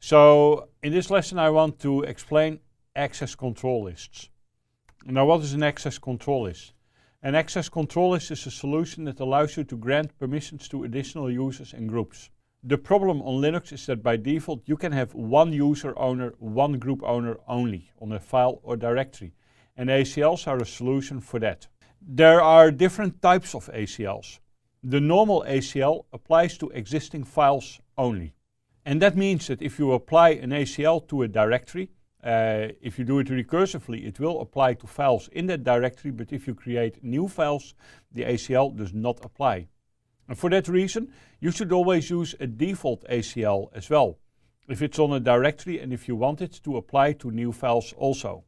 So in this lesson I want to explain access control lists. Now what is an access control list? An access control list is a solution that allows you to grant permissions to additional users and groups. The problem on Linux is that by default you can have one user owner, one group owner only on a file or directory. And ACLs are a solution for that. There are different types of ACLs. The normal ACL applies to existing files only. And that means that if you apply an ACL to a directory, uh, if you do it recursively, it will apply to files in that directory, but if you create new files, the ACL does not apply. And for that reason, you should always use a default ACL as well, if it's on a directory and if you want it to apply to new files also.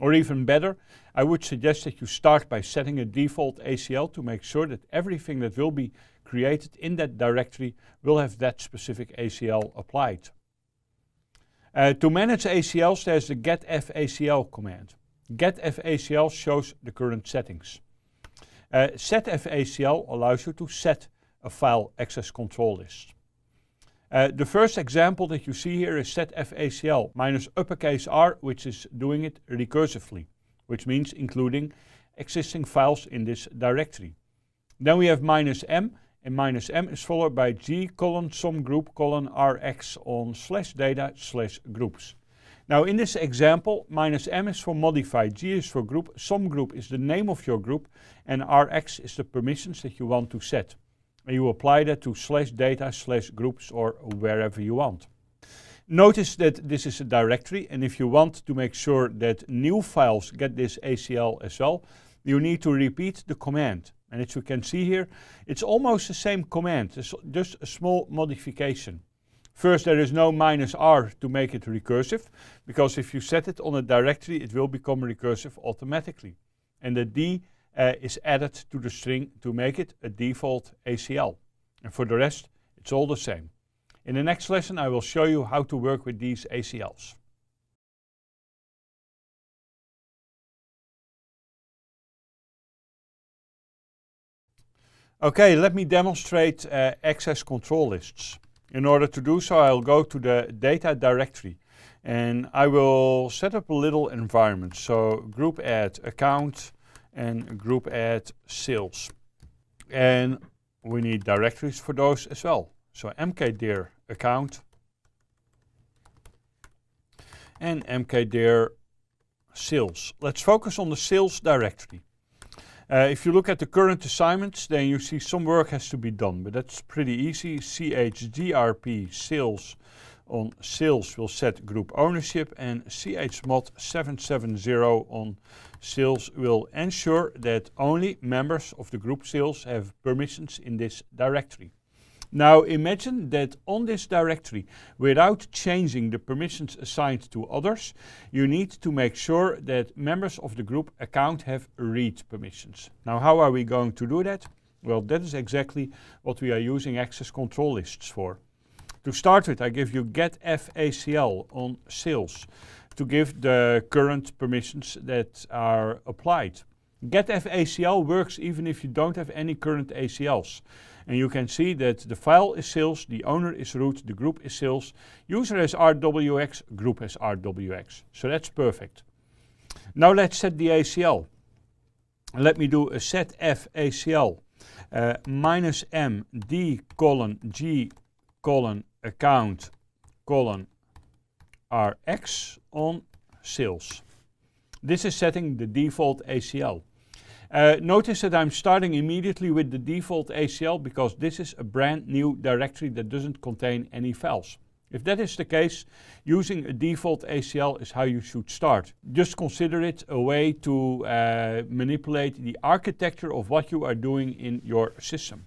Or even better, I would suggest that you start by setting a default ACL to make sure that everything that will be created in that directory will have that specific ACL applied. Uh, to manage ACLs, there's the getfacl command. Getfacl shows the current settings. Uh, setfacl allows you to set a file access control list. Uh, the first example that you see here is setfacl minus uppercase r, which is doing it recursively, which means including existing files in this directory. Then we have minus m, and minus m is followed by g colon sum group colon rx on slash data slash groups. Now in this example, minus m is for modify, g is for group, sum group is the name of your group, and rx is the permissions that you want to set. And you apply that to slash data slash groups or wherever you want. Notice that this is a directory, and if you want to make sure that new files get this ACL as well, you need to repeat the command. And as you can see here, it's almost the same command, it's just a small modification. First, there is no minus r to make it recursive, because if you set it on a directory, it will become recursive automatically. And the d uh, is added to the string to make it a default ACL. And for the rest, it's all the same. In the next lesson, I will show you how to work with these ACLs. Okay, let me demonstrate uh, access control lists. In order to do so, I'll go to the data directory and I will set up a little environment. So group add account and group add sales. And we need directories for those as well. So mkdir account and mkdir sales. Let's focus on the sales directory. Uh, if you look at the current assignments, then you see some work has to be done, but that's pretty easy. CHGRP sales on sales will set group ownership and CHMOD 770 on sales will ensure that only members of the group sales have permissions in this directory. Now imagine that on this directory, without changing the permissions assigned to others, you need to make sure that members of the group account have read permissions. Now how are we going to do that? Well, that is exactly what we are using access control lists for. To start with, I give you getfacl on sales to give the current permissions that are applied. Getfacl works even if you don't have any current ACLs. And you can see that the file is sales, the owner is root, the group is sales, user has RWX, group has RWX. So that's perfect. Now let's set the ACL. Let me do a set F ACL uh, minus M D colon G colon account colon RX on sales. This is setting the default ACL. Uh, notice that I'm starting immediately with the default ACL because this is a brand new directory that doesn't contain any files. If that is the case, using a default ACL is how you should start. Just consider it a way to uh, manipulate the architecture of what you are doing in your system.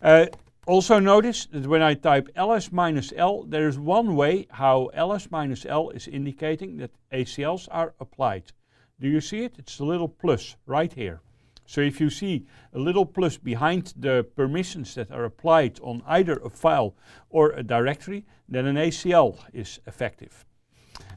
Uh, also notice that when I type ls l, there is one way how ls l is indicating that ACLs are applied. Do you see it? It's a little plus right here. So if you see a little plus behind the permissions that are applied on either a file or a directory, then an ACL is effective.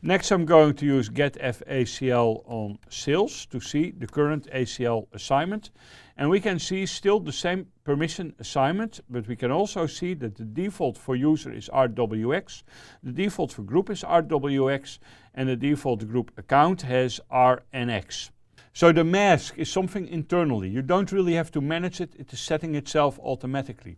Next I'm going to use getfacl on sales to see the current ACL assignment. And we can see still the same permission assignment, but we can also see that the default for user is RWX, the default for group is RWX, and the default group account has r and x. So the mask is something internally. You don't really have to manage it. It is setting itself automatically.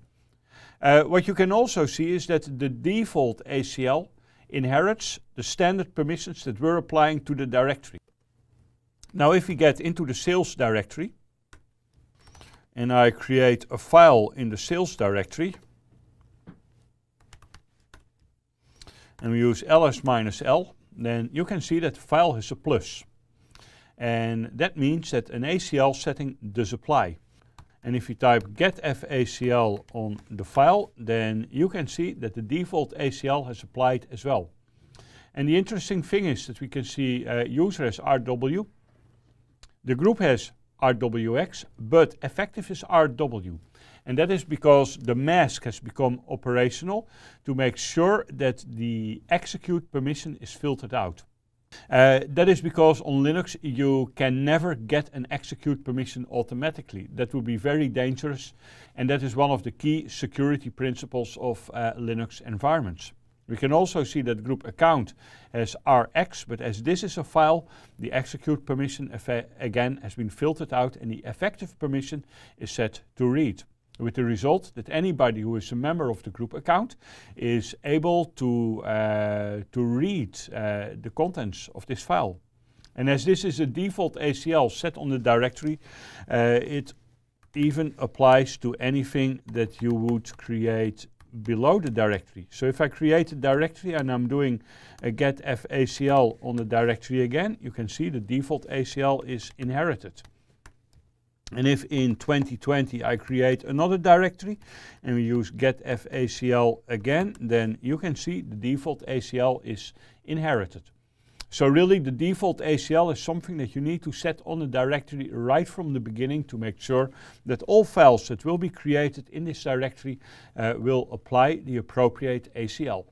Uh, what you can also see is that the default ACL inherits the standard permissions that we're applying to the directory. Now if we get into the sales directory and I create a file in the sales directory and we use ls-l then you can see that the file has a plus. And that means that an ACL setting does apply. And if you type getfacl on the file, then you can see that the default ACL has applied as well. And the interesting thing is that we can see uh, user has RW, the group has RWX, but effective is RW. And that is because the mask has become operational to make sure that the execute permission is filtered out. Uh, that is because on Linux you can never get an execute permission automatically. That would be very dangerous and that is one of the key security principles of uh, Linux environments. We can also see that group account has rx, but as this is a file, the execute permission again has been filtered out and the effective permission is set to read with the result that anybody who is a member of the group account is able to, uh, to read uh, the contents of this file. And as this is a default ACL set on the directory, uh, it even applies to anything that you would create below the directory. So if I create a directory and I'm doing a get on the directory again, you can see the default ACL is inherited. And if in 2020 I create another directory and we use getfacl again, then you can see the default ACL is inherited. So really the default ACL is something that you need to set on the directory right from the beginning to make sure that all files that will be created in this directory uh, will apply the appropriate ACL.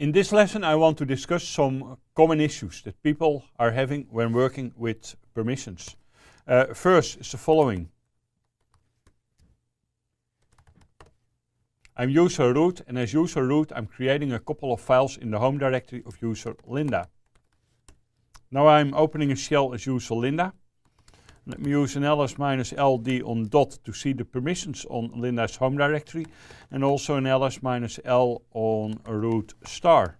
In this lesson, I want to discuss some common issues that people are having when working with permissions. Uh, first is the following. I'm user root, and as user root, I'm creating a couple of files in the home directory of user Linda. Now I'm opening a shell as user Linda. Let me use an ls minus ld on dot to see the permissions on Linda's home directory and also an ls minus l on root star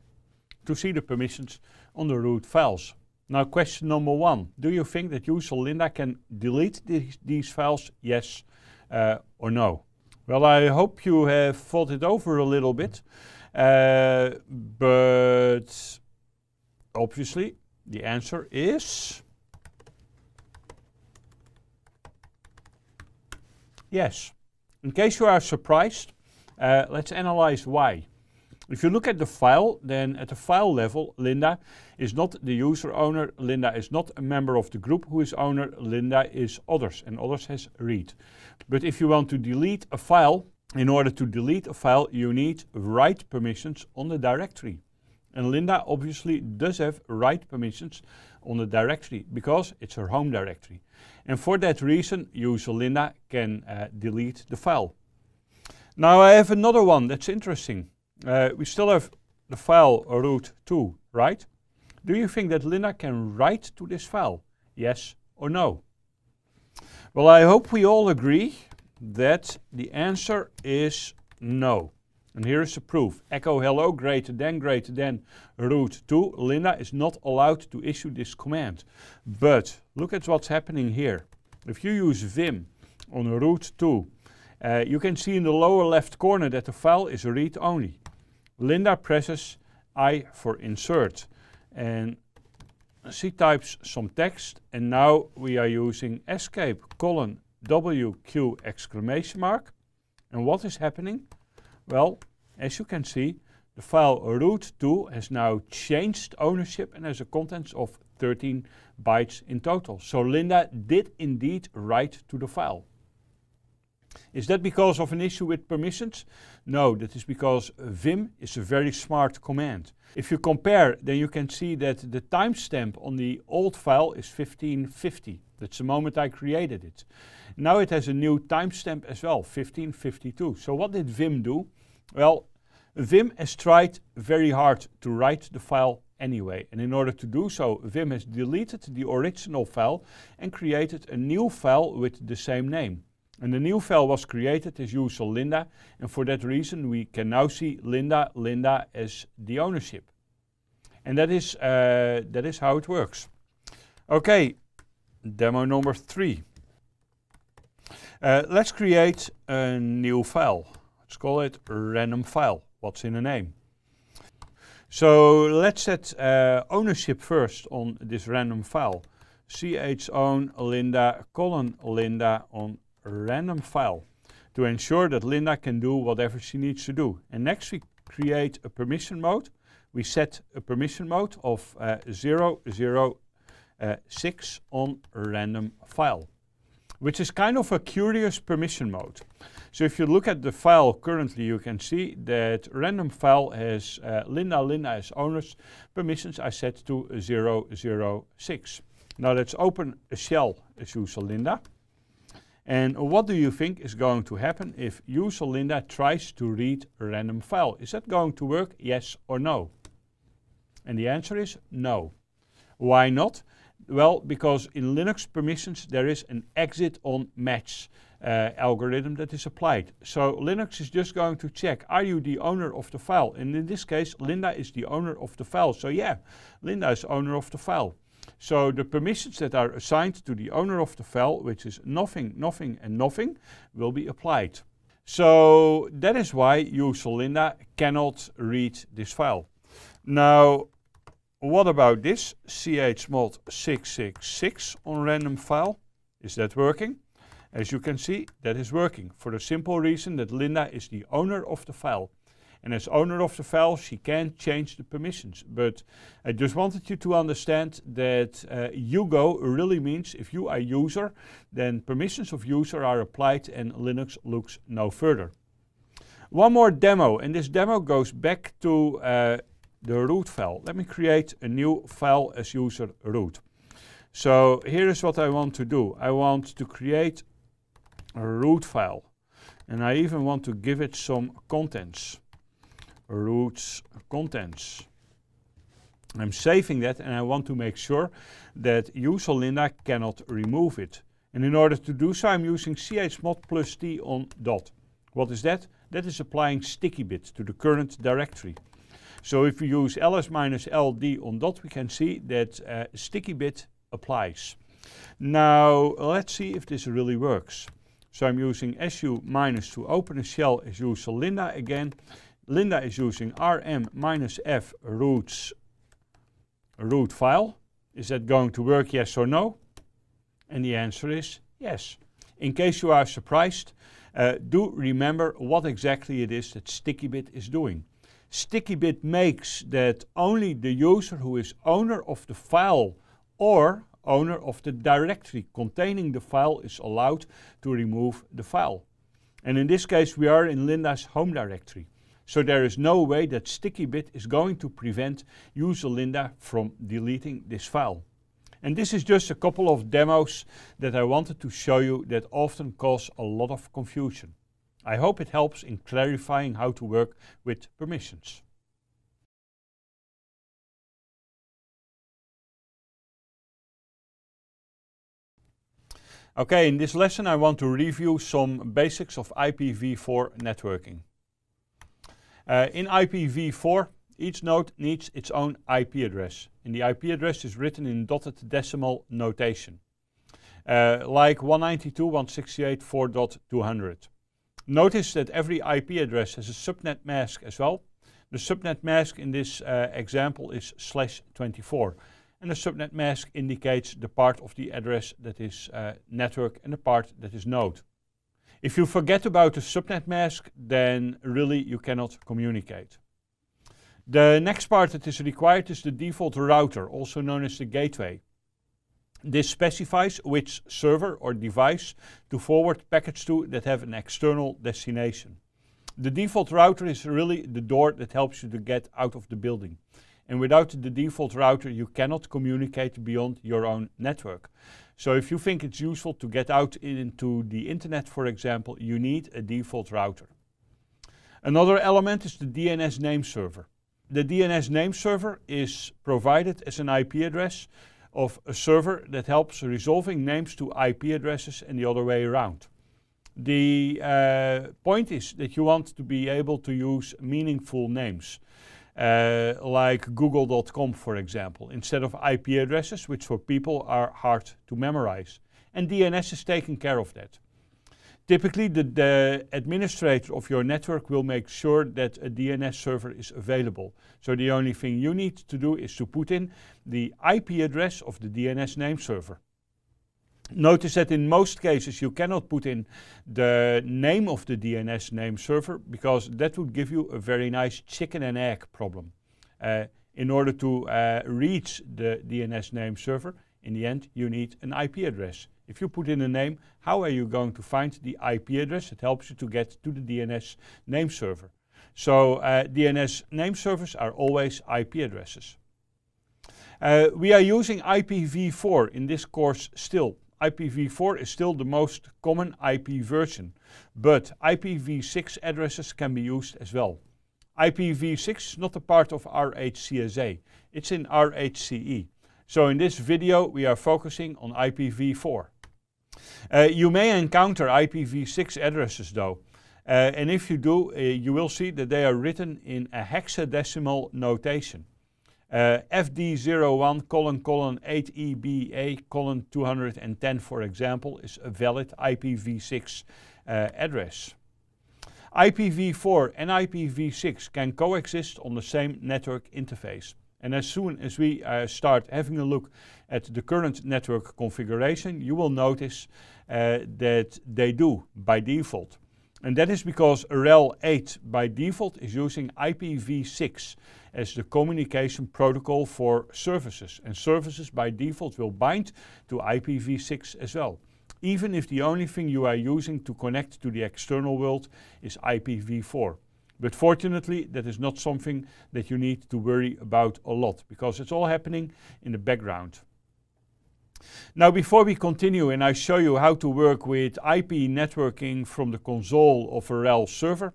to see the permissions on the root files. Now question number one, do you think that user Linda can delete these, these files, yes uh, or no? Well, I hope you have thought it over a little bit, uh, but obviously the answer is Yes. In case you are surprised, uh, let's analyze why. If you look at the file, then at the file level, Linda is not the user owner. Linda is not a member of the group who is owner. Linda is others and others has read. But if you want to delete a file, in order to delete a file, you need write permissions on the directory. And Linda obviously does have write permissions on the directory because it's her home directory. And for that reason, user Linda can uh, delete the file. Now I have another one that's interesting. Uh, we still have the file root 2, right? Do you think that Linda can write to this file? Yes or no? Well, I hope we all agree that the answer is no. And here is the proof. Echo hello greater than greater than root 2. Linda is not allowed to issue this command. But look at what's happening here. If you use vim on root 2, uh, you can see in the lower left corner that the file is read only. Linda presses I for insert. And she types some text and now we are using escape colon WQ exclamation mark. And what is happening? Well, as you can see, the file root2 has now changed ownership and has a contents of 13 bytes in total. So Linda did indeed write to the file. Is that because of an issue with permissions? No, that is because vim is a very smart command. If you compare, then you can see that the timestamp on the old file is 1550. That's the moment I created it. Now it has a new timestamp as well, 1552. So what did vim do? Well, Vim has tried very hard to write the file anyway. And in order to do so, Vim has deleted the original file and created a new file with the same name. And the new file was created as usual, Linda, and for that reason we can now see Linda, Linda as the ownership. And that is, uh, that is how it works. Okay, demo number three. Uh, let's create a new file. Let's call it random file. What's in a name? So let's set uh, ownership first on this random file. CH own Linda colon Linda on random file to ensure that Linda can do whatever she needs to do. And next we create a permission mode. We set a permission mode of uh, uh 006 on random file, which is kind of a curious permission mode. So if you look at the file currently, you can see that random file has uh, Linda, Linda as owners, permissions are set to 006. Now let's open a shell as user Linda. And what do you think is going to happen if user Linda tries to read a random file? Is that going to work, yes or no? And the answer is no. Why not? Well, because in Linux permissions there is an exit on match uh, algorithm that is applied. So Linux is just going to check, are you the owner of the file? And in this case, Linda is the owner of the file. So yeah, Linda is owner of the file. So the permissions that are assigned to the owner of the file, which is nothing, nothing, and nothing, will be applied. So that is why you, Linda cannot read this file. Now, what about this chmod666 on random file? Is that working? As you can see, that is working for the simple reason that Linda is the owner of the file. And as owner of the file, she can change the permissions. But I just wanted you to understand that uh, Hugo really means if you are user, then permissions of user are applied and Linux looks no further. One more demo, and this demo goes back to uh, the root file. Let me create a new file as user root. So here is what I want to do. I want to create a root file. And I even want to give it some contents. Roots contents. I'm saving that and I want to make sure that user Linda cannot remove it. And in order to do so, I'm using chmod plus t on dot. What is that? That is applying sticky bit to the current directory. So if we use ls minus ld on dot, we can see that uh, sticky bit applies. Now, let's see if this really works. So I'm using SU minus to open a shell is using Linda again. Linda is using RM minus F roots root file. Is that going to work, yes or no? And the answer is yes. In case you are surprised, uh, do remember what exactly it is that StickyBit is doing. StickyBit makes that only the user who is owner of the file or owner of the directory containing the file is allowed to remove the file. And in this case, we are in Linda's home directory. So there is no way that StickyBit is going to prevent user Linda from deleting this file. And this is just a couple of demos that I wanted to show you that often cause a lot of confusion. I hope it helps in clarifying how to work with permissions. Okay, in this lesson I want to review some basics of IPv4 networking. Uh, in IPv4, each node needs its own IP address, and the IP address is written in dotted decimal notation, uh, like 192.168.4.200. Notice that every IP address has a subnet mask as well. The subnet mask in this uh, example is slash 24. And the subnet mask indicates the part of the address that is uh, network and the part that is node. If you forget about the subnet mask, then really you cannot communicate. The next part that is required is the default router, also known as the gateway. This specifies which server or device to forward packets to that have an external destination. The default router is really the door that helps you to get out of the building. And without the default router, you cannot communicate beyond your own network. So if you think it's useful to get out into the internet, for example, you need a default router. Another element is the DNS name server. The DNS name server is provided as an IP address of a server that helps resolving names to IP addresses and the other way around. The uh, point is that you want to be able to use meaningful names. Uh, like google.com, for example, instead of IP addresses, which for people are hard to memorize. And DNS is taking care of that. Typically, the, the, administrator of your network will make sure that a DNS server is available. So the only thing you need to do is to put in the IP address of the DNS name server. Notice that in most cases you cannot put in the name of the DNS name server because that would give you a very nice chicken and egg problem. Uh, in order to uh, reach the DNS name server, in the end you need an IP address. If you put in a name, how are you going to find the IP address that helps you to get to the DNS name server? So uh, DNS name servers are always IP addresses. Uh, we are using IPv4 in this course still. IPv4 is still the most common IP version, but IPv6 addresses can be used as well. IPv6 is not a part of RHCSA, it's in RHCE. So in this video we are focusing on IPv4. Uh, you may encounter IPv6 addresses though, uh, and if you do, uh, you will see that they are written in a hexadecimal notation. Uh, FD01 colon colon 8EBA colon 210, for example, is a valid IPv6 uh, address. IPv4 and IPv6 can coexist on the same network interface. And as soon as we uh, start having a look at the current network configuration, you will notice uh, that they do by default. And that is because RHEL 8 by default is using IPv6 as the communication protocol for services. And services by default will bind to IPv6 as well. Even if the only thing you are using to connect to the external world is IPv4. But fortunately, that is not something that you need to worry about a lot because it's all happening in the background. Now before we continue and I show you how to work with IP networking from the console of a RHEL server,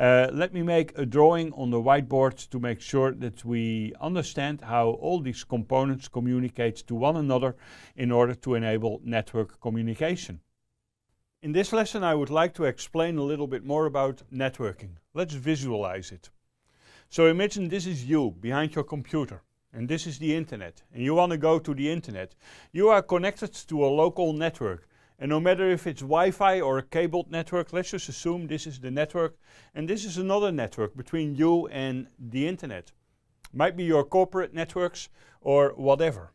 uh, let me make a drawing on the whiteboard to make sure that we understand how all these components communicate to one another in order to enable network communication. In this lesson I would like to explain a little bit more about networking. Let's visualize it. So imagine this is you behind your computer and this is the internet and you want to go to the internet. You are connected to a local network and no matter if it's Wi-Fi or a cabled network, let's just assume this is the network and this is another network between you and the internet. Might be your corporate networks or whatever.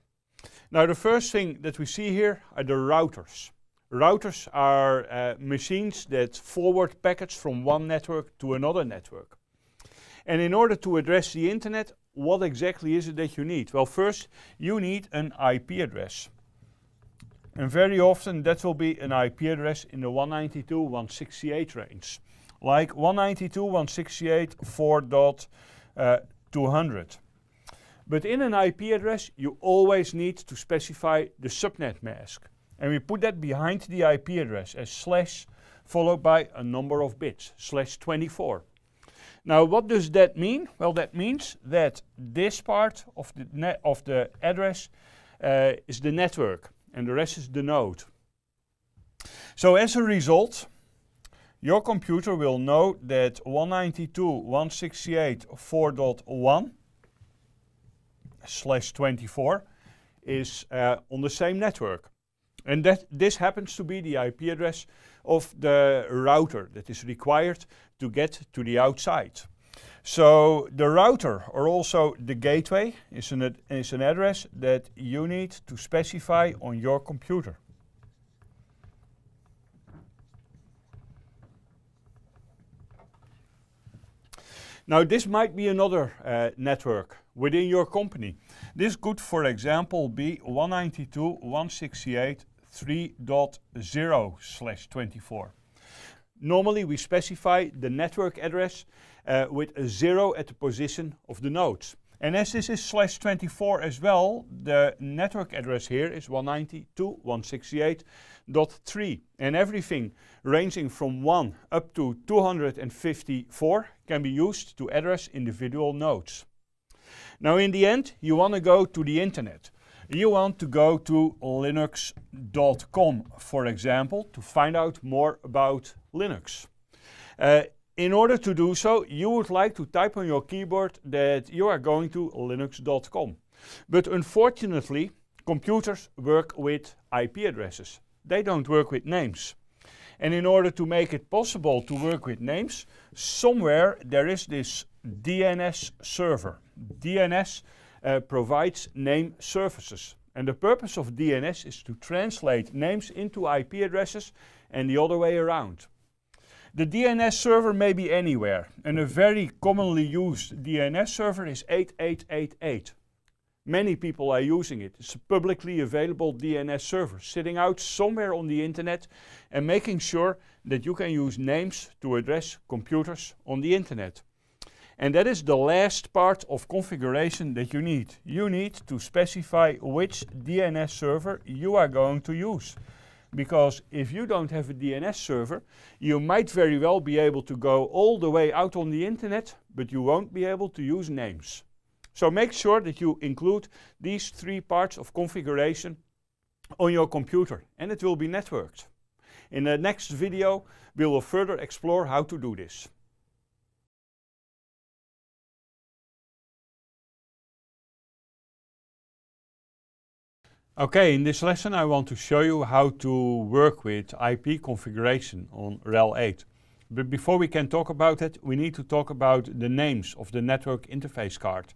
Now the first thing that we see here are the routers. Routers are uh, machines that forward packets from one network to another network. And in order to address the internet, what exactly is it that you need? Well, first you need an IP address and very often that will be an IP address in the 192.168 range, like 192.168.4.200. Uh, but in an IP address, you always need to specify the subnet mask. And we put that behind the IP address as slash followed by a number of bits, slash 24. Now what does that mean? Well that means that this part of the, of the address uh, is the network and the rest is the node. So as a result, your computer will know that 192.168.4.1 slash 24 is uh, on the same network. And that this happens to be the IP address of the router that is required to get to the outside. So the router or also the gateway is an, ad is an address that you need to specify on your computer. Now this might be another uh, network within your company. This could for example be 192.168.3.0 slash 24. Normally we specify the network address uh, with a zero at the position of the nodes. And as this is slash 24 as well, the network address here is 192.168.3, And everything ranging from 1 up to 254 can be used to address individual nodes. Now in the end, you want to go to the internet. You want to go to linux.com, for example, to find out more about Linux. Uh, in order to do so, you would like to type on your keyboard that you are going to linux.com. But unfortunately, computers work with IP addresses. They don't work with names. And in order to make it possible to work with names, somewhere there is this DNS server. DNS uh, provides name services. And the purpose of DNS is to translate names into IP addresses and the other way around. The DNS server may be anywhere, and a very commonly used DNS server is 8888. Many people are using it. It's a publicly available DNS server sitting out somewhere on the internet and making sure that you can use names to address computers on the internet. And that is the last part of configuration that you need. You need to specify which DNS server you are going to use. Because if you don't have a DNS server, you might very well be able to go all the way out on the internet, but you won't be able to use names. So make sure that you include these three parts of configuration on your computer and it will be networked. In the next video, we will further explore how to do this. Okay, in this lesson I want to show you how to work with IP configuration on RHEL 8. But before we can talk about it, we need to talk about the names of the network interface card.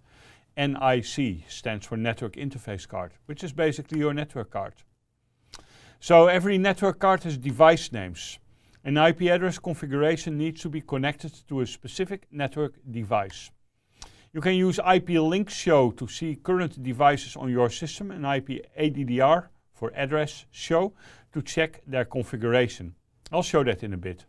NIC stands for network interface card, which is basically your network card. So every network card has device names. An IP address configuration needs to be connected to a specific network device. You can use IP Link Show to see current devices on your system and IP ADDR for address show to check their configuration. I'll show that in a bit.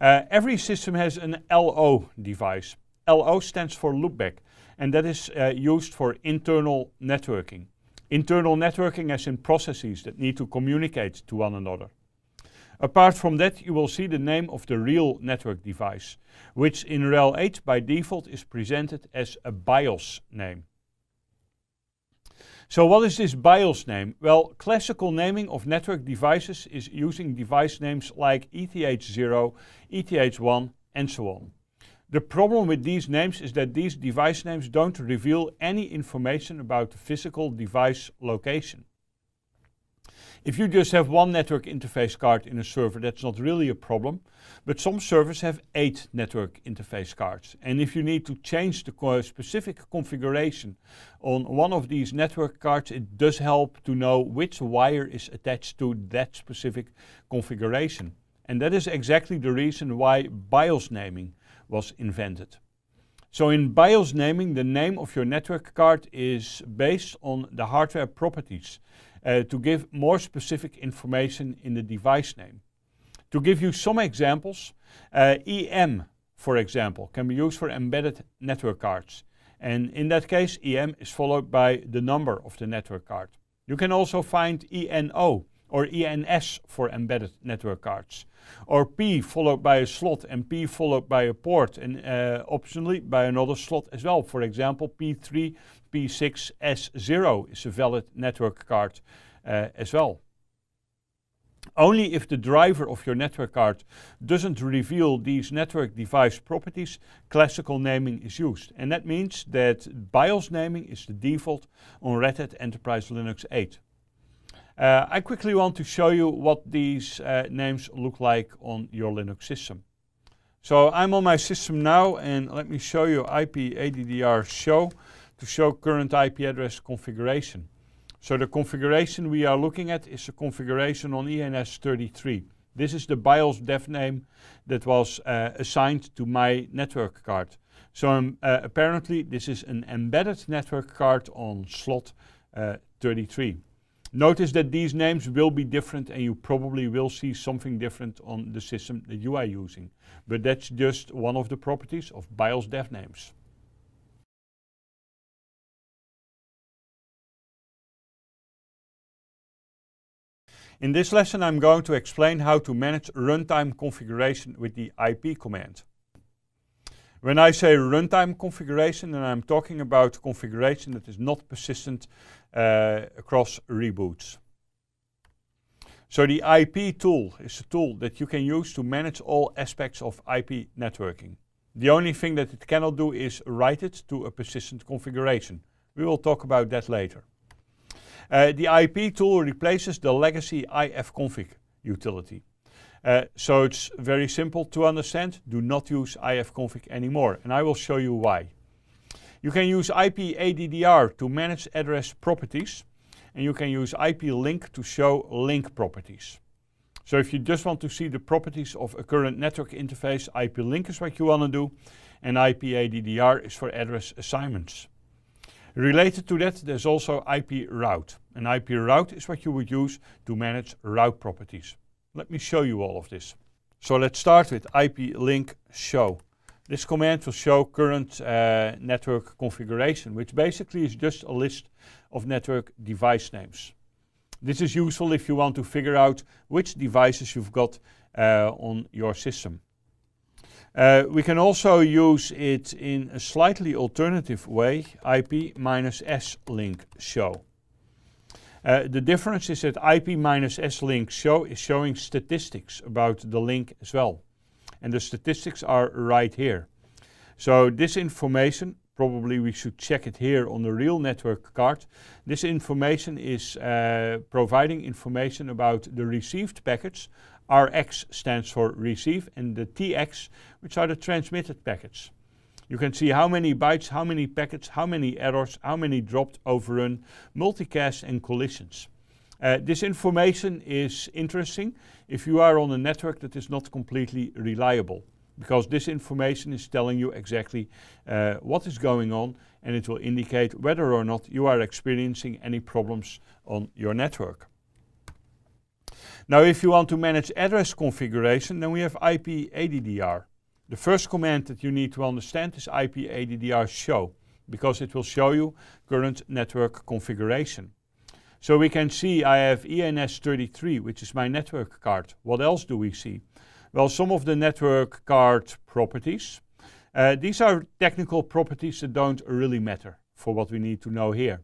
Uh, every system has an LO device. LO stands for loopback, and that is uh, used for internal networking. Internal networking as in processes that need to communicate to one another. Apart from that, you will see the name of the real network device, which in RHEL 8 by default is presented as a BIOS name. So what is this BIOS name? Well, classical naming of network devices is using device names like ETH0, ETH1 and so on. The problem with these names is that these device names don't reveal any information about the physical device location. If you just have one network interface card in a server, that's not really a problem. But some servers have eight network interface cards. And if you need to change the co specific configuration on one of these network cards, it does help to know which wire is attached to that specific configuration. And that is exactly the reason why BIOS naming was invented. So in BIOS naming, the name of your network card is based on the hardware properties uh, to give more specific information in the device name. To give you some examples, uh, EM, for example, can be used for embedded network cards. And in that case, EM is followed by the number of the network card. You can also find ENO or ENS for embedded network cards, or P followed by a slot and P followed by a port, and uh, optionally by another slot as well. For example, P3 p 6s 0 is a valid network card uh, as well. Only if the driver of your network card doesn't reveal these network device properties, classical naming is used. And that means that BIOS naming is the default on Red Hat Enterprise Linux 8. Uh, I quickly want to show you what these uh, names look like on your Linux system. So I'm on my system now and let me show you IP ADDR show to show current IP address configuration. So the configuration we are looking at is a configuration on ENS 33. This is the BIOS dev name that was uh, assigned to my network card. So um, uh, apparently this is an embedded network card on slot uh, 33. Notice that these names will be different and you probably will see something different on the system that you are using. But that's just one of the properties of BIOS dev names. In this lesson I'm going to explain how to manage runtime configuration with the IP command. When I say runtime configuration, then I'm talking about configuration that is not persistent uh, across reboots. So the IP tool is a tool that you can use to manage all aspects of IP networking. The only thing that it cannot do is write it to a persistent configuration. We will talk about that later. Uh, the IP tool replaces the legacy ifconfig utility. Uh, so it's very simple to understand. Do not use ifconfig anymore, and I will show you why. You can use IPADDR to manage address properties, and you can use ip link to show link properties. So if you just want to see the properties of a current network interface, ip link is what you want to do, and IPADDR is for address assignments. Related to that, there's also IP route. An IP route is what you would use to manage route properties. Let me show you all of this. So let's start with IP link show. This command will show current uh, network configuration, which basically is just a list of network device names. This is useful if you want to figure out which devices you've got uh, on your system. Uh, we can also use it in a slightly alternative way, IP minus S link show. Uh, the difference is that IP minus S link show is showing statistics about the link as well. And the statistics are right here. So this information, probably we should check it here on the real network card. This information is uh, providing information about the received packets RX stands for receive, and the TX, which are the transmitted packets. You can see how many bytes, how many packets, how many errors, how many dropped, overrun, multicast, and collisions. Uh, this information is interesting if you are on a network that is not completely reliable because this information is telling you exactly uh, what is going on and it will indicate whether or not you are experiencing any problems on your network. Now, if you want to manage address configuration, then we have IP-ADDR. The first command that you need to understand is IP-ADDR show, because it will show you current network configuration. So we can see I have ENS33, which is my network card. What else do we see? Well, some of the network card properties. Uh, these are technical properties that don't really matter for what we need to know here.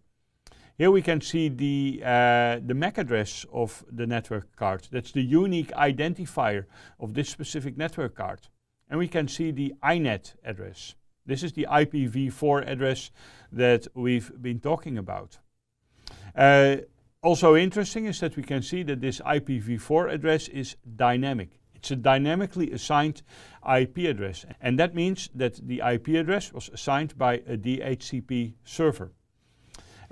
Here we can see the, uh, the MAC address of the network card. That's the unique identifier of this specific network card. And we can see the INET address. This is the IPv4 address that we've been talking about. Uh, also interesting is that we can see that this IPv4 address is dynamic. It's a dynamically assigned IP address. And that means that the IP address was assigned by a DHCP server.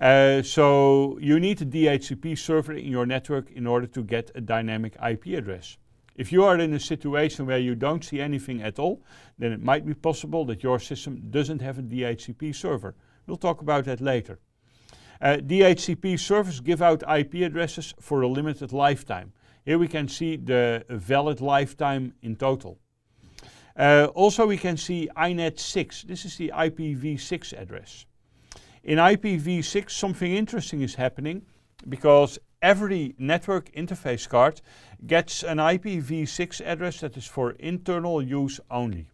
Uh, so you need a DHCP server in your network in order to get a dynamic IP address. If you are in a situation where you don't see anything at all, then it might be possible that your system doesn't have a DHCP server. We'll talk about that later. Uh, DHCP servers give out IP addresses for a limited lifetime. Here we can see the valid lifetime in total. Uh, also we can see INET 6. This is the IPv6 address. In IPv6, something interesting is happening because every network interface card gets an IPv6 address that is for internal use only.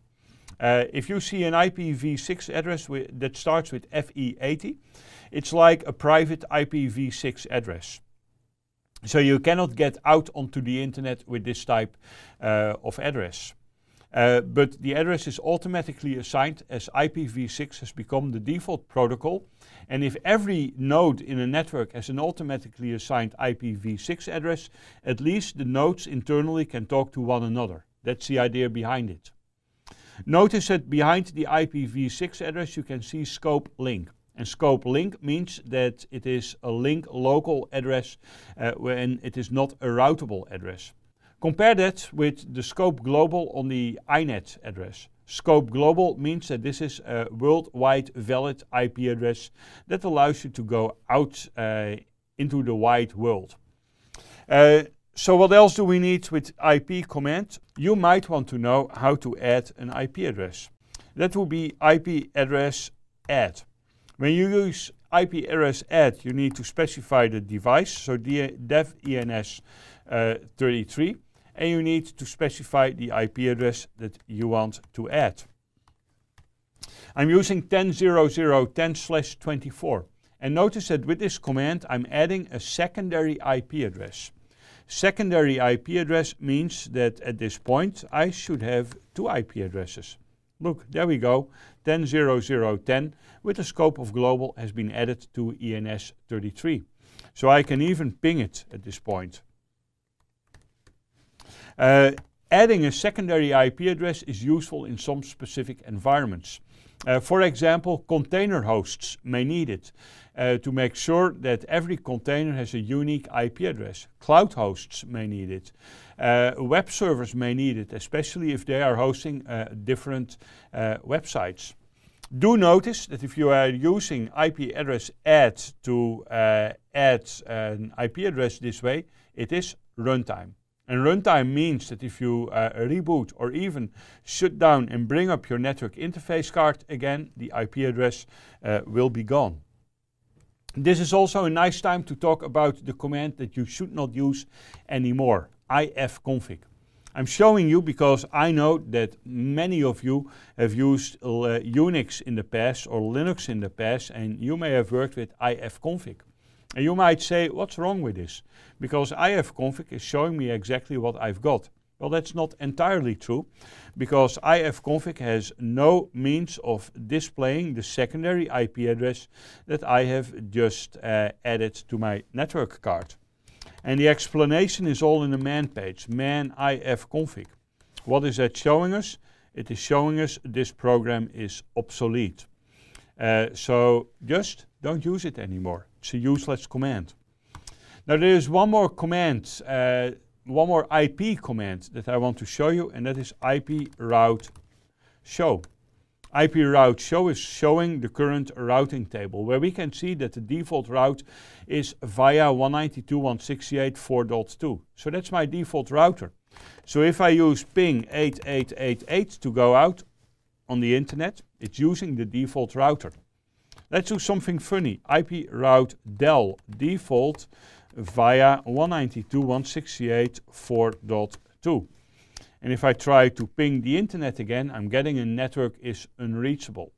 Uh, if you see an IPv6 address that starts with FE80, it's like a private IPv6 address. So you cannot get out onto the internet with this type uh, of address. Uh, but the address is automatically assigned as IPv6 has become the default protocol and if every node in a network has an automatically assigned IPv6 address, at least the nodes internally can talk to one another. That's the idea behind it. Notice that behind the IPv6 address you can see scope link. And scope link means that it is a link local address uh, when it is not a routable address. Compare that with the scope global on the INET address. Scope Global means that this is a worldwide valid IP address that allows you to go out uh, into the wide world. Uh, so what else do we need with IP command? You might want to know how to add an IP address. That would be IP address add. When you use IP address add, you need to specify the device, so DEV ENS uh, 33 and you need to specify the IP address that you want to add. I'm using 10.0.0.10 slash 24 and notice that with this command I'm adding a secondary IP address. Secondary IP address means that at this point I should have two IP addresses. Look, there we go, 10.0.0.10 with the scope of global has been added to ENS 33. So I can even ping it at this point. Uh, adding a secondary IP address is useful in some specific environments. Uh, for example, container hosts may need it uh, to make sure that every container has a unique IP address. Cloud hosts may need it. Uh, web servers may need it, especially if they are hosting uh, different uh, websites. Do notice that if you are using IP address add to uh, add an IP address this way, it is runtime. And runtime means that if you uh, reboot or even shut down and bring up your network interface card again, the IP address uh, will be gone. This is also a nice time to talk about the command that you should not use anymore, ifconfig. I'm showing you because I know that many of you have used uh, Unix in the past or Linux in the past and you may have worked with ifconfig. And you might say, what's wrong with this? Because ifconfig is showing me exactly what I've got. Well, that's not entirely true because ifconfig has no means of displaying the secondary IP address that I have just uh, added to my network card. And the explanation is all in the man page, man ifconfig. What is that showing us? It is showing us this program is obsolete. Uh, so just don't use it anymore. It's a useless command. Now there is one more command, uh, one more IP command that I want to show you and that is IP route show. IP route show is showing the current routing table where we can see that the default route is via 192.168.4.2. So that's my default router. So if I use ping 8888 to go out on the internet, it's using the default router. Let's do something funny. IP route del default via 192.168.4.2. And if I try to ping the internet again, I'm getting a network is unreachable.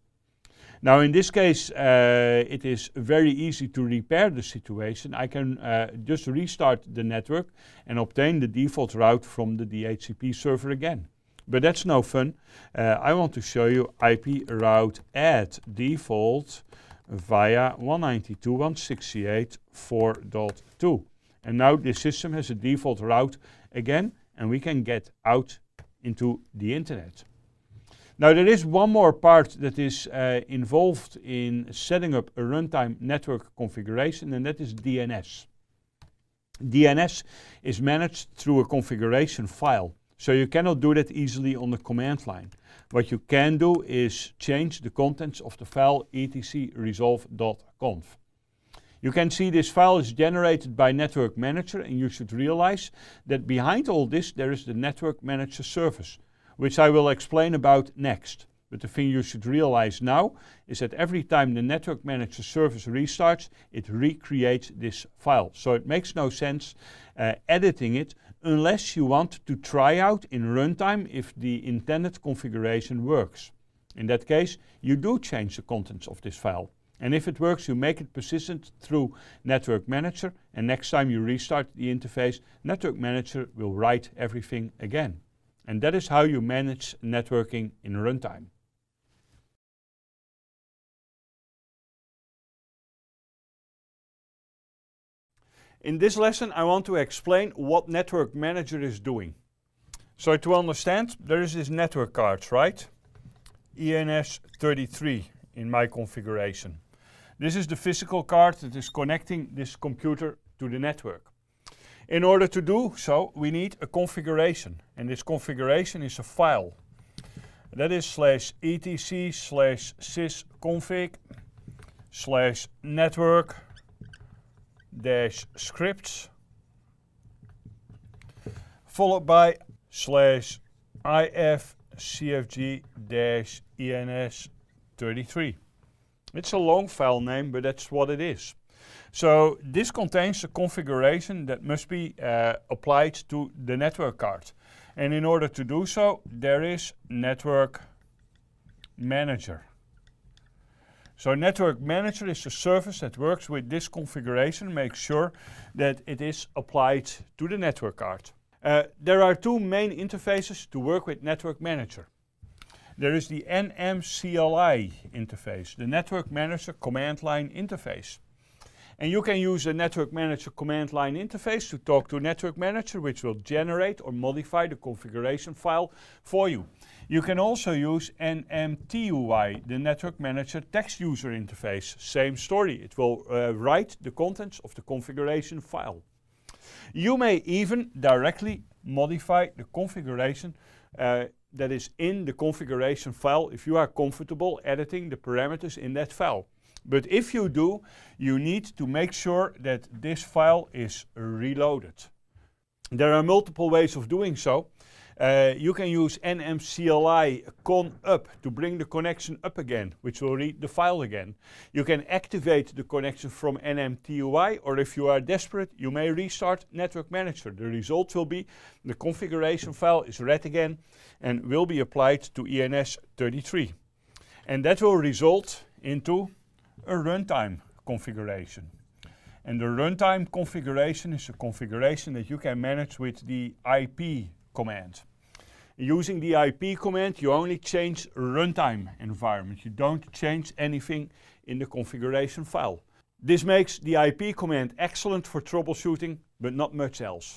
Now in this case, uh, it is very easy to repair the situation. I can uh, just restart the network and obtain the default route from the DHCP server again. But that's no fun. Uh, I want to show you IP route add default via 192.168.4.2. And now the system has a default route again, and we can get out into the internet. Now there is one more part that is uh, involved in setting up a runtime network configuration and that is DNS. DNS is managed through a configuration file. So you cannot do that easily on the command line. What you can do is change the contents of the file etc resolve.conf. You can see this file is generated by Network Manager and you should realize that behind all this there is the Network Manager service, which I will explain about next. But the thing you should realize now is that every time the Network Manager service restarts, it recreates this file. So it makes no sense uh, editing it unless you want to try out in runtime if the intended configuration works. In that case, you do change the contents of this file. And if it works, you make it persistent through Network Manager. And next time you restart the interface, Network Manager will write everything again. And that is how you manage networking in runtime. In this lesson, I want to explain what Network Manager is doing. So to understand, there is this network card, right? ENS33 in my configuration. This is the physical card that is connecting this computer to the network. In order to do so, we need a configuration. And this configuration is a file. That is slash etc slash sysconfig slash network dash scripts followed by slash ifcfg dash ens 33. It's a long file name, but that's what it is. So this contains the configuration that must be uh, applied to the network card. And in order to do so, there is network manager. So network manager is a service that works with this configuration, makes sure that it is applied to the network card. Uh, there are two main interfaces to work with network manager. There is the NMCLI interface, the network manager command line interface. And you can use the network manager command line interface to talk to network manager, which will generate or modify the configuration file for you. You can also use NMTUI, the Network Manager Text User Interface. Same story, it will uh, write the contents of the configuration file. You may even directly modify the configuration uh, that is in the configuration file if you are comfortable editing the parameters in that file. But if you do, you need to make sure that this file is reloaded. There are multiple ways of doing so. Uh, you can use nmcli con up to bring the connection up again, which will read the file again. You can activate the connection from nmtui, or if you are desperate, you may restart network manager. The result will be the configuration file is read again and will be applied to ENS33. And that will result into a runtime configuration. And the runtime configuration is a configuration that you can manage with the IP command. Using the IP command, you only change runtime environment. You don't change anything in the configuration file. This makes the IP command excellent for troubleshooting, but not much else.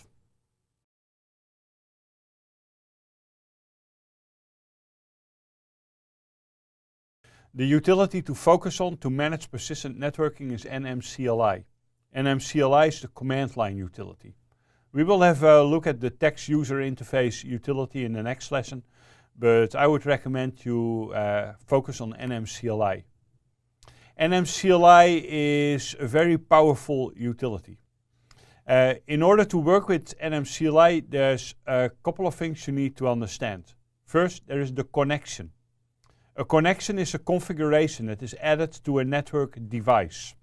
The utility to focus on to manage persistent networking is NMCLI. NMCLI is the command line utility. We will have a look at the text user interface utility in the next lesson, but I would recommend you uh, focus on NMCLI. NMCLI is a very powerful utility. Uh, in order to work with NMCLI, there's a couple of things you need to understand. First, there is the connection. A connection is a configuration that is added to a network device.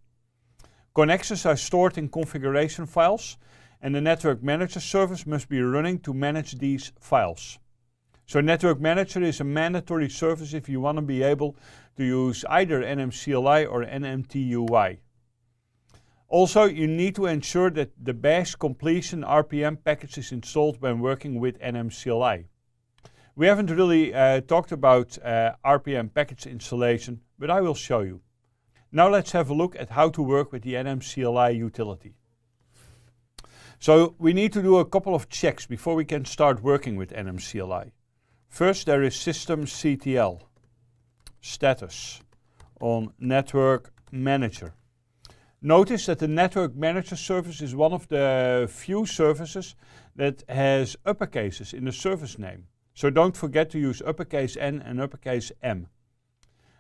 Connections are stored in configuration files and the Network Manager service must be running to manage these files. So Network Manager is a mandatory service if you want to be able to use either NMCLI or NMTUI. Also, you need to ensure that the bash completion RPM package is installed when working with NMCLI. We haven't really uh, talked about uh, RPM package installation, but I will show you. Now let's have a look at how to work with the NMCLI utility. So we need to do a couple of checks before we can start working with NMCLI. First, there is systemctl status on network manager. Notice that the network manager service is one of the few services that has uppercases in the service name. So don't forget to use uppercase N and uppercase M.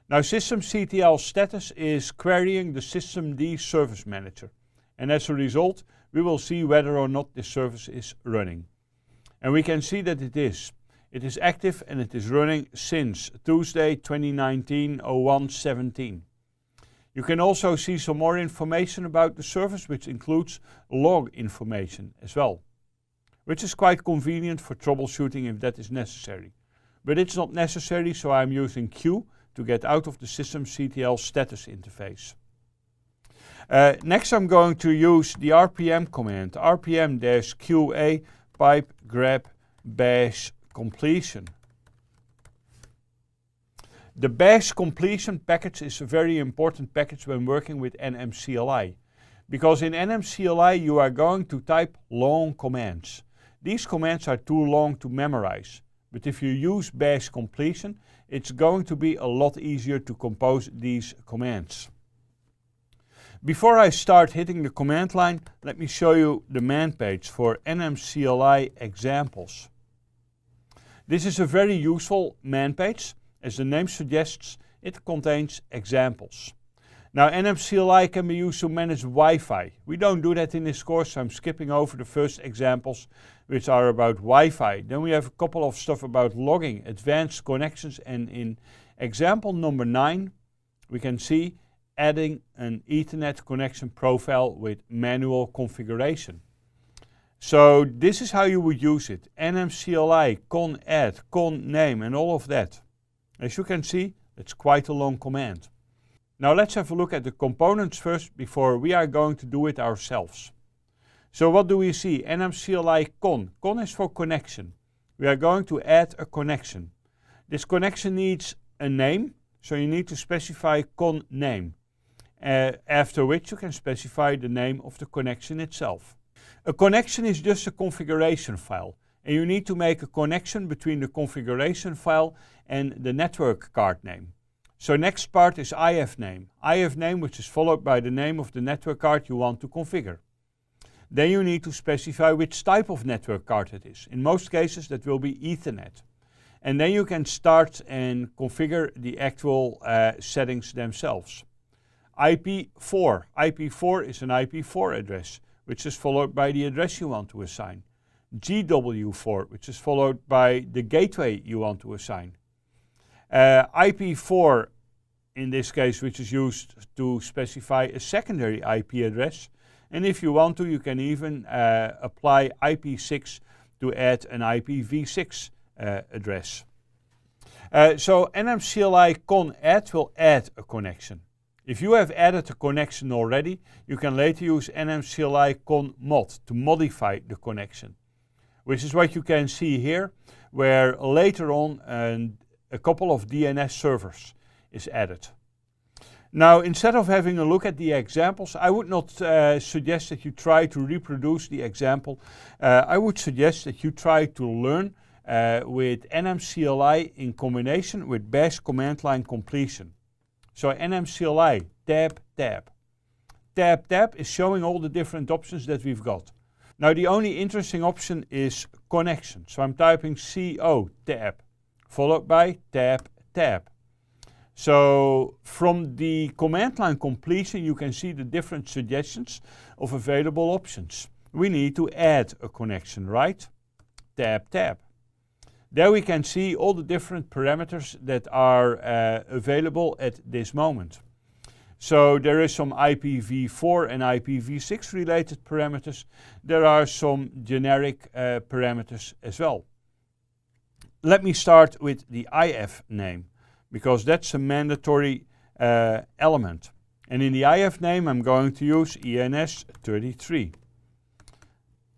Now systemctl status is querying the systemd service manager. And as a result, we will see whether or not this service is running. And we can see that it is. It is active and it is running since Tuesday 2019 0117. You can also see some more information about the service, which includes log information as well, which is quite convenient for troubleshooting if that is necessary. But it's not necessary, so I'm using Q to get out of the systemctl status interface. Uh, next I'm going to use the RPM command. RPM QA pipe grab bash completion. The bash completion package is a very important package when working with NMCLI. Because in NMCLI you are going to type long commands. These commands are too long to memorize. But if you use bash completion, it's going to be a lot easier to compose these commands. Before I start hitting the command line, let me show you the man page for NMCLI examples. This is a very useful man page. As the name suggests, it contains examples. Now NMCLI can be used to manage Wi-Fi. We don't do that in this course, so I'm skipping over the first examples which are about Wi-Fi. Then we have a couple of stuff about logging, advanced connections and in example number 9 we can see adding an Ethernet connection profile with manual configuration. So this is how you would use it. NMCLI, con add, con name and all of that. As you can see, it's quite a long command. Now let's have a look at the components first before we are going to do it ourselves. So what do we see? NMCLI con. Con is for connection. We are going to add a connection. This connection needs a name, so you need to specify con name uh, after which you can specify the name of the connection itself. A connection is just a configuration file, and you need to make a connection between the configuration file and the network card name. So next part is ifname, ifname which is followed by the name of the network card you want to configure. Then you need to specify which type of network card it is. In most cases that will be Ethernet. And then you can start and configure the actual uh, settings themselves. IP4. IP4 is an IP4 address, which is followed by the address you want to assign. GW4, which is followed by the gateway you want to assign. Uh, IP4, in this case, which is used to specify a secondary IP address. And if you want to, you can even uh, apply IP6 to add an IPv6 uh, address. Uh, so NMCLI con add will add a connection. If you have added a connection already, you can later use NMCLI con mod to modify the connection, which is what you can see here, where later on a couple of DNS servers is added. Now, instead of having a look at the examples, I would not uh, suggest that you try to reproduce the example. Uh, I would suggest that you try to learn uh, with NMCLI in combination with bash command line completion. So NMCLA, tab, tab. Tab, tab is showing all the different options that we've got. Now the only interesting option is connection. So I'm typing CO, tab, followed by tab, tab. So from the command line completion, you can see the different suggestions of available options. We need to add a connection, right? Tab, tab. There we can see all the different parameters that are uh, available at this moment. So there is some IPv4 and IPv6 related parameters. There are some generic uh, parameters as well. Let me start with the IF name because that's a mandatory uh, element. And in the IF name I'm going to use ENS33.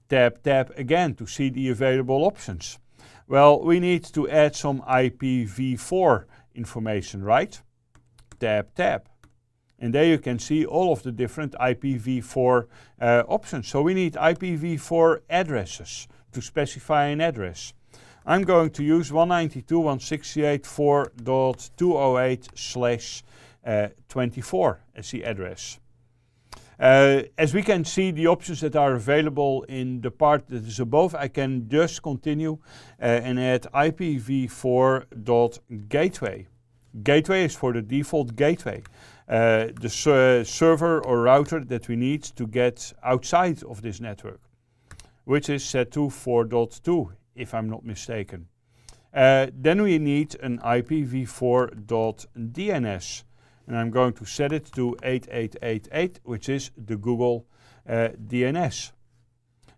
Tab tab again to see the available options. Well, we need to add some IPv4 information, right? Tab, tab. And there you can see all of the different IPv4 uh, options. So we need IPv4 addresses to specify an address. I'm going to use 192.168.4.208 slash uh, 24 as the address. Uh, as we can see, the options that are available in the part that is above, I can just continue uh, and add IPv4.gateway. Gateway is for the default gateway. Uh, the ser server or router that we need to get outside of this network, which is set to 4.2, if I'm not mistaken. Uh, then we need an IPv4.dns and I'm going to set it to 8888, which is the Google uh, DNS.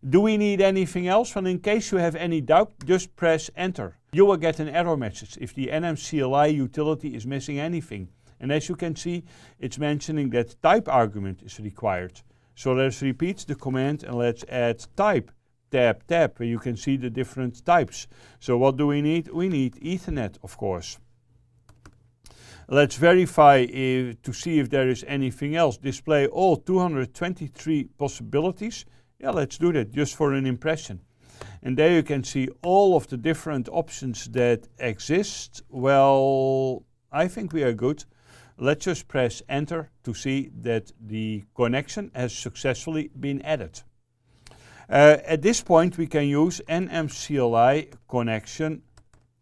Do we need anything else? Well, in case you have any doubt, just press enter. You will get an error message if the NMCLI utility is missing anything. And as you can see, it's mentioning that type argument is required. So let's repeat the command and let's add type, tab, tab, where you can see the different types. So what do we need? We need Ethernet, of course. Let's verify if, to see if there is anything else. Display all 223 possibilities. Yeah, let's do that just for an impression. And there you can see all of the different options that exist. Well, I think we are good. Let's just press enter to see that the connection has successfully been added. Uh, at this point, we can use NMCLI connection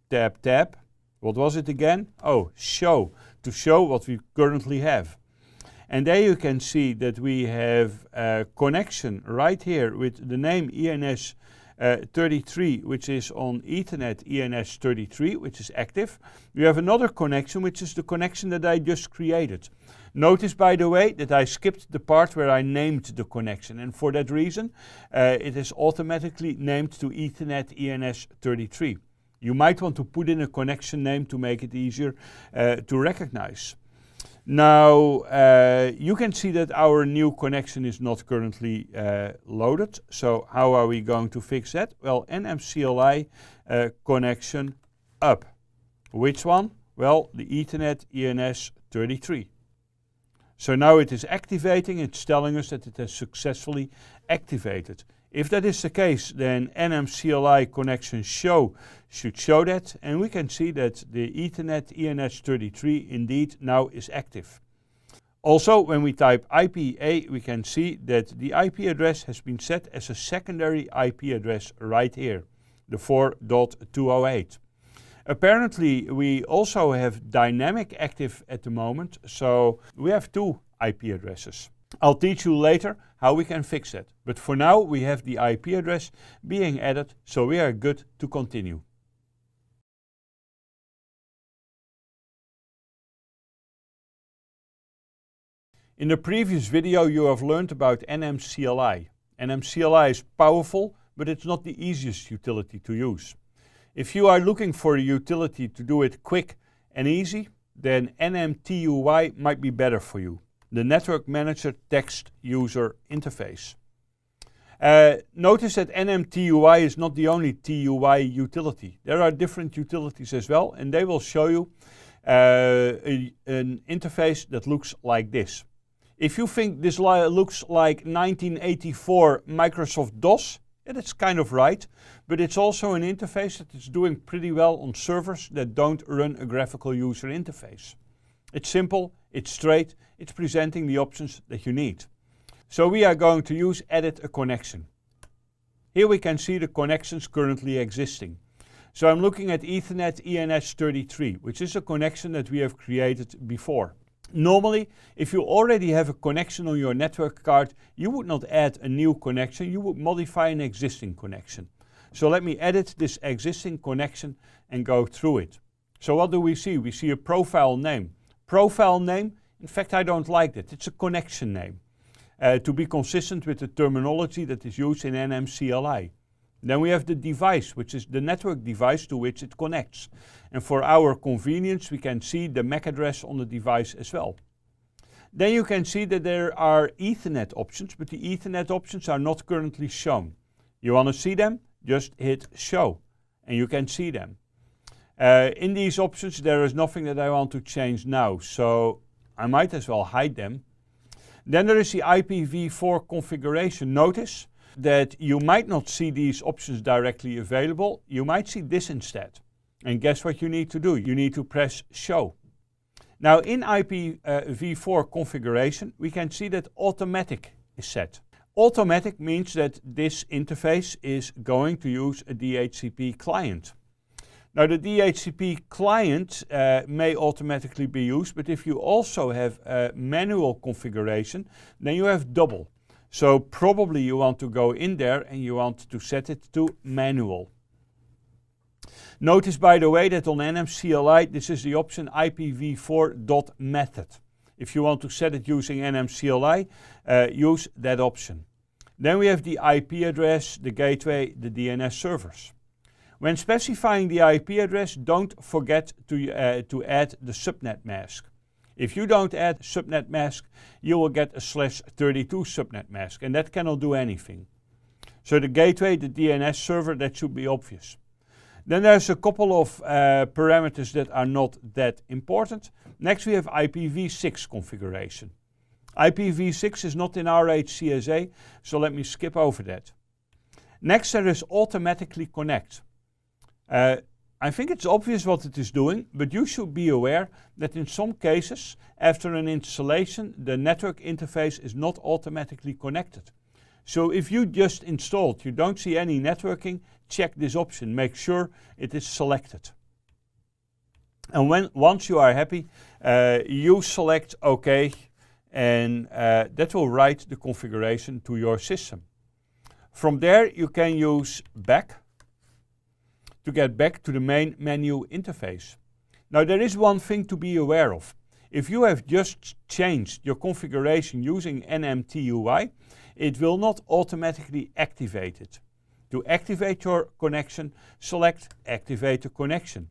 tab tab what was it again? Oh, show, to show what we currently have. And there you can see that we have a connection right here with the name ENS uh, 33 which is on Ethernet ENS 33 which is active. We have another connection which is the connection that I just created. Notice by the way that I skipped the part where I named the connection and for that reason uh, it is automatically named to Ethernet ENS 33. You might want to put in a connection name to make it easier uh, to recognize. Now, uh, you can see that our new connection is not currently uh, loaded. So how are we going to fix that? Well, NMCLI uh, connection up. Which one? Well, the Ethernet ENS 33. So now it is activating, it's telling us that it has successfully activated. If that is the case, then NMCLI connection show should show that, and we can see that the Ethernet ENS33 indeed now is active. Also, when we type IPA, we can see that the IP address has been set as a secondary IP address right here, the 4.208. Apparently, we also have dynamic active at the moment, so we have two IP addresses. I'll teach you later how we can fix that, but for now we have the IP address being added, so we are good to continue. In the previous video you have learned about NMCLI. NMCLI is powerful, but it's not the easiest utility to use. If you are looking for a utility to do it quick and easy, then NMTUI might be better for you the Network Manager Text User Interface. Uh, notice that NMTUI is not the only TUI utility. There are different utilities as well, and they will show you uh, a, an interface that looks like this. If you think this looks like 1984 Microsoft DOS, it's kind of right, but it's also an interface that is doing pretty well on servers that don't run a graphical user interface. It's simple, it's straight, it's presenting the options that you need. So we are going to use edit a connection. Here we can see the connections currently existing. So I'm looking at Ethernet ENS33, which is a connection that we have created before. Normally, if you already have a connection on your network card, you would not add a new connection, you would modify an existing connection. So let me edit this existing connection and go through it. So what do we see? We see a profile name. Profile name in fact, I don't like that. It's a connection name uh, to be consistent with the terminology that is used in NMCLI. Then we have the device, which is the network device to which it connects. And for our convenience, we can see the MAC address on the device as well. Then you can see that there are Ethernet options, but the Ethernet options are not currently shown. You want to see them? Just hit show and you can see them. Uh, in these options, there is nothing that I want to change now. So I might as well hide them. Then there is the IPv4 configuration notice that you might not see these options directly available. You might see this instead. And guess what you need to do? You need to press show. Now in IPv4 configuration, we can see that automatic is set. Automatic means that this interface is going to use a DHCP client. Now the DHCP client uh, may automatically be used, but if you also have a manual configuration, then you have double. So probably you want to go in there and you want to set it to manual. Notice by the way that on NMCLI this is the option IPv4.method. If you want to set it using NMCLI, uh, use that option. Then we have the IP address, the gateway, the DNS servers. When specifying the IP address, don't forget to, uh, to add the subnet mask. If you don't add subnet mask, you will get a slash 32 subnet mask, and that cannot do anything. So the gateway, the DNS server, that should be obvious. Then there's a couple of uh, parameters that are not that important. Next we have IPv6 configuration. IPv6 is not in RHCSA, so let me skip over that. Next there is automatically connect. Uh, I think it's obvious what it is doing, but you should be aware that in some cases, after an installation, the network interface is not automatically connected. So if you just installed, you don't see any networking, check this option. Make sure it is selected. And when once you are happy, uh, you select OK, and uh, that will write the configuration to your system. From there, you can use back to get back to the main menu interface. Now there is one thing to be aware of. If you have just changed your configuration using NMTUI, it will not automatically activate it. To activate your connection, select Activate the Connection.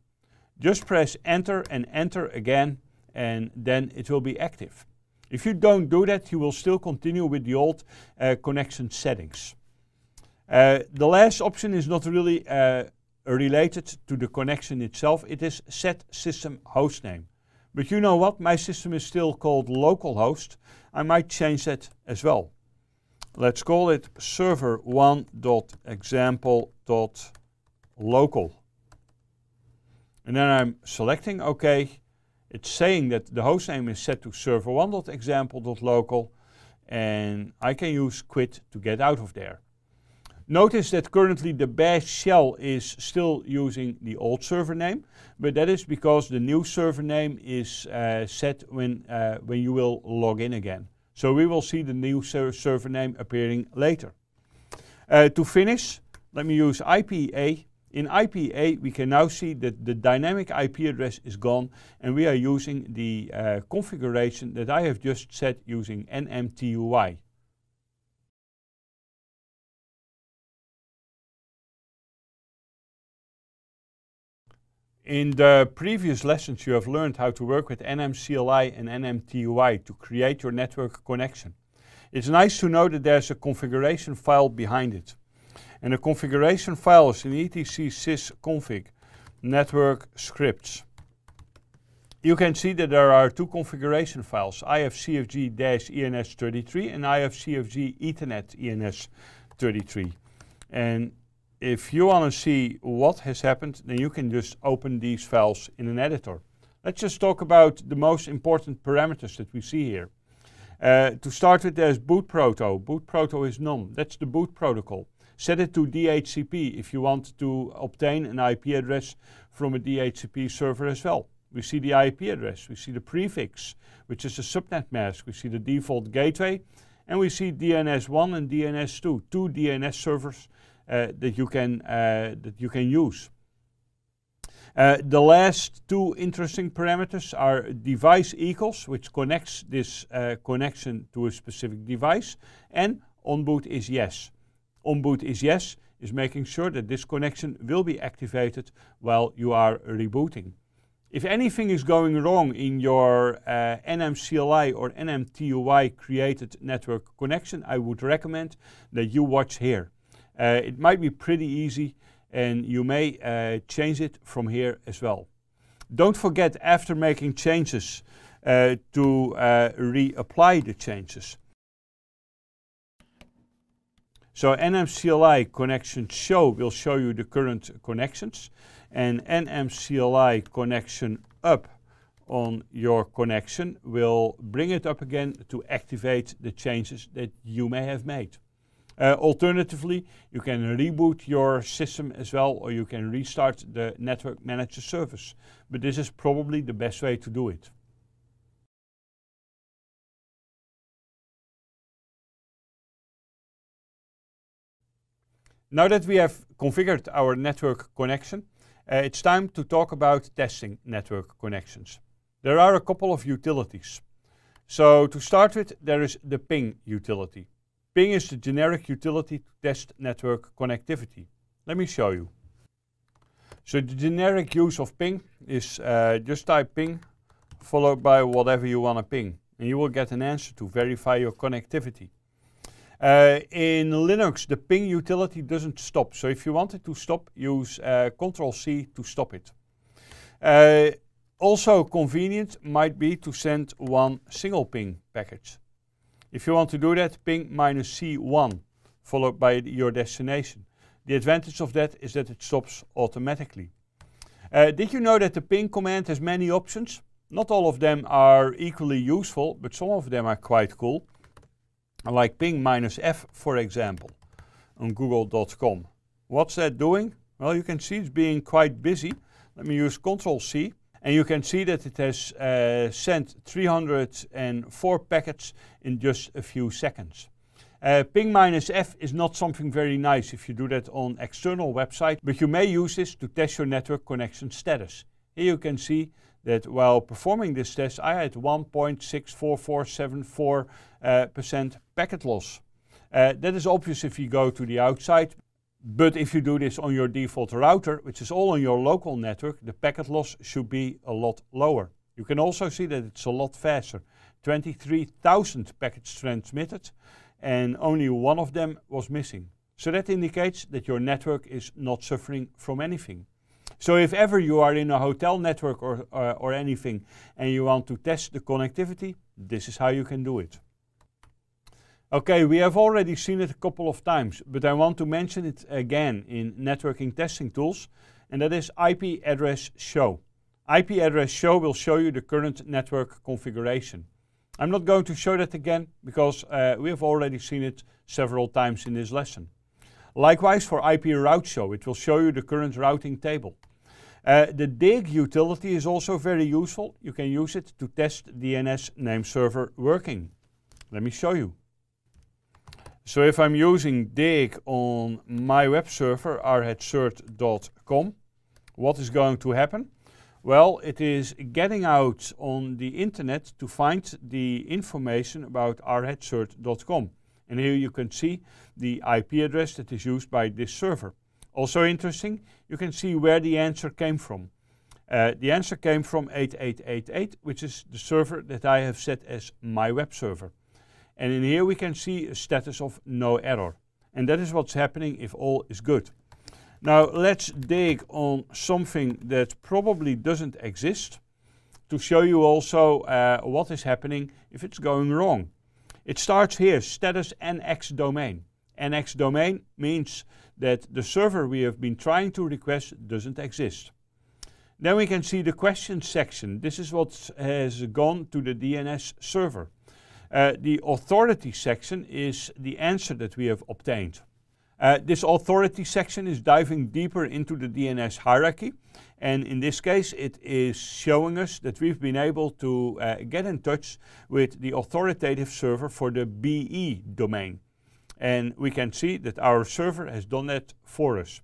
Just press Enter and Enter again, and then it will be active. If you don't do that, you will still continue with the old uh, connection settings. Uh, the last option is not really uh, related to the connection itself, it is set system hostname. But you know what? My system is still called localhost. I might change that as well. Let's call it server1.example.local. And then I'm selecting OK. It's saying that the hostname is set to server1.example.local and I can use quit to get out of there. Notice that currently the bash shell is still using the old server name, but that is because the new server name is uh, set when, uh, when you will log in again. So we will see the new ser server name appearing later. Uh, to finish, let me use IPA. In IPA, we can now see that the dynamic IP address is gone and we are using the uh, configuration that I have just set using NMTUI. In the previous lessons, you have learned how to work with NMCLI and NMTUI to create your network connection. It's nice to know that there's a configuration file behind it. And the configuration file is an etc sysconfig network scripts. You can see that there are two configuration files, ifcfg-ens33 and ifcfg ethernet ens33. And if you want to see what has happened, then you can just open these files in an editor. Let's just talk about the most important parameters that we see here. Uh, to start with, there's boot proto. Boot proto is none. That's the boot protocol. Set it to DHCP if you want to obtain an IP address from a DHCP server as well. We see the IP address, we see the prefix, which is a subnet mask, we see the default gateway, and we see DNS1 and DNS2, two DNS servers uh, that you can uh, that you can use. Uh, the last two interesting parameters are device equals, which connects this connection to a specific device, and onboot is yes. Onboot is yes is making sure that this connection will be activated while you are rebooting. If anything is going wrong in your uh, NMCLI or NMTUI created network connection, I would recommend that you watch here. Uh, it might be pretty easy and you may uh, change it from here as well. Don't forget after making changes uh, to uh, reapply the changes. So NMCLI connection show will show you the current connections and NMCLI connection up on your connection will bring it up again to activate the changes that you may have made. Uh, alternatively, you can reboot your system as well, or you can restart the network manager service. But this is probably the best way to do it. Now that we have configured our network connection, uh, it's time to talk about testing network connections. There are a couple of utilities. So to start with, there is the ping utility. Ping is the generic utility to test network connectivity. Let me show you. So the generic use of ping is uh, just type ping followed by whatever you want to ping. And you will get an answer to verify your connectivity. Uh, in Linux, the ping utility doesn't stop. So if you want it to stop, use uh, Control-C to stop it. Uh, also convenient might be to send one single ping package. If you want to do that, ping minus C1, followed by your destination. The advantage of that is that it stops automatically. Uh, did you know that the ping command has many options? Not all of them are equally useful, but some of them are quite cool. Like ping minus F, for example, on google.com. What's that doing? Well, you can see it's being quite busy. Let me use Control C and you can see that it has uh, sent 304 packets in just a few seconds. Uh, ping minus F is not something very nice if you do that on external website, but you may use this to test your network connection status. Here you can see that while performing this test, I had 1.64474% uh, packet loss. Uh, that is obvious if you go to the outside, but if you do this on your default router, which is all on your local network, the packet loss should be a lot lower. You can also see that it's a lot faster. 23,000 packets transmitted and only one of them was missing. So that indicates that your network is not suffering from anything. So if ever you are in a hotel network or, or, or anything and you want to test the connectivity, this is how you can do it. Okay, we have already seen it a couple of times, but I want to mention it again in networking testing tools, and that is IP address show. IP address show will show you the current network configuration. I'm not going to show that again because uh, we have already seen it several times in this lesson. Likewise for IP route show, it will show you the current routing table. Uh, the dig utility is also very useful. You can use it to test DNS name server working. Let me show you. So if I'm using dig on my web server, rheadcert.com, what is going to happen? Well, it is getting out on the internet to find the information about rheadcert.com. And here you can see the IP address that is used by this server. Also interesting, you can see where the answer came from. Uh, the answer came from 8888, which is the server that I have set as my web server. And in here we can see a status of no error. And that is what's happening if all is good. Now let's dig on something that probably doesn't exist to show you also uh, what is happening if it's going wrong. It starts here, status nx domain. nx domain means that the server we have been trying to request doesn't exist. Then we can see the question section. This is what has gone to the DNS server. Eh, the authority section is the answer that we have obtained. Uh, this authority section is diving deeper into the DNS hierarchy. And in this case, it is showing us that we've been able to uh, get in touch with the authoritative server for the BE domain. And we can see that our server has done that for us.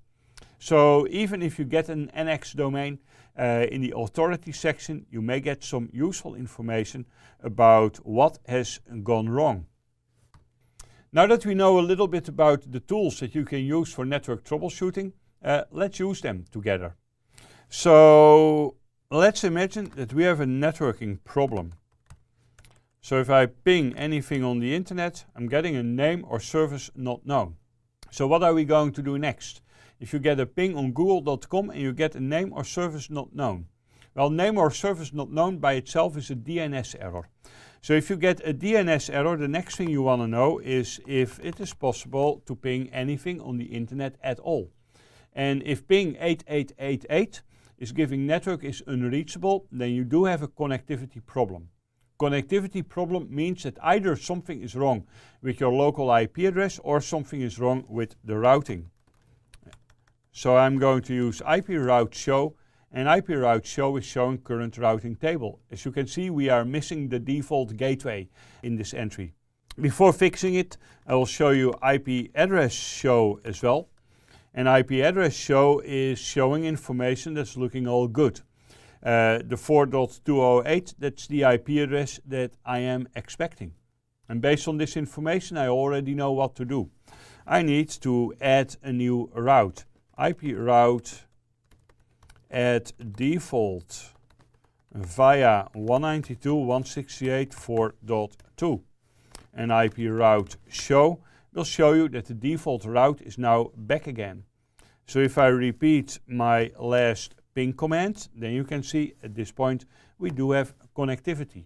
So even if you get an NX domain, uh, in the authority section, you may get some useful information about what has gone wrong. Now that we know a little bit about the tools that you can use for network troubleshooting, uh, let's use them together. So let's imagine that we have a networking problem. So if I ping anything on the internet, I'm getting a name or service not known. So what are we going to do next? If you get a ping on google.com and you get a name or service not known. Well, name or service not known by itself is a DNS error. So if you get a DNS error, the next thing you want to know is if it is possible to ping anything on the internet at all. And if ping 8888 is giving network is unreachable, then you do have a connectivity problem. Connectivity problem means that either something is wrong with your local IP address or something is wrong with the routing. So I'm going to use IP route show and IP route show is showing current routing table. As you can see, we are missing the default gateway in this entry. Before fixing it, I will show you IP address show as well. And IP address show is showing information that's looking all good. Uh, the 4.208, that's the IP address that I am expecting. And based on this information, I already know what to do. I need to add a new route. IP route at default via 192.168.4.2 and IP route show will show you that the default route is now back again. So if I repeat my last ping command, then you can see at this point we do have connectivity.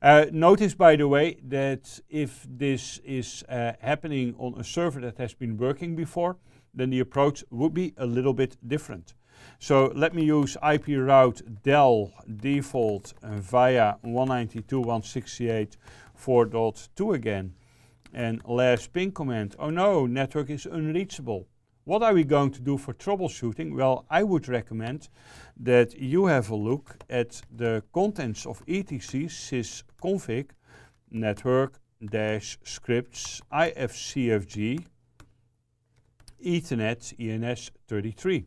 Uh, notice, by the way, that if this is uh, happening on a server that has been working before, then the approach would be a little bit different. So let me use IP route del default via 192.168.4.2 again. And last ping command, oh no, network is unreachable. What are we going to do for troubleshooting? Well, I would recommend that you have a look at the contents of etc sysconfig network dash scripts ifcfg Ethernet ENS 33.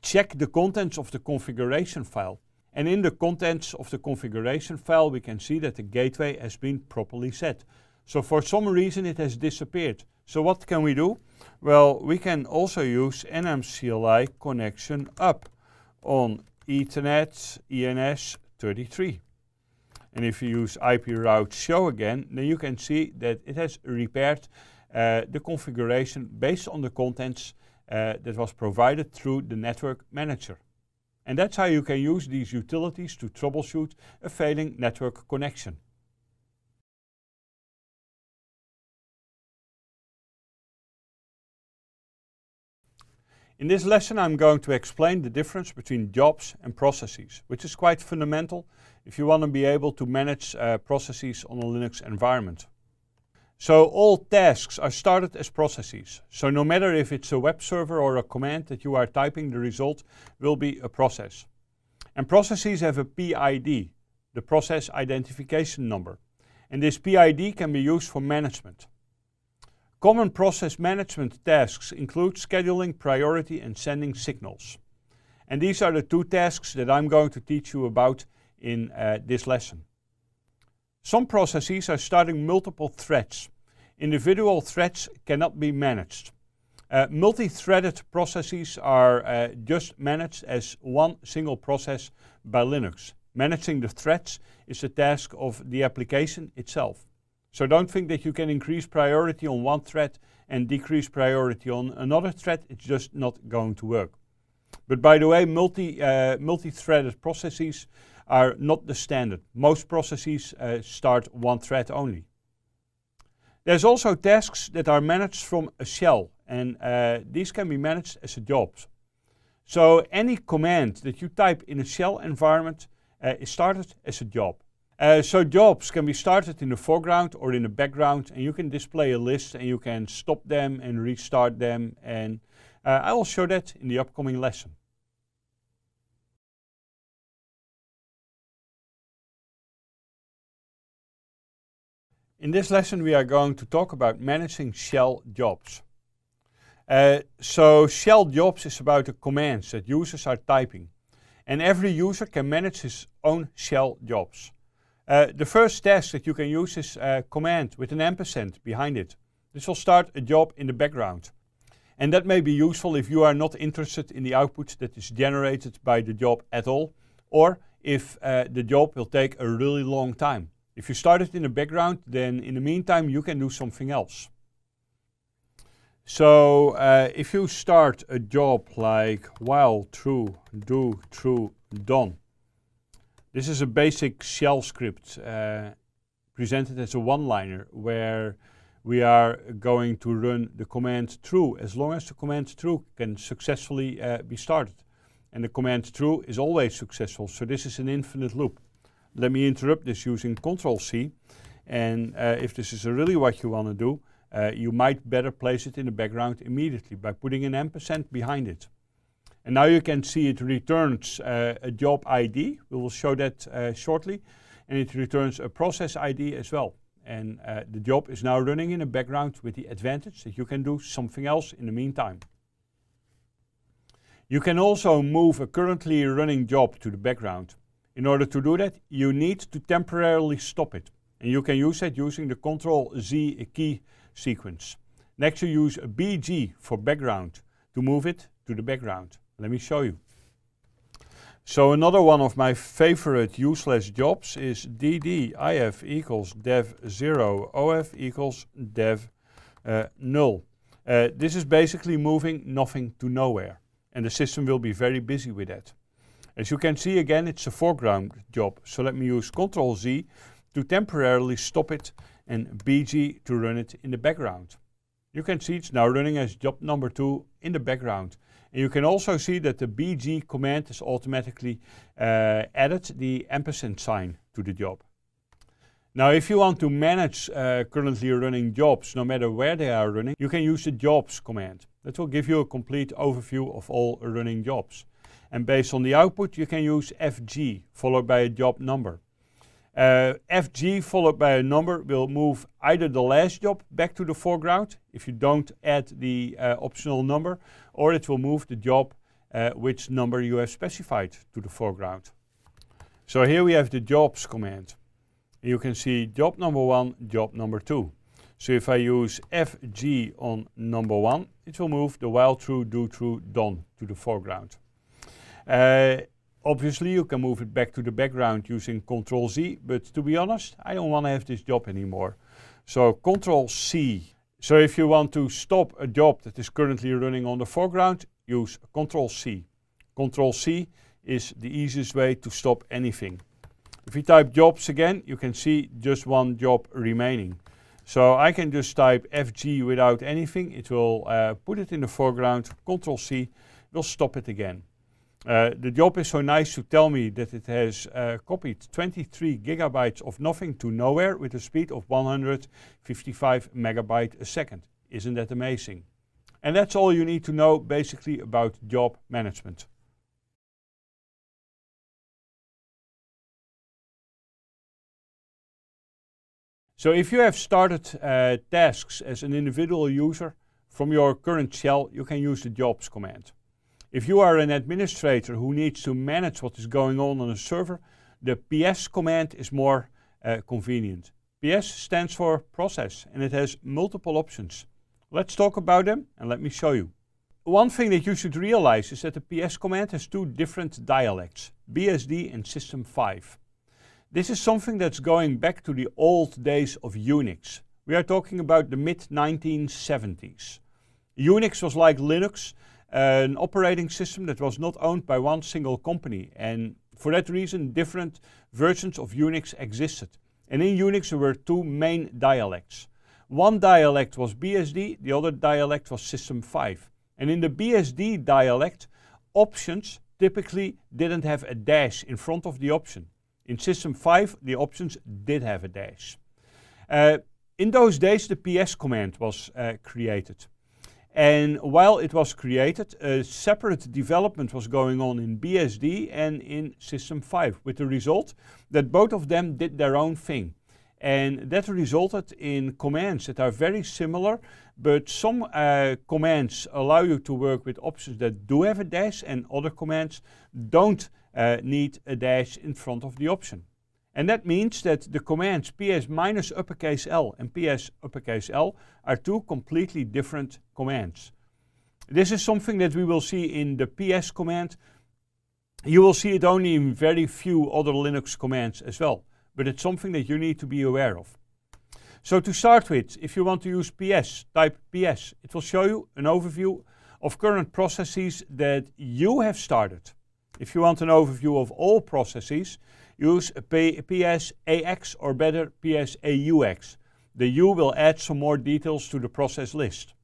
Check the contents of the configuration file. And in the contents of the configuration file, we can see that the gateway has been properly set. So for some reason, it has disappeared. So what can we do? Well, we can also use NMCLI connection up on Ethernet ENS 33. And if you use IP route show again, then you can see that it has repaired the eh, configuration based on the contents eh, that was provided through the network manager. And that's how you can use these utilities to troubleshoot a failing network connection. In this lesson I'm going to explain the difference between jobs and processes, which is quite fundamental if you want to be able to manage uh, processes on a Linux environment. So all tasks are started as processes. So no matter if it's a web server or a command that you are typing, the result will be a process. And processes have a PID, the process identification number. And this PID can be used for management. Common process management tasks include scheduling, priority, and sending signals. And these are the two tasks that I'm going to teach you about in uh, this lesson. Some processes are starting multiple threads. Individual threads cannot be managed. Uh, multi-threaded processes are uh, just managed as one single process by Linux. Managing the threads is the task of the application itself. So don't think that you can increase priority on one thread and decrease priority on another thread. It's just not going to work. But by the way, multi, uh, multi-threaded processes are not the standard. Most processes uh, start one thread only. There's also tasks that are managed from a shell, and uh, these can be managed as a job. So any command that you type in a shell environment uh, is started as a job. Uh, so jobs can be started in the foreground or in the background, and you can display a list and you can stop them and restart them. And uh, I will show that in the upcoming lesson. In this lesson we are going to talk about managing shell jobs. Uh, so shell jobs is about the commands that users are typing. And every user can manage his own shell jobs. Uh, the first task that you can use is a command with an ampersand behind it. This will start a job in the background. And that may be useful if you are not interested in the output that is generated by the job at all, or if uh, the job will take a really long time. If you start it in the background, then in the meantime, you can do something else. So uh, if you start a job like while, true, do, true, done, this is a basic shell script uh, presented as a one-liner where we are going to run the command true as long as the command true can successfully uh, be started. And the command true is always successful, so this is an infinite loop let me interrupt this using Control C. And uh, if this is really what you want to do, uh, you might better place it in the background immediately by putting an ampersand behind it. And now you can see it returns uh, a job ID. We will show that uh, shortly. And it returns a process ID as well. And uh, the job is now running in the background with the advantage that you can do something else in the meantime. You can also move a currently running job to the background. In order to do that, you need to temporarily stop it. And you can use that using the Control Z key sequence. Next, you use a BG for background to move it to the background. Let me show you. So another one of my favorite useless jobs is ddif equals dev 0, of equals dev uh, null. Uh, this is basically moving nothing to nowhere. And the system will be very busy with that. As you can see again, it's a foreground job. So let me use Ctrl Z to temporarily stop it and BG to run it in the background. You can see it's now running as job number two in the background. And you can also see that the BG command is automatically uh, added the ampersand sign to the job. Now, if you want to manage uh, currently running jobs, no matter where they are running, you can use the jobs command. That will give you a complete overview of all running jobs. And based on the output, you can use FG followed by a job number. Uh, FG followed by a number will move either the last job back to the foreground if you don't add the uh, optional number, or it will move the job uh, which number you have specified to the foreground. So here we have the jobs command. You can see job number one, job number two. So if I use FG on number one, it will move the while true, do true, done to the foreground. Uh, obviously, you can move it back to the background using Control Z, but to be honest, I don't want to have this job anymore. So Control C. So if you want to stop a job that is currently running on the foreground, use Control C. Control C is the easiest way to stop anything. If you type jobs again, you can see just one job remaining. So I can just type FG without anything. It will uh, put it in the foreground, Control C, will stop it again the eh, job is so nice to tell me that it has uh, copied 23 gigabytes of nothing to nowhere with a speed of 155 megabyte a second. Isn't that amazing? And that's all you need to know basically about job management. So if you have started uh, tasks as an individual user from your current shell, you can use the jobs command. If you are an administrator who needs to manage what is going on on a server, the PS command is more uh, convenient. PS stands for process and it has multiple options. Let's talk about them and let me show you. One thing that you should realize is that the PS command has two different dialects, BSD and System5. This is something that's going back to the old days of Unix. We are talking about the mid-1970s. Unix was like Linux, an operating system that was not owned by one single company. And for that reason, different versions of Unix existed. And in Unix, there were two main dialects. One dialect was BSD, the other dialect was System 5. And in the BSD dialect, options typically didn't have a dash in front of the option. In System 5, the options did have a dash. Uh, in those days, the PS command was uh, created. And while it was created, a separate development was going on in BSD and in System 5, with the result that both of them did their own thing. And that resulted in commands that are very similar, but some uh, commands allow you to work with options that do have a dash, and other commands don't uh, need a dash in front of the option. And that means that the commands ps minus uppercase l and ps uppercase l are two completely different commands. This is something that we will see in the ps command. You will see it only in very few other Linux commands as well, but it's something that you need to be aware of. So to start with, if you want to use ps, type ps. It will show you an overview of current processes that you have started. If you want an overview of all processes, Use PSAX or better PSAUX. The U will add some more details to the process list.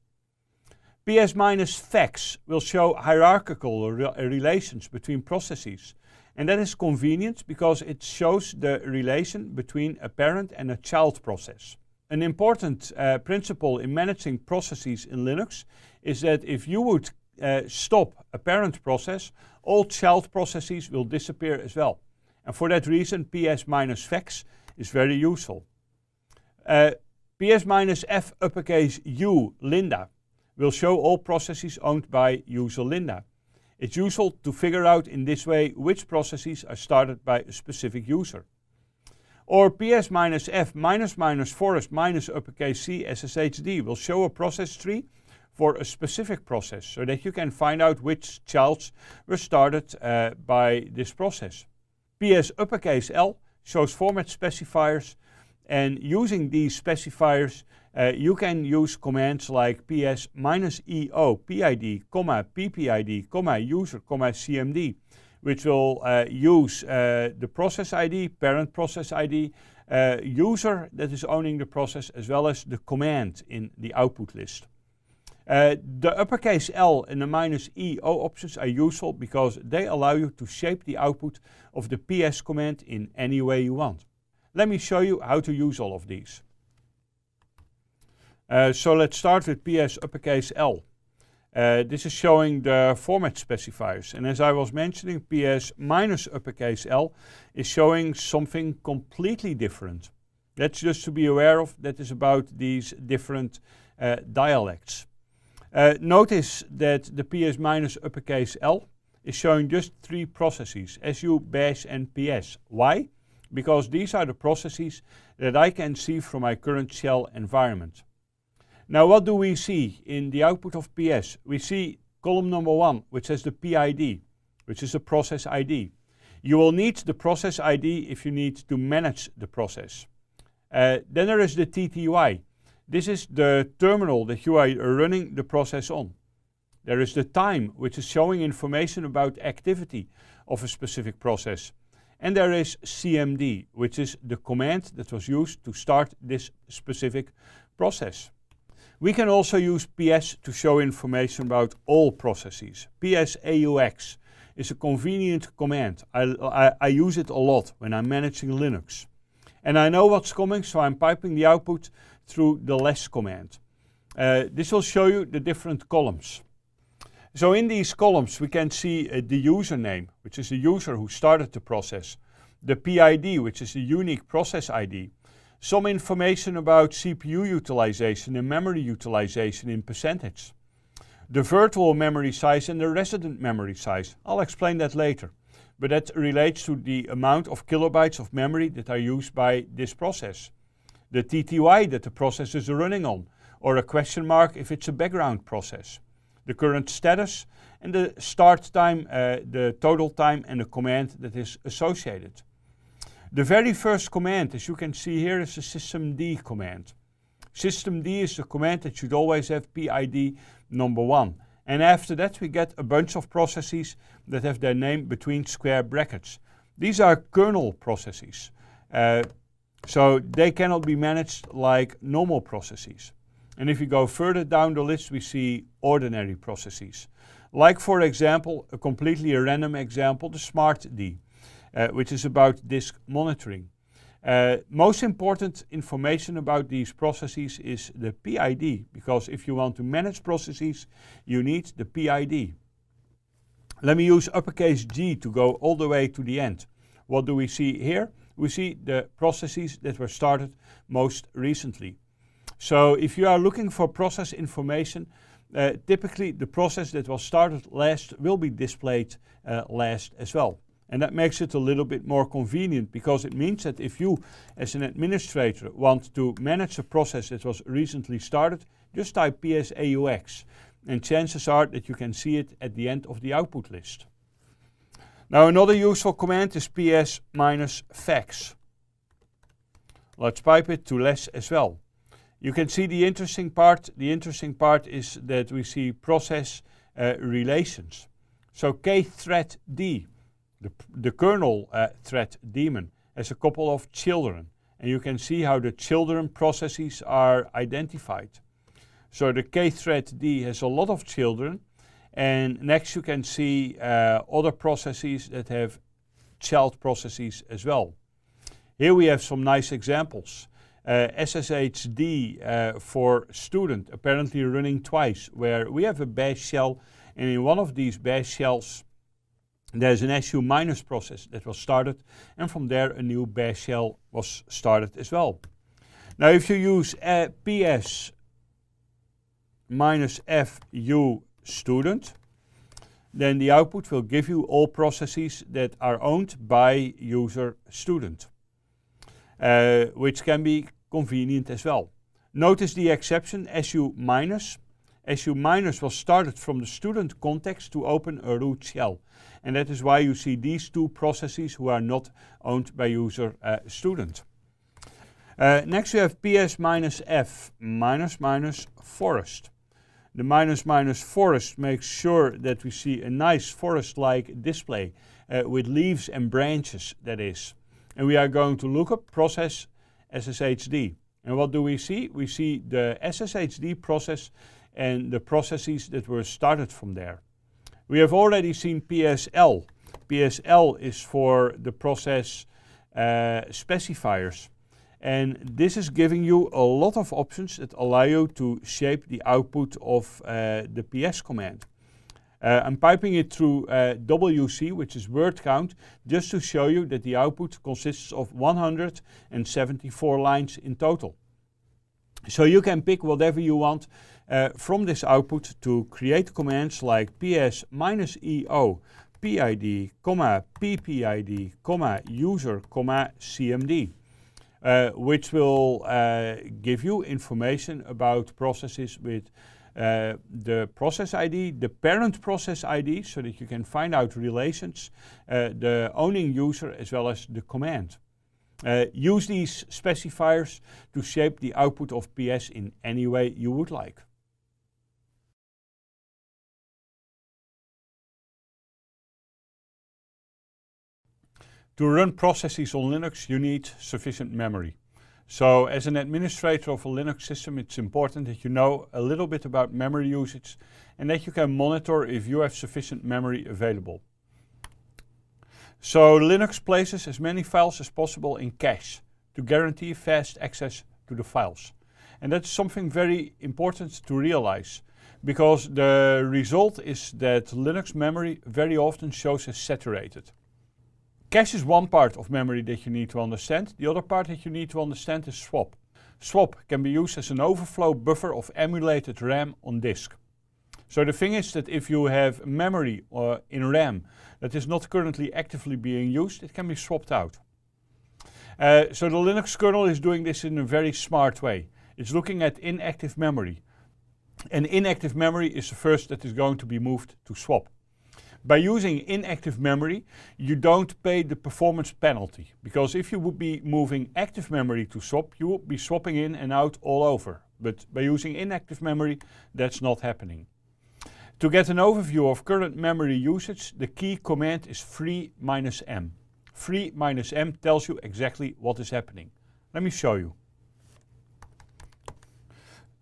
ps -fex will show hierarchical re relations between processes. And that is convenient because it shows the relation between a parent and a child process. An important uh, principle in managing processes in Linux is that if you would uh, stop a parent process, all child processes will disappear as well. And for that reason, PS minus fax is very useful. Uh, PS minus F uppercase U Linda will show all processes owned by user Linda. It's useful to figure out in this way which processes are started by a specific user. Or PS minus F minus minus forest minus uppercase C SSHD will show a process tree for a specific process so that you can find out which childs were started uh, by this process. PS uppercase L shows format specifiers and using these specifiers uh, you can use commands like ps minus eo pid comma ppid comma user comma cmd which will uh, use uh, the process id parent process id uh, user that is owning the process as well as the command in the output list uh, eh, the uppercase L and the minus E O options are useful because they allow you to shape the output of the PS command in any way you want. Let me show you how to use all of these. Uh, so let's start with PS uppercase L. Uh, this is showing the format specifiers. And as I was mentioning, PS minus uppercase L is showing something completely different. That's just to be aware of. That is about these different dialects. Uh, notice that the PS minus uppercase L is showing just three processes, SU, bash and PS. Why? Because these are the processes that I can see from my current shell environment. Now what do we see in the output of PS? We see column number one, which has the PID, which is the process ID. You will need the process ID if you need to manage the process. Uh, then there is the TTY, this is the terminal that you are running the process on. There is the time, which is showing information about activity of a specific process. And there is CMD, which is the command that was used to start this specific process. We can also use PS to show information about all processes. PSAUX is a convenient command. I, I, I, use it a lot when I'm managing Linux. And I know what's coming, so I'm piping the output through the less command. Uh, this will show you the different columns. So in these columns we can see uh, the username, which is the user who started the process, the PID, which is the unique process ID, some information about CPU utilization and memory utilization in percentage, the virtual memory size and the resident memory size. I'll explain that later, but that relates to the amount of kilobytes of memory that are used by this process the TTY that the process is running on, or a question mark if it's a background process, the current status, and the start time, uh, the total time, and the command that is associated. The very first command, as you can see here, is system systemd command. Systemd is the command that should always have PID number one. And after that, we get a bunch of processes that have their name between square brackets. These are kernel processes. Uh, so they cannot be managed like normal processes. And if you go further down the list, we see ordinary processes. Like for example, a completely random example, the SmartD, uh, which is about disk monitoring. Uh, most important information about these processes is the PID, because if you want to manage processes, you need the PID. Let me use uppercase G to go all the way to the end. What do we see here? we see the processes that were started most recently. So if you are looking for process information, uh, typically the process that was started last will be displayed uh, last as well. And that makes it a little bit more convenient because it means that if you, as an administrator, want to manage a process that was recently started, just type PSAUX. And chances are that you can see it at the end of the output list. Now another useful command is ps minus fax. Let's pipe it to less as well. You can see the interesting part. The interesting part is that we see process uh, relations. So kthread_d, the, the kernel uh, thread daemon, has a couple of children. And you can see how the children processes are identified. So the kthread_d has a lot of children and next you can see uh, other processes that have child processes as well. Here we have some nice examples. Uh, SSHD uh, for student, apparently running twice, where we have a bash shell, and in one of these bash shells, there's an SU minus process that was started, and from there a new bash shell was started as well. Now, if you use uh, PS minus FU student, then the output will give you all processes that are owned by user student, uh, which can be convenient as well. Notice the exception SU minus. SU minus was started from the student context to open a root shell. And that is why you see these two processes who are not owned by user uh, student. Uh, next we have PS minus F minus minus forest the minus minus forest makes sure that we see a nice forest-like display uh, with leaves and branches, that is. And we are going to look up process SSHD. And what do we see? We see the SSHD process and the processes that were started from there. We have already seen PSL. PSL is for the process uh, specifiers. And this is giving you a lot of options that allow you to shape the output of uh, the PS command. Uh, I'm piping it through uh, WC, which is word count, just to show you that the output consists of 174 lines in total. So you can pick whatever you want uh, from this output to create commands like ps -eo, pid, comma, ppid, comma, user, comma, cmd uh, which will uh, give you information about processes with uh, the process ID, the parent process ID, so that you can find out relations, uh, the owning user, as well as the command. Uh, use these specifiers to shape the output of PS in any way you would like. To run processes on Linux, you need sufficient memory. So as an administrator of a Linux system, it's important that you know a little bit about memory usage and that you can monitor if you have sufficient memory available. So Linux places as many files as possible in cache to guarantee fast access to the files. And that's something very important to realize because the result is that Linux memory very often shows as saturated. Cache is one part of memory that you need to understand. The other part that you need to understand is swap. Swap can be used as an overflow buffer of emulated RAM on disk. So the thing is that if you have memory uh, in RAM that is not currently actively being used, it can be swapped out. Uh, so the Linux kernel is doing this in a very smart way. It's looking at inactive memory. And inactive memory is the first that is going to be moved to swap by using inactive memory, you don't pay the performance penalty. Because if you would be moving active memory to swap, you would be swapping in and out all over. But by using inactive memory, that's not happening. To get an overview of current memory usage, the key command is free minus m. Free minus m tells you exactly what is happening. Let me show you.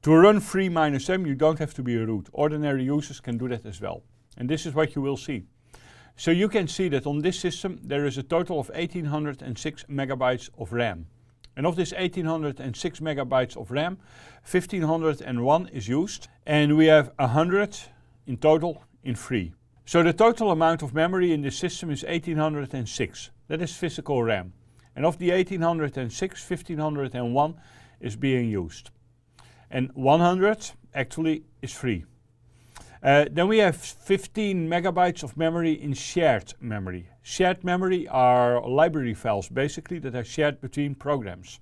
To run free minus m, you don't have to be a root. Ordinary users can do that as well. And this is what you will see. So you can see that on this system there is a total of 1806 megabytes of RAM. And of this 1806 megabytes of RAM, 1501 is used and we have 100 in total in free. So the total amount of memory in this system is 1806. That is physical RAM. And of the 1806, 1501 is being used. And 100 actually is free. Uh, then we have 15 megabytes of memory in shared memory. Shared memory are library files basically that are shared between programs.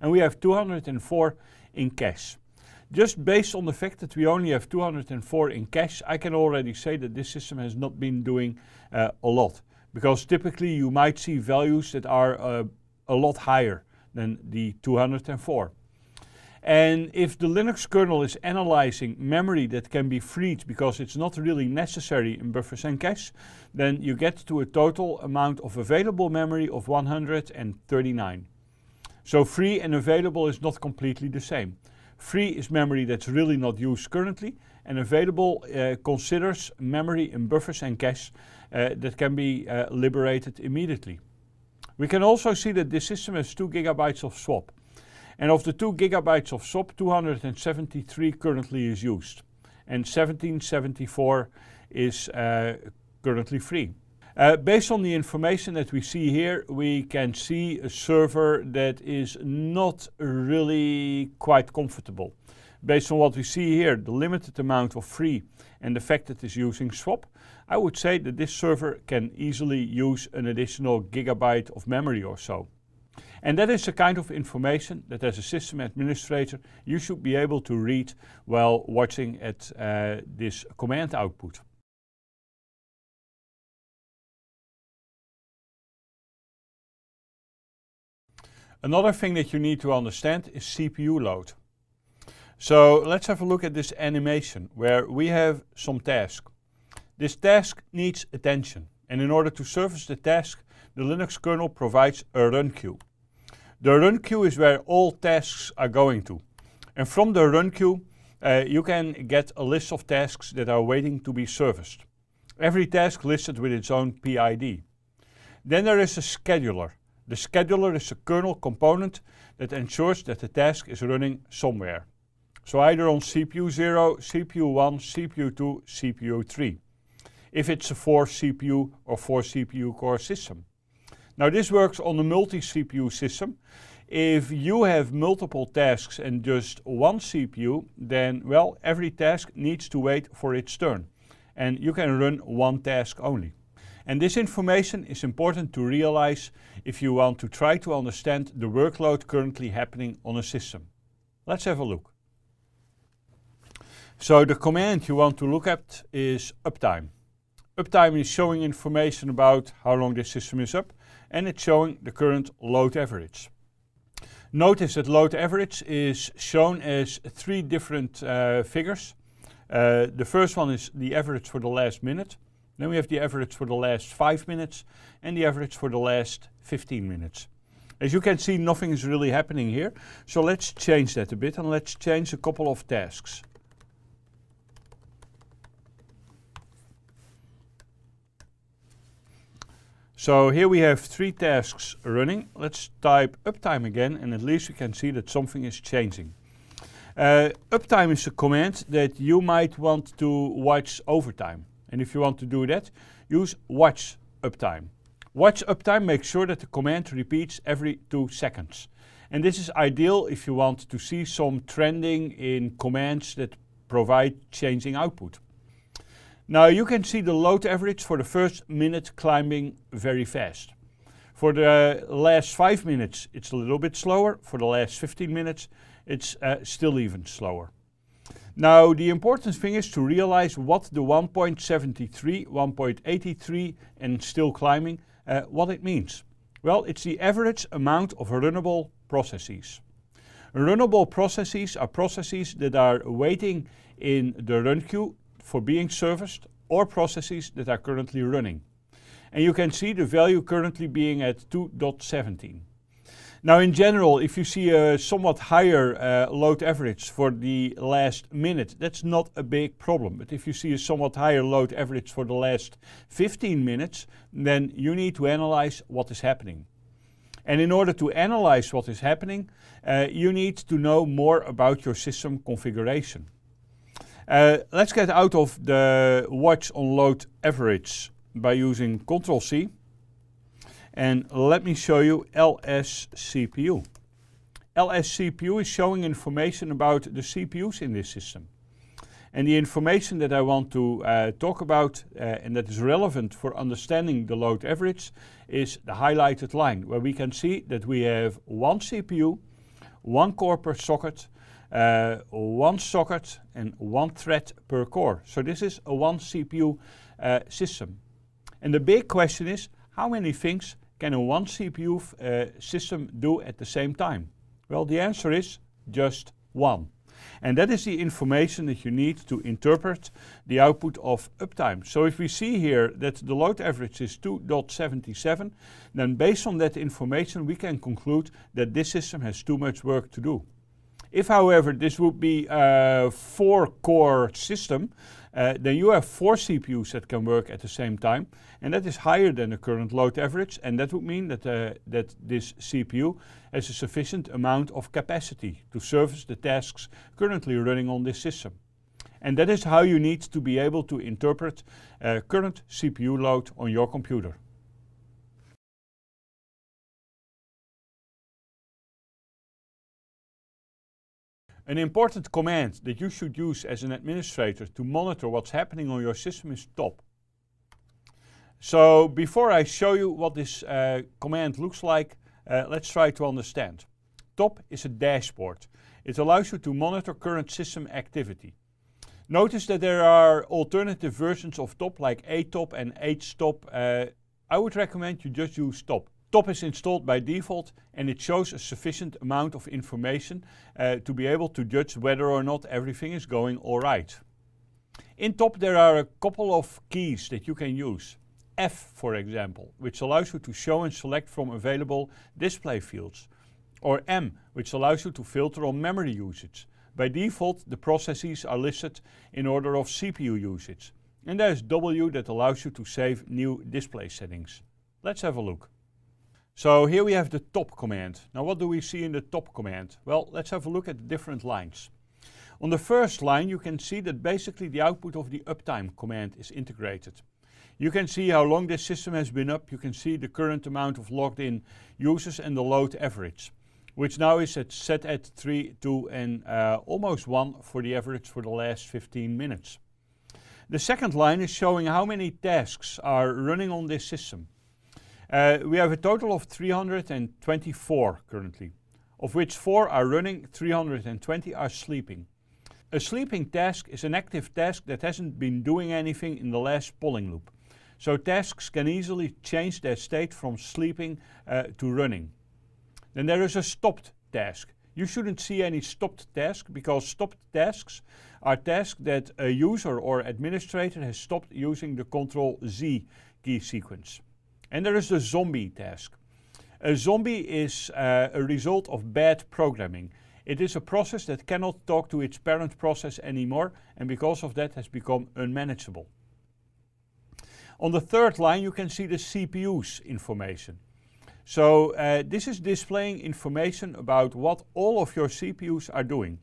And we have 204 in cache. Just based on the fact that we only have 204 in cache, I can already say that this system has not been doing uh, a lot. Because typically you might see values that are uh, a lot higher than the 204. And if the Linux kernel is analyzing memory that can be freed because it's not really necessary in buffers and cache, then you get to a total amount of available memory of 139. So free and available is not completely the same. Free is memory that's really not used currently and available uh, considers memory in buffers and cache uh, that can be uh, liberated immediately. We can also see that this system has 2 gigabytes of swap. And of the 2 gigabytes of SOP, 273 currently is used, and 1774 is uh, currently free. Uh, based on the information that we see here, we can see a server that is not really quite comfortable. Based on what we see here, the limited amount of free and the fact that it's using swap, I would say that this server can easily use an additional gigabyte of memory or so. And that is the kind of information that as a system administrator, you should be able to read while watching at uh, this command output. Another thing that you need to understand is CPU load. So let's have a look at this animation where we have some task. This task needs attention and in order to service the task, the Linux kernel provides a run queue. The run queue is where all tasks are going to. And from the run queue, uh, you can get a list of tasks that are waiting to be serviced. Every task listed with its own PID. Then there is a scheduler. The scheduler is a kernel component that ensures that the task is running somewhere. So either on CPU 0, CPU 1, CPU 2, CPU 3. If it's a 4 CPU or 4 CPU core system. Now this works on a multi-CPU system. If you have multiple tasks and just one CPU, then well, every task needs to wait for its turn. And you can run one task only. And this information is important to realize if you want to try to understand the workload currently happening on a system. Let's have a look. So the command you want to look at is uptime. Uptime is showing information about how long the system is up and it's showing the current load average. Notice that load average is shown as three different uh, figures. Uh, the first one is the average for the last minute. Then we have the average for the last 5 minutes and the average for the last 15 minutes. As you can see, nothing is really happening here. So let's change that a bit and let's change a couple of tasks. So here we have three tasks running. Let's type uptime again and at least we can see that something is changing. Uh, uptime is a command that you might want to watch overtime. And if you want to do that, use watch uptime. Watch uptime makes sure that the command repeats every two seconds. And this is ideal if you want to see some trending in commands that provide changing output. Now you can see the load average for the first minute climbing very fast. For the last 5 minutes it's a little bit slower, for the last 15 minutes it's uh, still even slower. Now the important thing is to realize what the 1.73, 1.83 and still climbing, uh, what it means. Well, it's the average amount of runnable processes. Runnable processes are processes that are waiting in the run queue for being serviced or processes that are currently running. And you can see the value currently being at 2.17. Now in general, if you see a somewhat higher uh, load average for the last minute, that's not a big problem. But if you see a somewhat higher load average for the last 15 minutes, then you need to analyze what is happening. And in order to analyze what is happening, uh, you need to know more about your system configuration. Uh, let's get out of the watch on load average by using Control C. And let me show you ls cpu is showing information about the CPUs in this system. And the information that I want to uh, talk about uh, and that is relevant for understanding the load average is the highlighted line where we can see that we have one CPU, one core per socket uh, one socket and one thread per core. So this is a one CPU uh, system. And the big question is, how many things can a one CPU uh, system do at the same time? Well, the answer is just one. And that is the information that you need to interpret the output of uptime. So if we see here that the load average is 2.77, then based on that information we can conclude that this system has too much work to do. If, however, this would be a four-core system, uh, then you have four CPUs that can work at the same time, and that is higher than the current load average, and that would mean that, uh, that this CPU has a sufficient amount of capacity to service the tasks currently running on this system. And that is how you need to be able to interpret uh, current CPU load on your computer. An important command that you should use as an administrator to monitor what's happening on your system is top. So before I show you what this uh, command looks like, uh, let's try to understand. Top is a dashboard. It allows you to monitor current system activity. Notice that there are alternative versions of top like ATOP and HTOP. Uh, I would recommend you just use top. Top is installed by default and it shows a sufficient amount of information uh, to be able to judge whether or not everything is going all right. In Top there are a couple of keys that you can use. F for example, which allows you to show and select from available display fields. Or M, which allows you to filter on memory usage. By default, the processes are listed in order of CPU usage. And there's W that allows you to save new display settings. Let's have a look. So here we have the top command. Now what do we see in the top command? Well, let's have a look at the different lines. On the first line you can see that basically the output of the uptime command is integrated. You can see how long this system has been up, you can see the current amount of logged in users and the load average, which now is at set at 3, 2 and uh, almost 1 for the average for the last 15 minutes. The second line is showing how many tasks are running on this system. Uh, we have a total of 324 currently, of which 4 are running, 320 are sleeping. A sleeping task is an active task that hasn't been doing anything in the last polling loop. So tasks can easily change their state from sleeping uh, to running. Then there is a stopped task. You shouldn't see any stopped task because stopped tasks are tasks that a user or administrator has stopped using the control Z key sequence. And there is the zombie task. A zombie is uh, a result of bad programming. It is a process that cannot talk to its parent process anymore and because of that has become unmanageable. On the third line you can see the CPU's information. So uh, this is displaying information about what all of your CPUs are doing.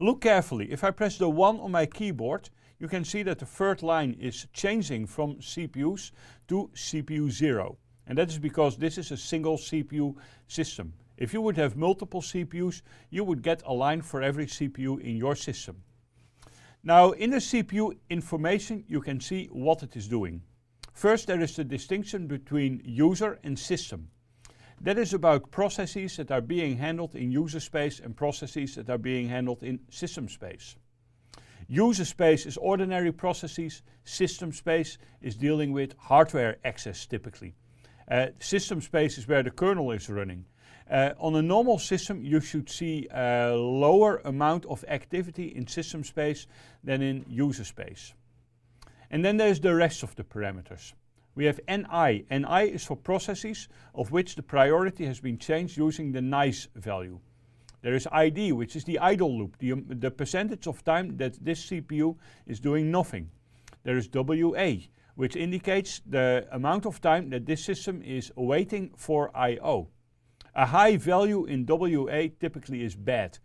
Look carefully, if I press the 1 on my keyboard, you can see that the third line is changing from CPUs to CPU 0. And that is because this is a single CPU system. If you would have multiple CPUs, you would get a line for every CPU in your system. Now in the CPU information, you can see what it is doing. First, there is the distinction between user and system. That is about processes that are being handled in user space and processes that are being handled in system space. User space is ordinary processes. System space is dealing with hardware access typically. Uh, system space is where the kernel is running. Uh, on a normal system, you should see a lower amount of activity in system space than in user space. And then there's the rest of the parameters. We have NI. NI is for processes of which the priority has been changed using the NICE value. There is ID, which is the idle loop, the, um, the percentage of time that this CPU is doing nothing. There is WA, which indicates the amount of time that this system is waiting for I.O. A high value in WA typically is bad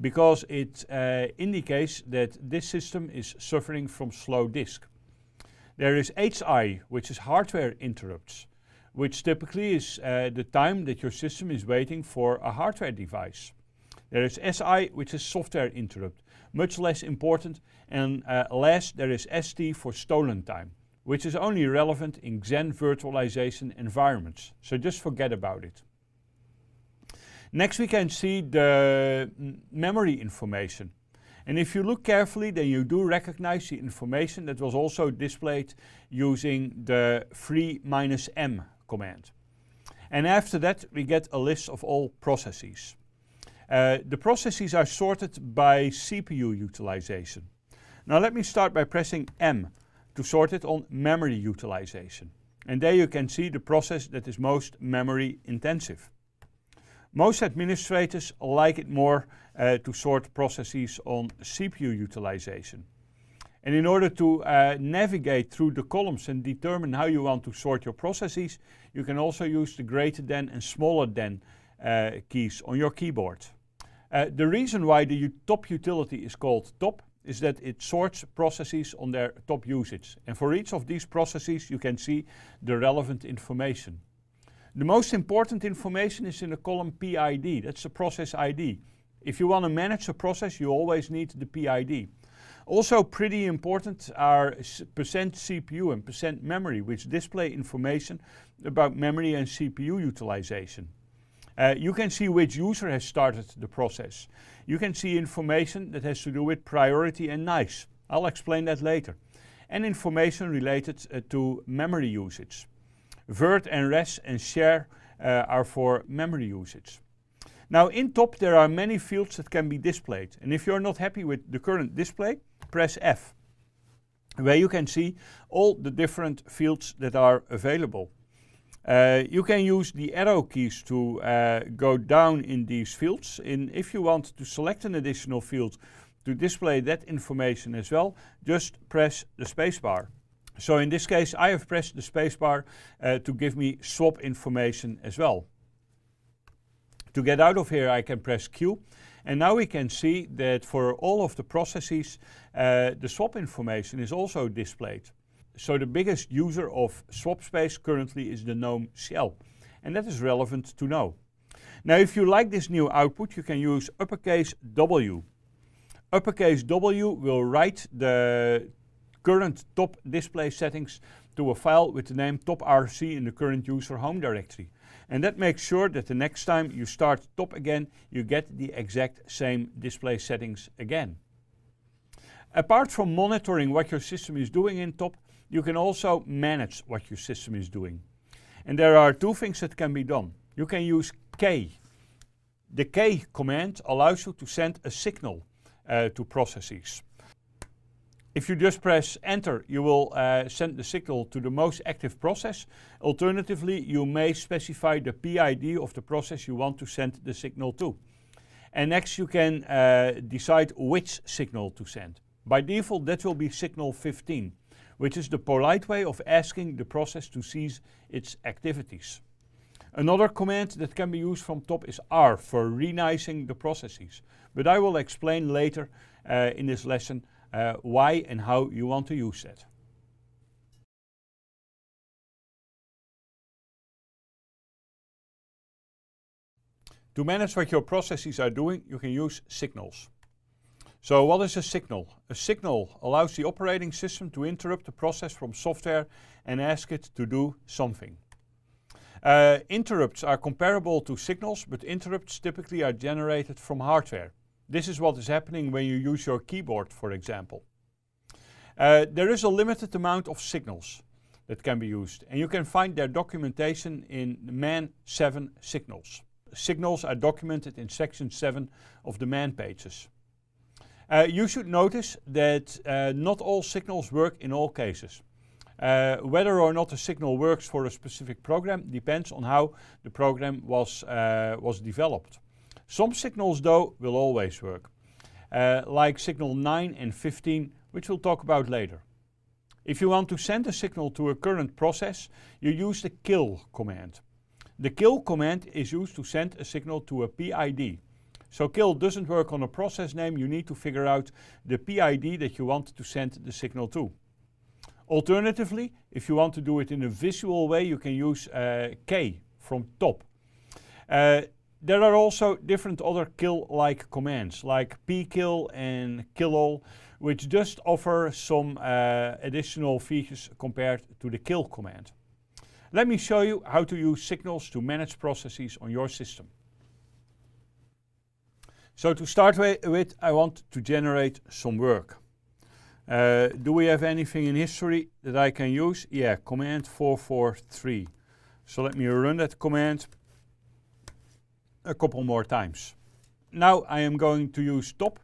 because it uh, indicates that this system is suffering from slow disk. There is HI, which is hardware interrupts, which typically is uh, the time that your system is waiting for a hardware device. There is SI, which is software interrupt, much less important. And uh, last, there is ST for stolen time, which is only relevant in Xen virtualization environments. So just forget about it. Next, we can see the memory information. And if you look carefully, then you do recognize the information that was also displayed using the free minus m command. And after that, we get a list of all processes the eh, processes are sorted by CPU utilization. Now let me start by pressing M to sort it on memory utilization. And there you can see the process that is most memory intensive. Most administrators like it more uh, to sort processes on CPU utilization. And in order to uh, navigate through the columns and determine how you want to sort your processes, you can also use the greater than and smaller than Eh, keys on your keyboard. Eh, the reason why the top utility is called top is that it sorts processes on their top usage. And for each of these processes, you can see the relevant information. The most important information is in the column PID, that's the process ID. If you want to manage a process, you always need the PID. Also pretty important are percent CPU and percent memory, which display information about memory and CPU utilization. Uh, you can see which user has started the process. You can see information that has to do with priority and nice. I'll explain that later. And information related uh, to memory usage. Vert and res and share uh, are for memory usage. Now in top there are many fields that can be displayed. And if you're not happy with the current display, press F where you can see all the different fields that are available. Uh, you can use the arrow keys to uh, go down in these fields. In, if you want to select an additional field to display that information as well, just press the spacebar. So in this case, I have pressed the spacebar uh, eh, to give me swap information as well. To get out of here, I can press Q. And now we can see that for all of the processes, the swap information is also displayed. So the biggest user of swap space currently is the GNOME shell, and that is relevant to know. Now, if you like this new output, you can use uppercase W. Uppercase W will write the current top display settings to a file with the name toprc in the current user home directory. And that makes sure that the next time you start top again, you get the exact same display settings again. Apart from monitoring what your system is doing in top, you can also manage what your system is doing. And there are two things that can be done. You can use K. The K command allows you to send a signal uh, to processes. If you just press enter, you will uh, send the signal to the most active process. Alternatively, you may specify the PID of the process you want to send the signal to. And next you can uh, decide which signal to send. By default, that will be signal 15 which is the polite way of asking the process to cease its activities. Another command that can be used from top is R for renicing the processes, but I will explain later uh, in this lesson uh, why and how you want to use that. To manage what your processes are doing, you can use signals. So what is a signal? A signal allows the operating system to interrupt a process from software and ask it to do something. Uh, interrupts are comparable to signals, but interrupts typically are generated from hardware. This is what is happening when you use your keyboard, for example. Uh, there is a limited amount of signals that can be used, and you can find their documentation in MAN 7 signals. Signals are documented in section 7 of the MAN pages. Uh, you should notice that uh, not all signals work in all cases. Uh, whether or not a signal works for a specific program depends on how the program was, uh, was developed. Some signals though will always work, uh, like signal 9 and 15 which we'll talk about later. If you want to send a signal to a current process, you use the kill command. The kill command is used to send a signal to a PID, so kill doesn't work on a process name. You need to figure out the PID that you want to send the signal to. Alternatively, if you want to do it in a visual way, you can use uh, K from top. Uh, there are also different other kill-like commands like pkill and killall, which just offer some uh, additional features compared to the kill command. Let me show you how to use signals to manage processes on your system. So to start with, I want to generate some work. Uh, do we have anything in history that I can use? Yeah, command 443. So let me run that command a couple more times. Now I am going to use top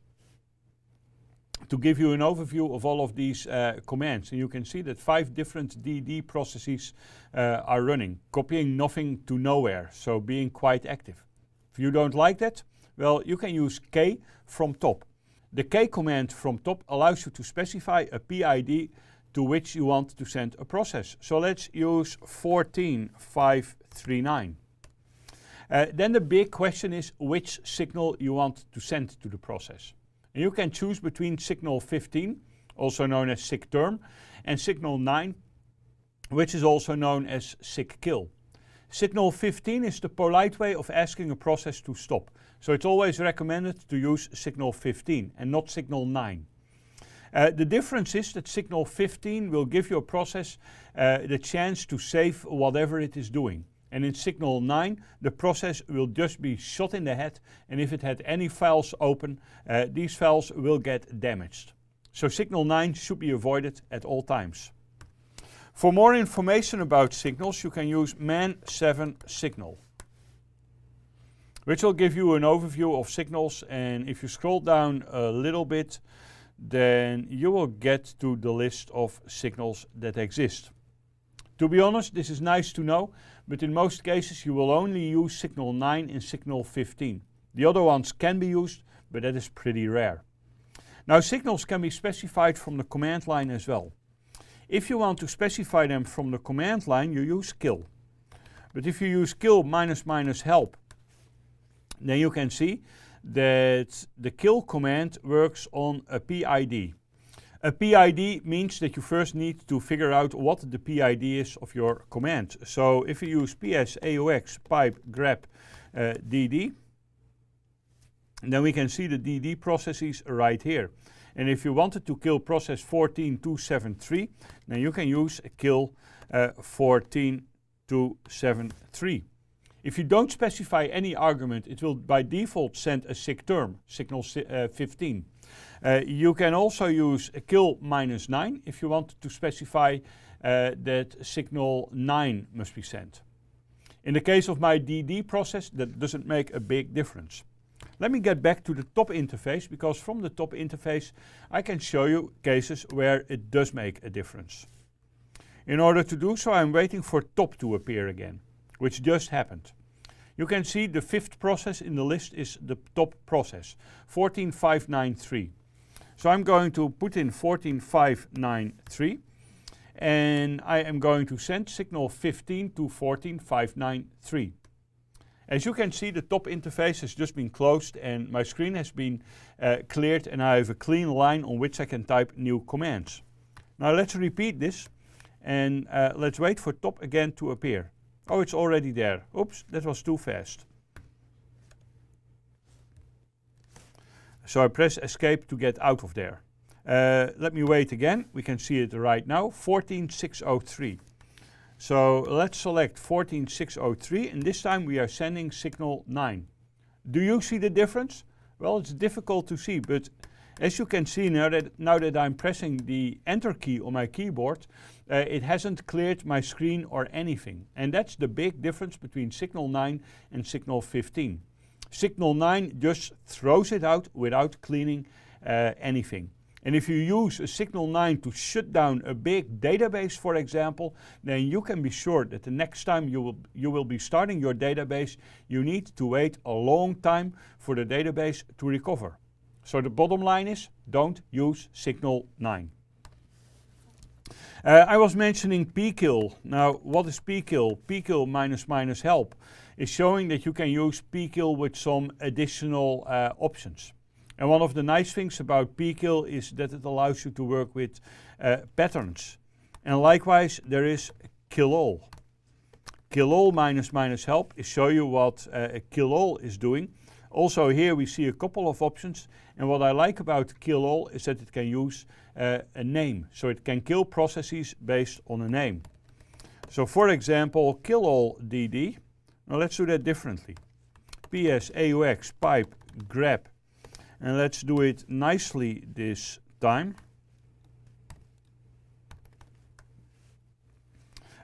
to give you an overview of all of these uh, commands. And you can see that five different DD processes uh, are running, copying nothing to nowhere, so being quite active. If you don't like that, well, you can use k from top. The k command from top allows you to specify a PID to which you want to send a process. So let's use 14539. Uh, then the big question is which signal you want to send to the process. And you can choose between signal 15, also known as sick term, and signal 9, which is also known as sick kill. Signal 15 is the polite way of asking a process to stop. So it's always recommended to use signal 15 and not signal 9. Uh, the difference is that signal 15 will give your process uh, the chance to save whatever it is doing. And in signal 9, the process will just be shot in the head and if it had any files open, uh, these files will get damaged. So signal 9 should be avoided at all times. For more information about signals, you can use MAN7 signal which will give you an overview of signals and if you scroll down a little bit then you will get to the list of signals that exist. To be honest this is nice to know but in most cases you will only use signal 9 and signal 15. The other ones can be used but that is pretty rare. Now signals can be specified from the command line as well. If you want to specify them from the command line you use kill. But if you use kill minus minus help then you can see that the kill command works on a PID. A PID means that you first need to figure out what the PID is of your command. So if you use ps aox pipe grep uh, dd, then we can see the dd processes right here. And if you wanted to kill process 14273, then you can use kill uh, 14273. If you don't specify any argument, it will by default send a sick term, signal si uh, 15. Uh, you can also use a kill minus 9 if you want to specify uh, that signal 9 must be sent. In the case of my DD process, that doesn't make a big difference. Let me get back to the top interface because from the top interface I can show you cases where it does make a difference. In order to do so, I'm waiting for top to appear again which just happened. You can see the fifth process in the list is the top process, 14593. So I'm going to put in 14593 and I am going to send signal 15 to 14593. As you can see, the top interface has just been closed and my screen has been uh, cleared and I have a clean line on which I can type new commands. Now let's repeat this and uh, let's wait for top again to appear. Oh, it's already there. Oops, that was too fast. So I press escape to get out of there. Uh, let me wait again. We can see it right now, 14603. So let's select 14603 and this time we are sending signal 9. Do you see the difference? Well, it's difficult to see, but as you can see now that, now that I'm pressing the enter key on my keyboard, uh, it hasn't cleared my screen or anything. And that's the big difference between Signal 9 and Signal 15. Signal 9 just throws it out without cleaning uh, anything. And if you use a Signal 9 to shut down a big database, for example, then you can be sure that the next time you will, you will be starting your database, you need to wait a long time for the database to recover. So the bottom line is don't use signal 9. Uh, I was mentioning pkill. Now, what is pkill? pkill minus minus help is showing that you can use pkill with some additional uh, options. And one of the nice things about pkill is that it allows you to work with uh, patterns. And likewise, there is killall. Killall minus minus help is show you what uh, killall is doing. Also here we see a couple of options and what I like about kill all is that it can use uh, a name. So it can kill processes based on a name. So for example kill all DD. Now let's do that differently. PS AUX pipe grab and let's do it nicely this time.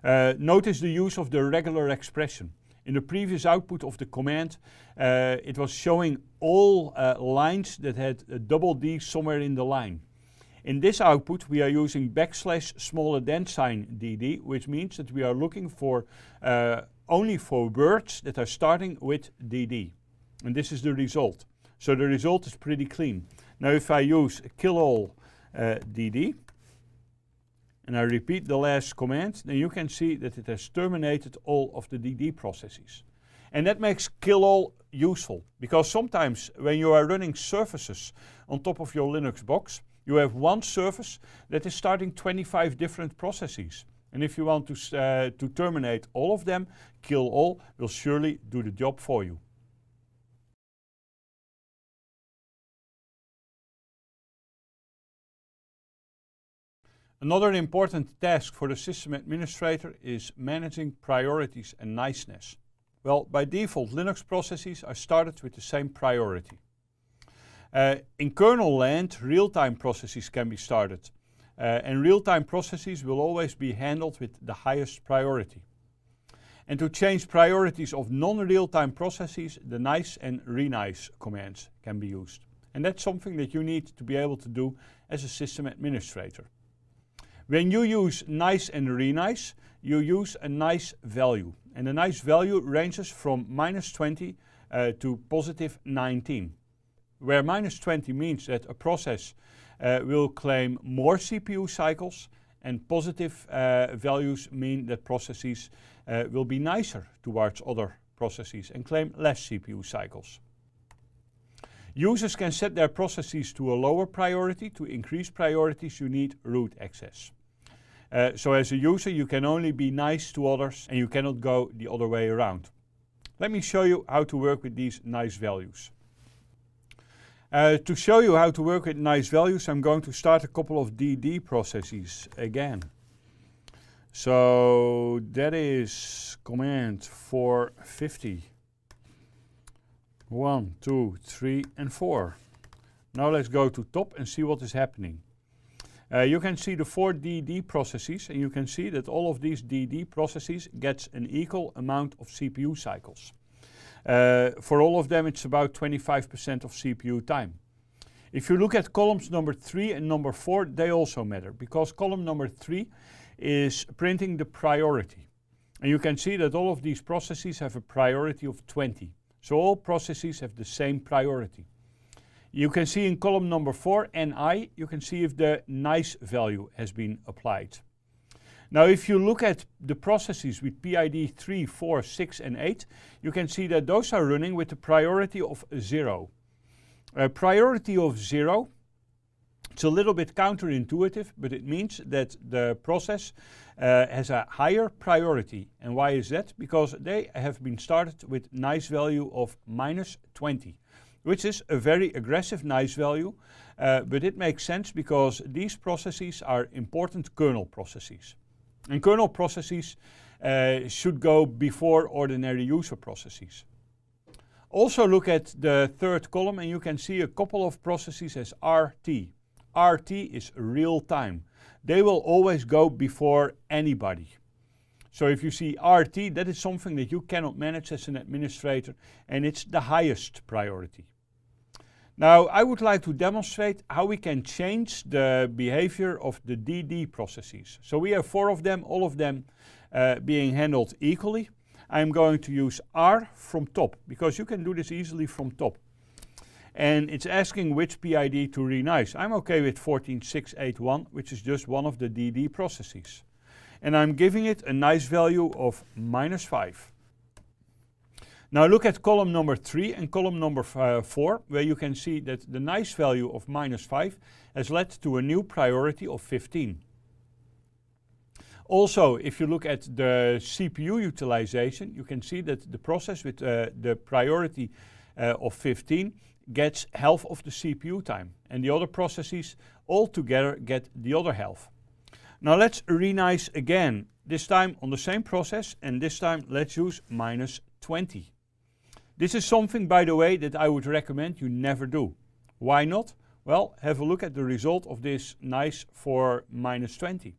Uh, notice the use of the regular expression. In the previous output of the command, uh, it was showing all uh, lines that had a double D somewhere in the line. In this output, we are using backslash smaller than sign DD, which means that we are looking for uh, only for words that are starting with DD. And this is the result. So the result is pretty clean. Now if I use kill all DD, uh, and I repeat the last command, then you can see that it has terminated all of the DD processes. And that makes kill all useful because sometimes when you are running services on top of your Linux box, you have one service that is starting 25 different processes. And if you want to, uh, to terminate all of them, kill all will surely do the job for you. Another important task for the system administrator is managing priorities and niceness. Well, by default, Linux processes are started with the same priority. Uh, in kernel land, real-time processes can be started. Uh, and real-time processes will always be handled with the highest priority. And to change priorities of non-real-time processes, the nice and renice commands can be used. And that's something that you need to be able to do as a system administrator. When you use nice and renice, you use a nice value. And the nice value ranges from minus 20 uh, to positive 19, where minus 20 means that a process uh, will claim more CPU cycles and positive uh, values mean that processes uh, will be nicer towards other processes and claim less CPU cycles. Users can set their processes to a lower priority. To increase priorities, you need root access. Uh, so as a user, you can only be nice to others and you cannot go the other way around. Let me show you how to work with these nice values. Uh, to show you how to work with nice values, I'm going to start a couple of DD processes again. So that is command 450. One, two, three, and 4. Now let's go to top and see what is happening. Uh, you can see the four DD processes and you can see that all of these DD processes gets an equal amount of CPU cycles. Uh, for all of them it's about 25% of CPU time. If you look at columns number 3 and number 4 they also matter because column number 3 is printing the priority. And you can see that all of these processes have a priority of 20. So all processes have the same priority. You can see in column number 4, NI, you can see if the nice value has been applied. Now if you look at the processes with PID 3, 4, 6 and 8, you can see that those are running with a priority of 0. A priority of 0, it's a little bit counterintuitive, but it means that the process uh, has a higher priority. And why is that? Because they have been started with nice value of minus 20 which is a very aggressive nice value, uh, but it makes sense because these processes are important kernel processes. And kernel processes uh, should go before ordinary user processes. Also look at the third column and you can see a couple of processes as RT. RT is real time. They will always go before anybody. So if you see RT, that is something that you cannot manage as an administrator and it's the highest priority. Now, I would like to demonstrate how we can change the behavior of the DD processes. So we have four of them, all of them uh, being handled equally. I'm going to use R from top because you can do this easily from top. And it's asking which PID to renice. I'm okay with 14681, which is just one of the DD processes. And I'm giving it a nice value of minus 5. Now look at column number 3 and column number uh, 4, where you can see that the nice value of minus 5 has led to a new priority of 15. Also, if you look at the CPU utilization, you can see that the process with uh, the priority uh, of 15 gets half of the CPU time, and the other processes all together get the other half. Now let's renice again, this time on the same process, and this time let's use minus 20. This is something, by the way, that I would recommend you never do. Why not? Well, have a look at the result of this nice for minus 20.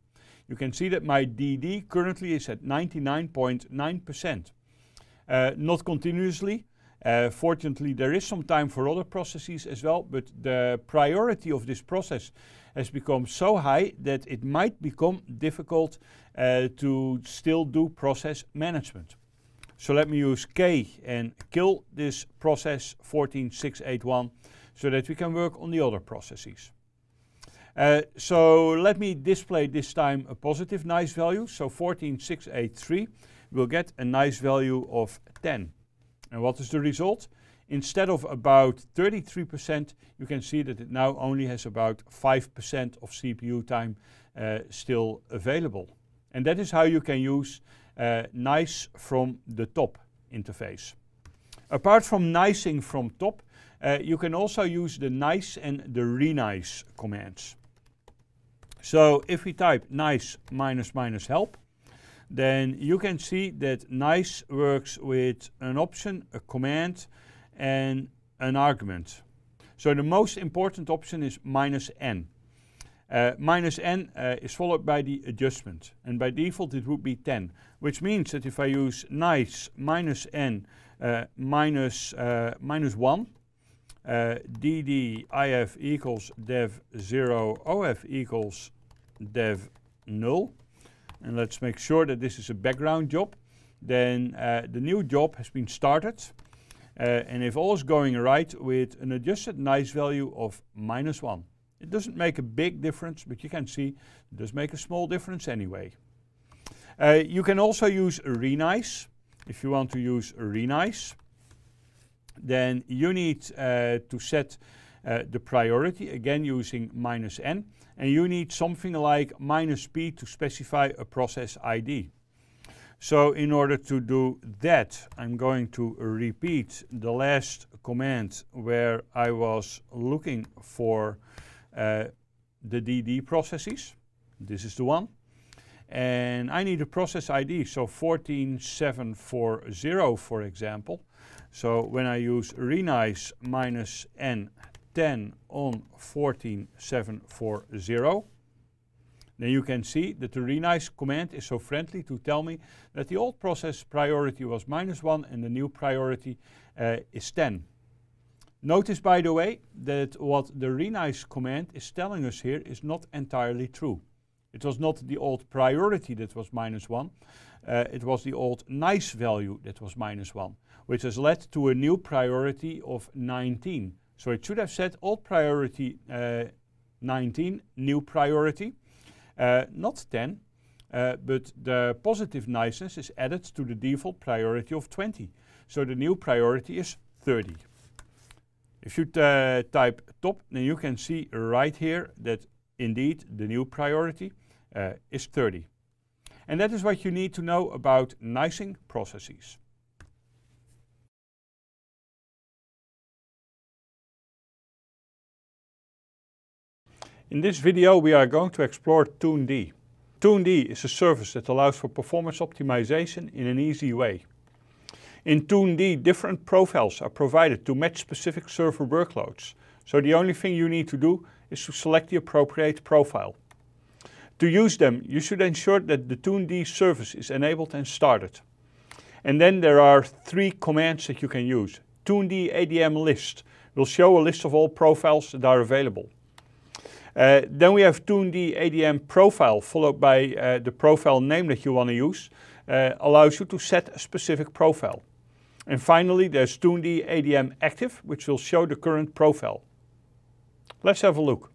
You can see that my DD currently is at 99.9%. Uh, not continuously. Uh, fortunately, there is some time for other processes as well, but the priority of this process has become so high that it might become difficult uh, to still do process management. So let me use K and kill this process 14681 so that we can work on the other processes. Uh, so let me display this time a positive nice value. So 14683 will get a nice value of 10. And what is the result? Instead of about 33%, you can see that it now only has about 5% of CPU time uh, still available. And that is how you can use uh, nice from the top interface. Apart from nicing from top, uh, you can also use the nice and the renice commands. So if we type nice minus minus help, then you can see that nice works with an option, a command and an argument. So the most important option is minus n. Uh, minus n uh, is followed by the adjustment and by default it would be 10 which means that if I use nice minus n uh, minus, minus 1 dd if equals dev 0 of equals dev null and let's make sure that this is a background job then the new job has been started and if all is going right with an adjusted nice value of minus 1 it doesn't make a big difference, but you can see it does make a small difference anyway. Uh, you can also use Renice. If you want to use Renice, then you need uh, to set uh, the priority, again using minus n, and you need something like minus p to specify a process ID. So in order to do that, I'm going to repeat the last command where I was looking for uh, the DD processes. This is the one. And I need a process ID, so 14740 for example. So when I use renice minus n10 on 14740, then you can see that the renice command is so friendly to tell me that the old process priority was minus 1 and the new priority uh, is 10. Notice, by the way, that what the renice command is telling us here is not entirely true. It was not the old priority that was minus 1. Uh, it was the old nice value that was minus 1, which has led to a new priority of 19. So it should have said old priority uh, 19, new priority, uh, not 10, uh, but the positive niceness is added to the default priority of 20. So the new priority is 30. If you uh, type top, then you can see right here that indeed the new priority uh, is 30. And that is what you need to know about nicing processes. In this video we are going to explore ToonD. ToonD is a service that allows for performance optimization in an easy way. In 2D, different profiles are provided to match specific server workloads, so the only thing you need to do is to select the appropriate profile. To use them, you should ensure that the 2 service is enabled and started. And then there are three commands that you can use. 2 ADM list will show a list of all profiles that are available. Uh, then we have 2 ADM profile followed by uh, the profile name that you want to use uh, allows you to set a specific profile. And finally, there's Tundi ADM Active, which will show the current profile. Let's have a look.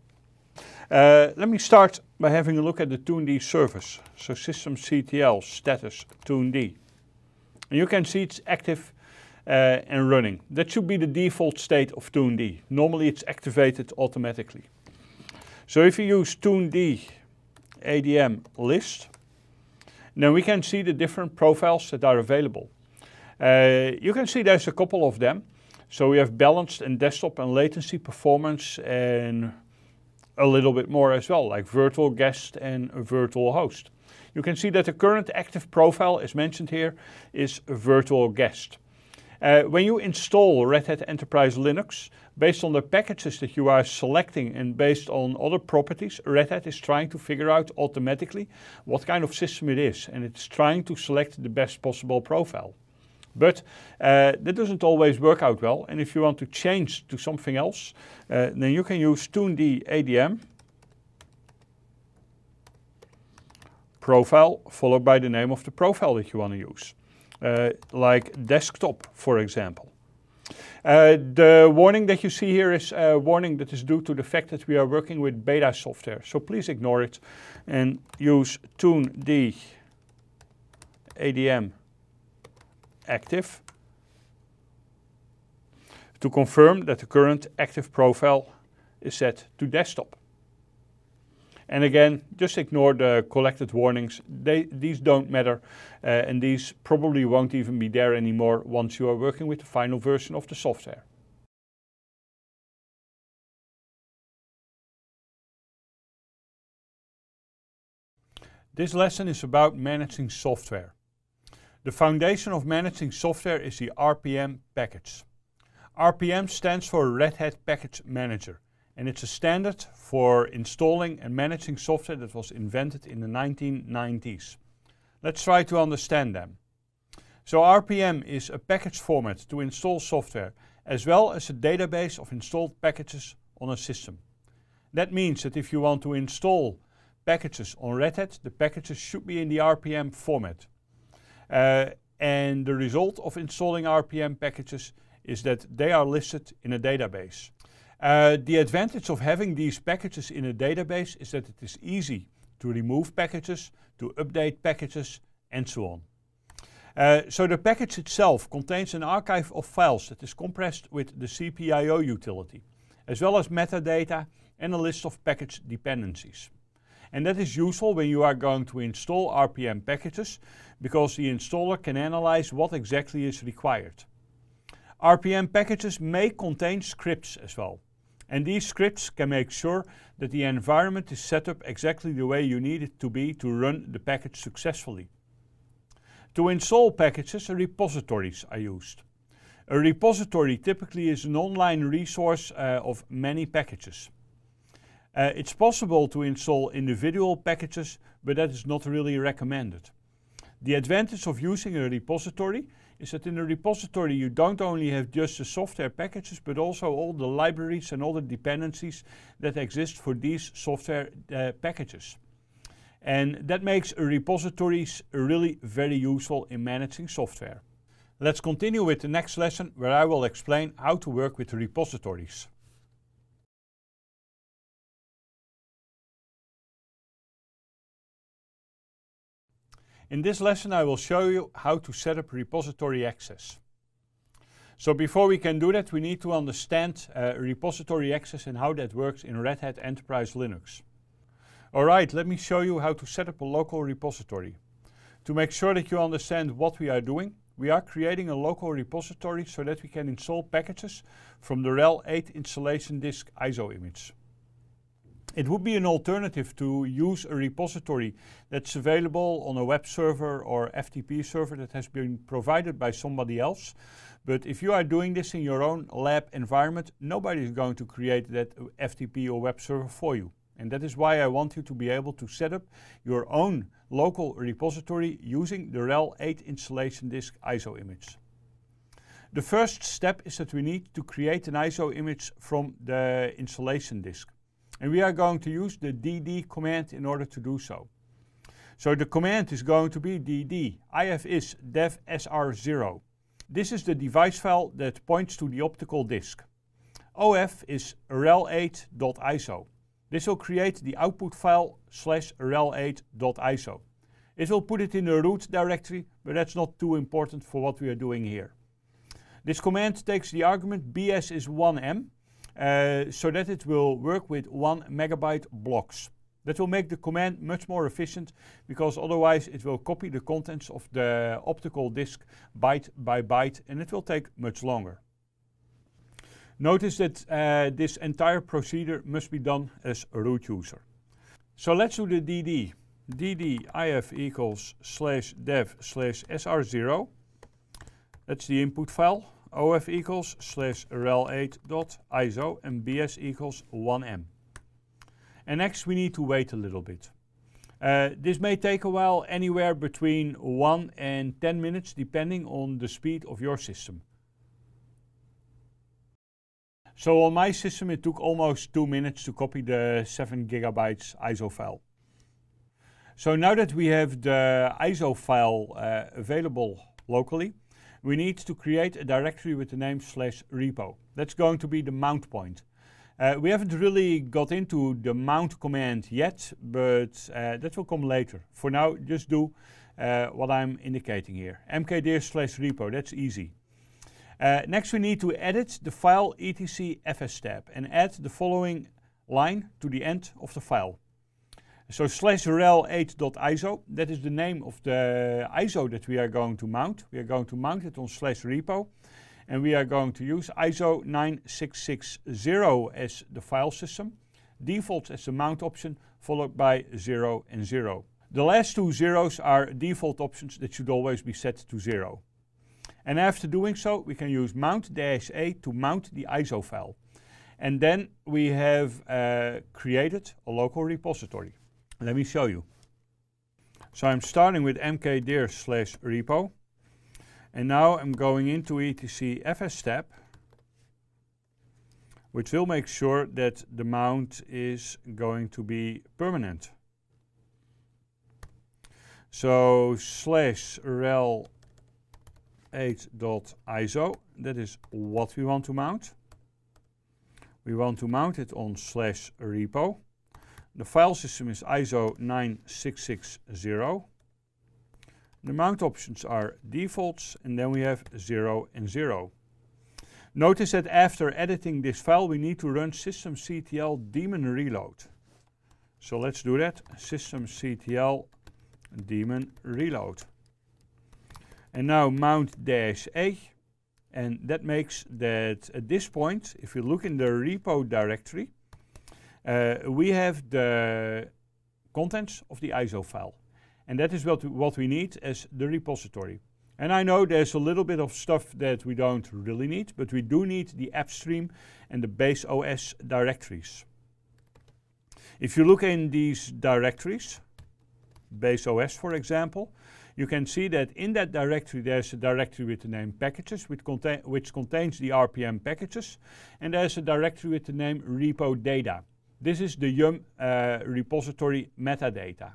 Uh, let me start by having a look at the ToonD service. So System CTL status ToonD. And you can see it's active uh, and running. That should be the default state of ToonD. Normally it's activated automatically. So if you use ToonD ADM list, then we can see the different profiles that are available. Eh, you can see there's a couple of them. So we have balanced and desktop and latency performance and a little bit more as well, like virtual guest and virtual host. You can see that the current active profile, as mentioned here, is virtual guest. Uh, when you install Red Hat Enterprise Linux, based on the packages that you are selecting and based on other properties, Red Hat is trying to figure out automatically what kind of system it is, and it's trying to select the best possible profile. But uh, that doesn't always work out well. And if you want to change to something else, uh, then you can use TuneD ADM profile followed by the name of the profile that you want to use. Uh, like desktop, for example. Uh, the warning that you see here is a warning that is due to the fact that we are working with beta software. So please ignore it and use TuneD ADM active to confirm that the current active profile is set to desktop. And again, just ignore the collected warnings. They, these don't matter uh, and these probably won't even be there anymore once you are working with the final version of the software. This lesson is about managing software. The foundation of managing software is the RPM package. RPM stands for Red Hat Package Manager, and it's a standard for installing and managing software that was invented in the 1990s. Let's try to understand them. So RPM is a package format to install software, as well as a database of installed packages on a system. That means that if you want to install packages on Red Hat, the packages should be in the RPM format. Uh, and the result of installing RPM packages is that they are listed in a database. Uh, the advantage of having these packages in a database is that it is easy to remove packages, to update packages, and so on. Uh, so the package itself contains an archive of files that is compressed with the CPIO utility, as well as metadata and a list of package dependencies. And that is useful when you are going to install RPM packages because the installer can analyze what exactly is required. RPM packages may contain scripts as well. And these scripts can make sure that the environment is set up exactly the way you need it to be to run the package successfully. To install packages, repositories are used. A repository typically is an online resource uh, of many packages. Uh, it's possible to install individual packages, but that is not really recommended. The advantage of using a repository is that in a repository you don't only have just the software packages, but also all the libraries and all the dependencies that exist for these software uh, packages. And that makes repositories really very useful in managing software. Let's continue with the next lesson where I will explain how to work with repositories. In this lesson I will show you how to set up repository access. So before we can do that we need to understand uh, repository access and how that works in Red Hat Enterprise Linux. Alright, let me show you how to set up a local repository. To make sure that you understand what we are doing, we are creating a local repository so that we can install packages from the RHEL 8 installation disk ISO image. It would be an alternative to use a repository that's available on a web server or FTP server that has been provided by somebody else. But if you are doing this in your own lab environment, nobody is going to create that FTP or web server for you. And that is why I want you to be able to set up your own local repository using the RHEL 8 installation disk ISO image. The first step is that we need to create an ISO image from the installation disk and we are going to use the dd command in order to do so. So the command is going to be dd ifis dev sr0. This is the device file that points to the optical disk. OF is rel8.iso. This will create the output file slash rel8.iso. It will put it in the root directory, but that's not too important for what we are doing here. This command takes the argument bs is 1m uh, so that it will work with one megabyte blocks. That will make the command much more efficient because otherwise it will copy the contents of the optical disk byte by byte and it will take much longer. Notice that uh, this entire procedure must be done as a root user. So let's do the DD. DD if equals slash dev slash sr0. That's the input file. OF equals slash rel8 dot ISO and BS equals 1M. And next we need to wait a little bit. Uh, this may take a while, anywhere between 1 and 10 minutes, depending on the speed of your system. So on my system it took almost 2 minutes to copy the 7 gigabytes ISO file. So now that we have the ISO file uh, available locally, we need to create a directory with the name slash repo. That's going to be the mount point. Uh, we haven't really got into the mount command yet, but uh, that will come later. For now, just do uh, what I'm indicating here. mkdir slash repo, that's easy. Uh, next, we need to edit the file etc fs tab and add the following line to the end of the file. So slash rel 8.iso, that is the name of the ISO that we are going to mount. We are going to mount it on slash repo and we are going to use ISO 9660 as the file system, defaults as the mount option, followed by 0 and 0. The last two zeros are default options that should always be set to 0. And after doing so, we can use mount-a to mount the ISO file. And then we have uh, created a local repository. Let me show you. So I'm starting with mkdir slash repo. And now I'm going into etc fs which will make sure that the mount is going to be permanent. So slash rel 8.iso, that is what we want to mount. We want to mount it on slash repo. The file system is ISO 9660. The mount options are defaults and then we have 0 and 0. Notice that after editing this file we need to run systemctl daemon reload. So let's do that, systemctl daemon reload. And now mount dash A and that makes that at this point if you look in the repo directory Eh, we have the contents of the ISO file. And that is what, what we need as the repository. And I know there's a little bit of stuff that we don't really need, but we do need the app stream and the base OS directories. If you look in these directories, base OS for example, you can see that in that directory there's a directory with the name packages which, contain, which contains the RPM packages and there's a directory with the name repo data. This is the yum uh, repository metadata.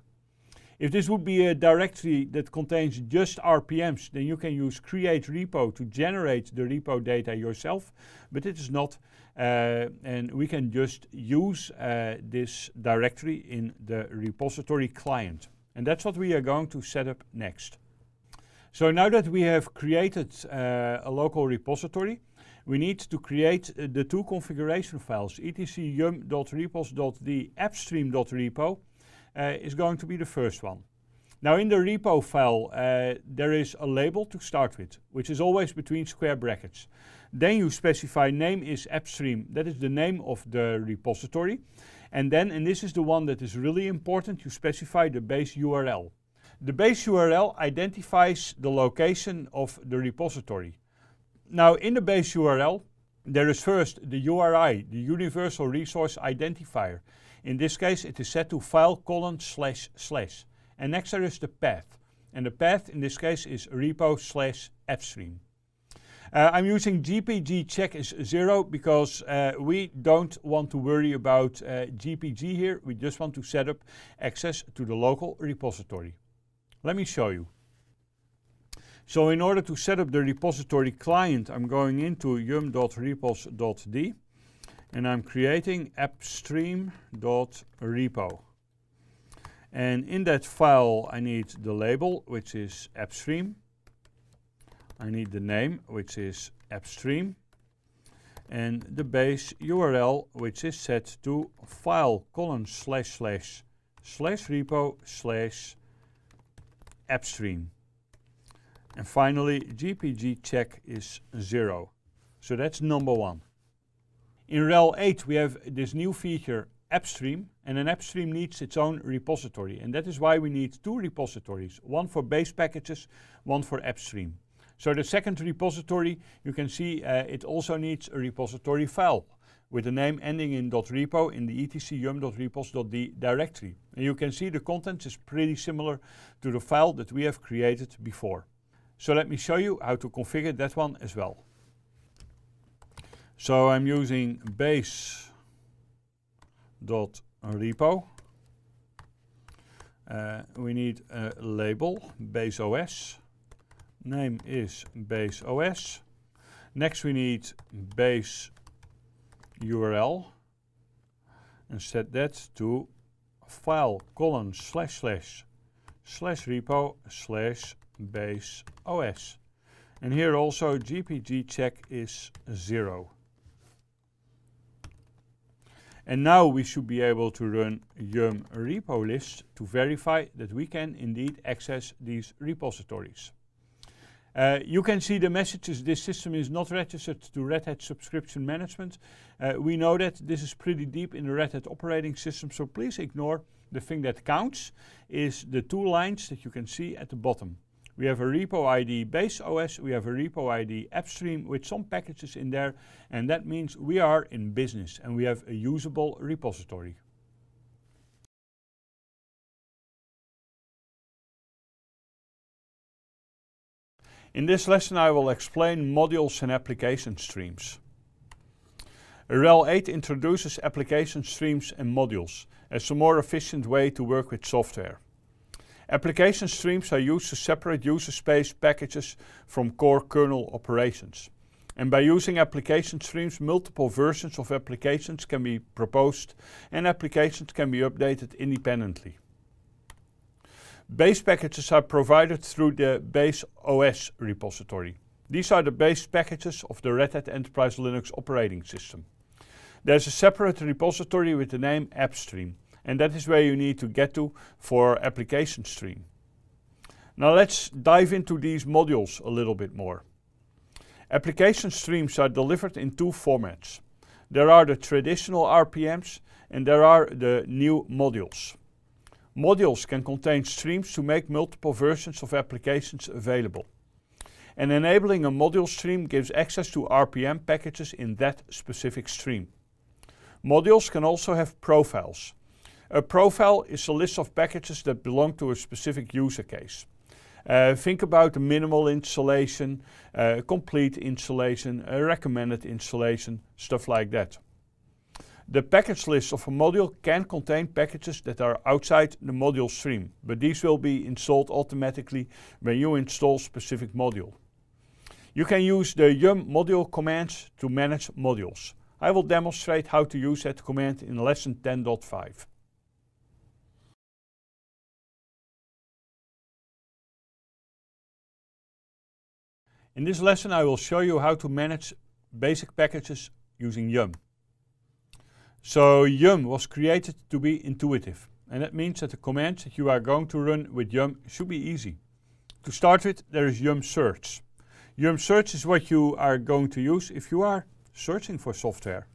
If this would be a directory that contains just RPMs, then you can use create repo to generate the repo data yourself, but it is not. Uh, and we can just use uh, this directory in the repository client. And that's what we are going to set up next. So now that we have created uh, a local repository, we need to create uh, the two configuration files, etc dot repo uh, is going to be the first one. Now in the repo file, uh, there is a label to start with, which is always between square brackets. Then you specify name is appstream, that is the name of the repository. And then, and this is the one that is really important, you specify the base URL. The base URL identifies the location of the repository. Now in the base URL, there is first the URI, the Universal Resource Identifier. In this case, it is set to file colon slash slash. And next there is the path. And the path in this case is repo slash fstream. Uh, I'm using GPG check is zero because uh, we don't want to worry about uh, GPG here. We just want to set up access to the local repository. Let me show you. So in order to set up the repository client, I'm going into yum.repos.d and I'm creating appstream.repo. And in that file, I need the label, which is appstream. I need the name, which is appstream. And the base URL, which is set to file colon slash slash slash repo slash appstream. And finally, GPG check is zero. So that's number one. In RHEL 8, we have this new feature, AppStream, and an AppStream needs its own repository. And that is why we need two repositories, one for base packages, one for AppStream. So the second repository, you can see uh, it also needs a repository file with the name ending in .repo in the etc/yum.repos.d directory. And you can see the contents is pretty similar to the file that we have created before. So let me show you how to configure that one as well. So I'm using base.repo. Uh, we need a label, base OS. Name is base OS. Next we need base URL and set that to file colon slash slash slash repo slash base OS. And here also GPG check is 0. And now we should be able to run yum repo list to verify that we can indeed access these repositories. Uh, you can see the messages this system is not registered to Red Hat subscription management. Uh, we know that this is pretty deep in the Red Hat operating system, so please ignore the thing that counts is the two lines that you can see at the bottom. We have a repo ID base OS, we have a repo ID AppStream with some packages in there, and that means we are in business and we have a usable repository. In this lesson I will explain modules and application streams. RHEL 8 introduces application streams and modules as a more efficient way to work with software. Application streams are used to separate user space packages from core kernel operations. And by using application streams, multiple versions of applications can be proposed and applications can be updated independently. Base packages are provided through the base OS repository. These are the base packages of the Red Hat Enterprise Linux operating system. There's a separate repository with the name AppStream and that is where you need to get to for application stream. Now let's dive into these modules a little bit more. Application streams are delivered in two formats. There are the traditional RPMs and there are the new modules. Modules can contain streams to make multiple versions of applications available. And enabling a module stream gives access to RPM packages in that specific stream. Modules can also have profiles, a profile is a list of packages that belong to a specific user case. Uh, think about the minimal installation, uh, complete installation, a recommended installation, stuff like that. The package list of a module can contain packages that are outside the module stream, but these will be installed automatically when you install specific module. You can use the yum module commands to manage modules. I will demonstrate how to use that command in lesson 10.5. In this lesson I will show you how to manage basic packages using Yum. So Yum was created to be intuitive and that means that the commands that you are going to run with Yum should be easy. To start with there is Yum search. Yum search is what you are going to use if you are searching for software.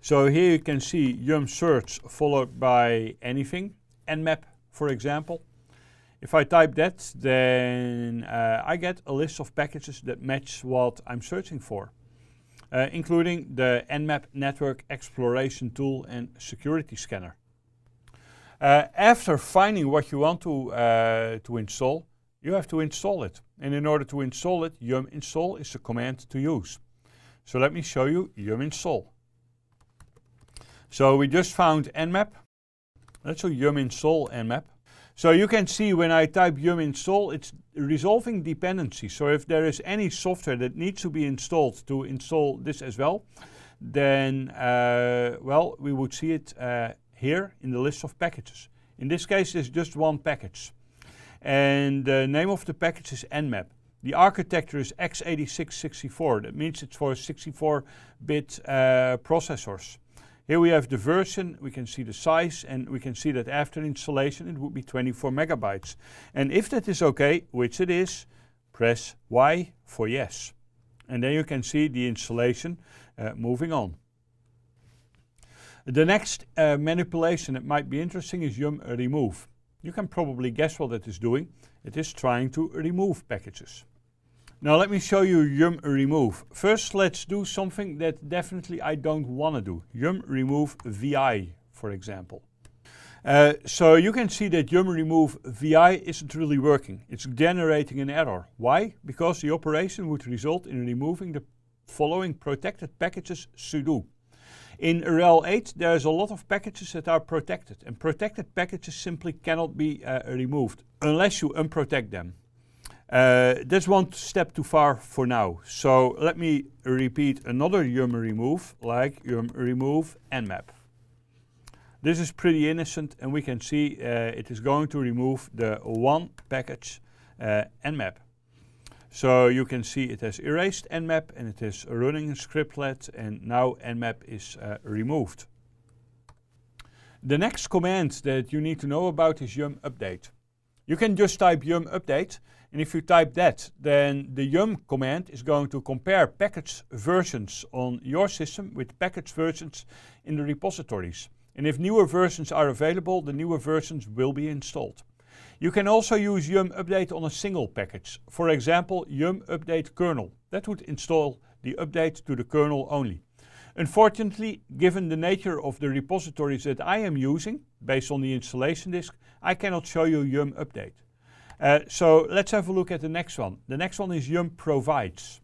So here you can see Yum search followed by anything, nmap for example. If I type that, then uh, I get a list of packages that match what I'm searching for, uh, including the Nmap network exploration tool and security scanner. Uh, after finding what you want to, uh, to install, you have to install it. And in order to install it, yum install is the command to use. So let me show you yum install. So we just found nmap. Let's do yum install nmap. So you can see when I type yum install, it's resolving dependencies. So if there is any software that needs to be installed to install this as well, then, uh, well, we would see it uh, here in the list of packages. In this case, there's just one package. And the name of the package is nmap. The architecture is x86-64. That means it's for 64-bit uh, processors. Here we have the version, we can see the size, and we can see that after installation it would be 24 megabytes. And if that is okay, which it is, press Y for yes. And then you can see the installation uh, moving on. The next uh, manipulation that might be interesting is yum remove. You can probably guess what it is doing. It is trying to remove packages. Now let me show you yum remove. First let's do something that definitely I don't want to do. Yum remove VI for example. Uh, so you can see that yum remove VI isn't really working. It's generating an error. Why? Because the operation would result in removing the following protected packages sudo. In RHEL 8 there's a lot of packages that are protected and protected packages simply cannot be uh, removed unless you unprotect them. Uh, that's one step too far for now. So let me repeat another yum remove, like yum remove and map. This is pretty innocent and we can see uh, it is going to remove the one package uh, nmap. So you can see it has erased nmap and it is running a scriptlet and now nmap is uh, removed. The next command that you need to know about is yum update. You can just type yum update and if you type that, then the yum command is going to compare package versions on your system with package versions in the repositories. And if newer versions are available, the newer versions will be installed. You can also use yum update on a single package. For example, yum update kernel. That would install the update to the kernel only. Unfortunately, given the nature of the repositories that I am using, based on the installation disk, I cannot show you yum update. Uh, so let's have a look at the next one. The next one is Yum Provides.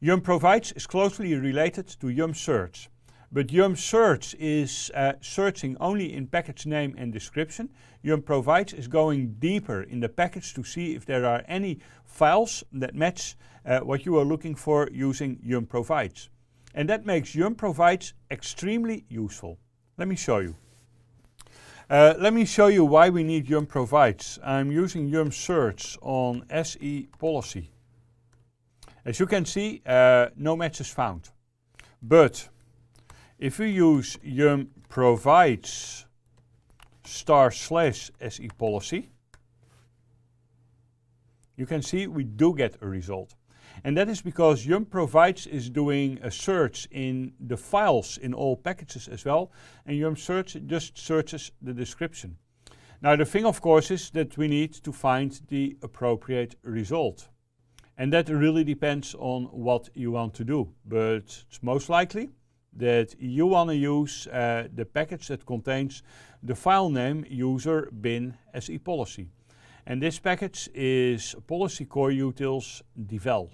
Yum Provides is closely related to Yum Search. But Yum Search is uh, searching only in package name and description. Yum Provides is going deeper in the package to see if there are any files that match uh, what you are looking for using Yum Provides. And that makes Yum Provides extremely useful. Let me show you. Uh, let me show you why we need Yum Provides. I'm using Yum Search on SE Policy. As you can see, uh, no matches found. But if we use Yum Provides star slash SE Policy, you can see we do get a result. And that is because Yum Provides is doing a search in the files in all packages as well. And Yum Search just searches the description. Now the thing of course is that we need to find the appropriate result. And that really depends on what you want to do. But it's most likely that you want to use uh, the package that contains the file name user bin as a policy. And this package is policy core utils devel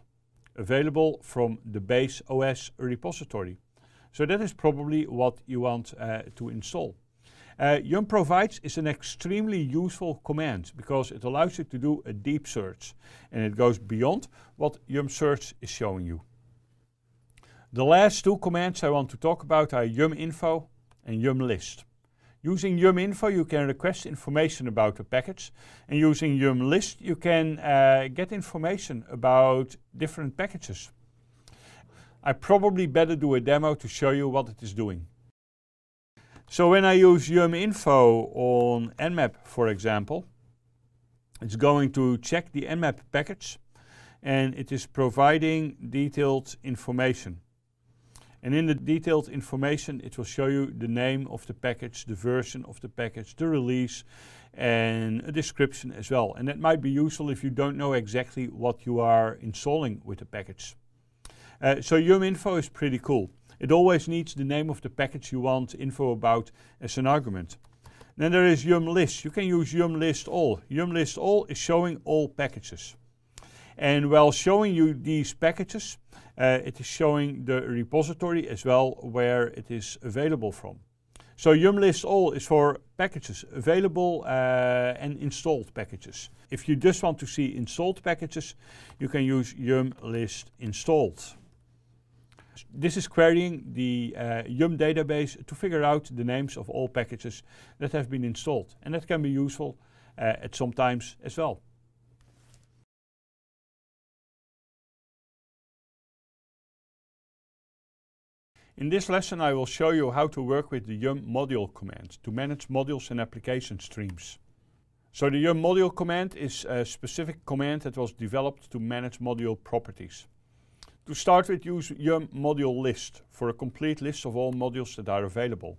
available from the base OS repository. So that is probably what you want uh, to install. Uh, yum provides is an extremely useful command because it allows you to do a deep search and it goes beyond what yum search is showing you. The last two commands I want to talk about are yum info and yum list. Using YumInfo, you can request information about the package. And using YumList, you can uh, get information about different packages. I probably better do a demo to show you what it is doing. So when I use YumInfo on Nmap, for example, it's going to check the Nmap package and it is providing detailed information. And in the detailed information, it will show you the name of the package, the version of the package, the release, and a description as well. And that might be useful if you don't know exactly what you are installing with the package. Uh, so YUM-Info is pretty cool. It always needs the name of the package you want info about as an argument. Then there is YUM-List. You can use YUM-List all. YUM-List all is showing all packages. And while showing you these packages, uh, it is showing the repository as well where it is available from. So yum-list all is for packages available uh, and installed packages. If you just want to see installed packages, you can use yum-list installed. This is querying the uh, yum database to figure out the names of all packages that have been installed. And that can be useful at some times as well. In this lesson I will show you how to work with the yum module command to manage modules and application streams. So the yum module command is a specific command that was developed to manage module properties. To start with use yum module list for a complete list of all modules that are available.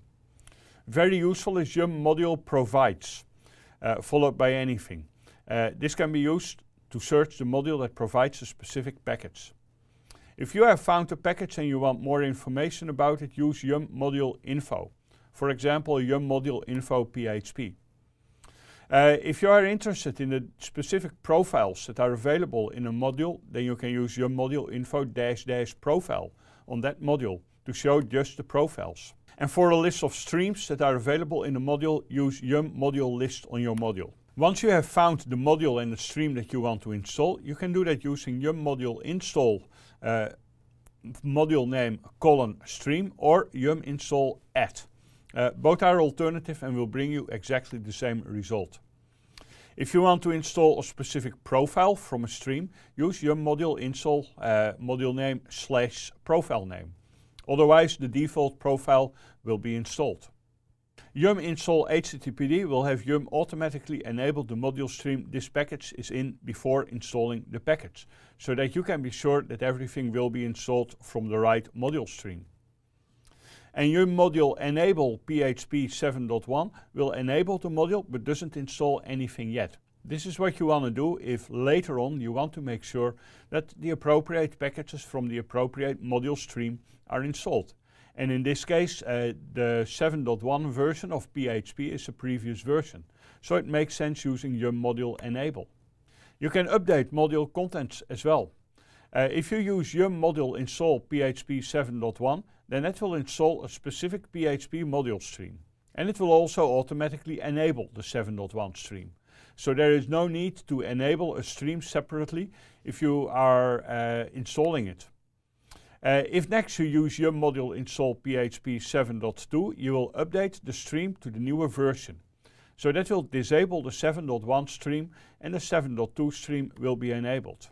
Very useful is yum module provides uh, followed by anything. Uh, this can be used to search the module that provides a specific package. If you have found a package and you want more information about it, use yum module info. For example, yum module info PHP. Uh, if you are interested in the specific profiles that are available in a module, then you can use yum module info dash dash profile on that module to show just the profiles. And for a list of streams that are available in the module, use yum module list on your module. Once you have found the module and the stream that you want to install, you can do that using yum module install uh, module name colon stream or yum install add. Uh, eh, both are alternative and will bring you exactly the same result. If you want to install a specific profile from a stream, use yum module install uh, module name slash profile name. Otherwise, the default profile will be installed. Yum install HTTPD will have Yum automatically enable the module stream this package is in before installing the package, so that you can be sure that everything will be installed from the right module stream. And Yum module enable PHP 7.1 will enable the module but doesn't install anything yet. This is what you want to do if later on you want to make sure that the appropriate packages from the appropriate module stream are installed. And in this case, uh, the 7.1 version of PHP is the previous version. So it makes sense using your module enable. You can update module contents as well. Uh, if you use yum module install PHP 7.1, then it will install a specific PHP module stream. And it will also automatically enable the 7.1 stream. So there is no need to enable a stream separately if you are uh, installing it. Uh, if next you use your module install PHP 7.2, you will update the stream to the newer version. So that will disable the 7.1 stream and the 7.2 stream will be enabled.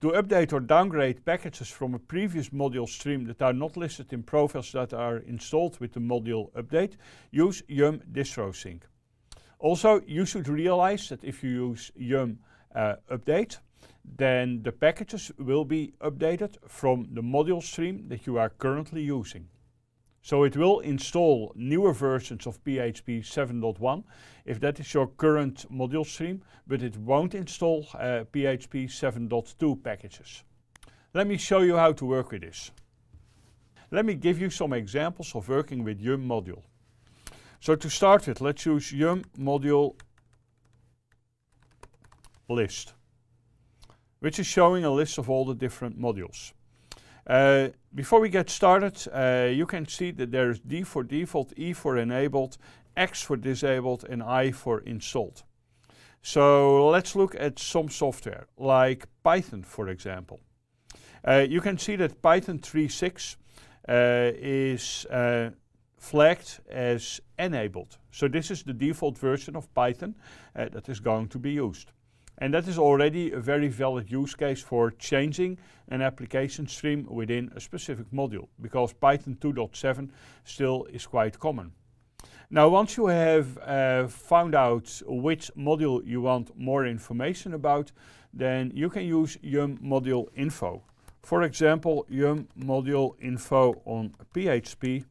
To update or downgrade packages from a previous module stream that are not listed in profiles that are installed with the module update, use yum distro sync. Also, you should realize that if you use yum uh, update, then the packages will be updated from the module stream that you are currently using. So it will install newer versions of PHP 7.1 if that is your current module stream, but it won't install uh, PHP 7.2 packages. Let me show you how to work with this. Let me give you some examples of working with Yum module. So to start with, let's use Yum module list which is showing a list of all the different modules. Uh, before we get started, uh, you can see that there is D for default, E for enabled, X for disabled, and I for installed. So let's look at some software, like Python, for example. Uh, you can see that Python 3.6 uh, is uh, flagged as enabled. So this is the default version of Python uh, that is going to be used. And that is already a very valid use case for changing an application stream within a specific module because Python 2.7 still is quite common. Now, once you have uh, found out which module you want more information about, then you can use yum module info. For example, yum module info on PHP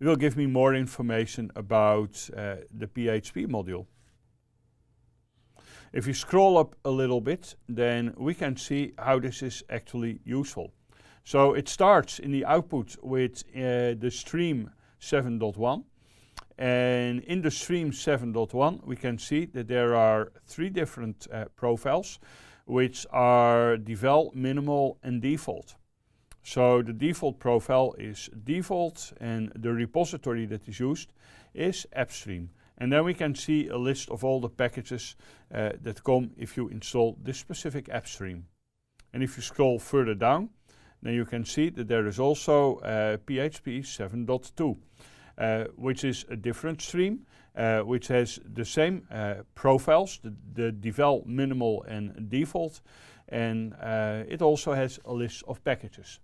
will give me more information about uh, the PHP module. If you scroll up a little bit, then we can see how this is actually useful. So it starts in the output with uh, the stream 7.1. And in the stream 7.1, we can see that there are three different uh, profiles, which are devel, minimal, and default. So the default profile is default, and the repository that is used is AppStream. And then we can see a list of all the packages uh, that come if you install this specific app stream. And if you scroll further down, then you can see that there is also uh, PHP 7.2, uh, which is a different stream, uh, which has the same uh, profiles, the, the devel, minimal, and default. And uh, it also has a list of packages.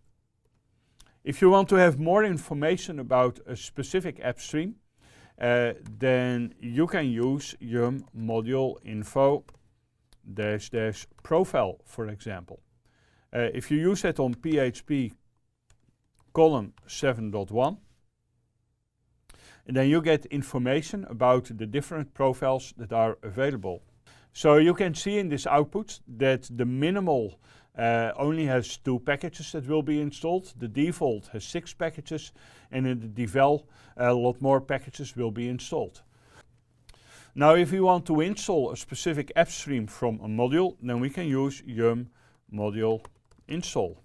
If you want to have more information about a specific app stream, Eh, then you can use yum module info dash dash profile, for example. Uh, if you use that on PHP column 7.1, then you get information about the different profiles that are available. So you can see in this output that the minimal uh, only has two packages that will be installed. The default has six packages, and in the devel, a lot more packages will be installed. Now, if we want to install a specific app stream from a module, then we can use yum module install.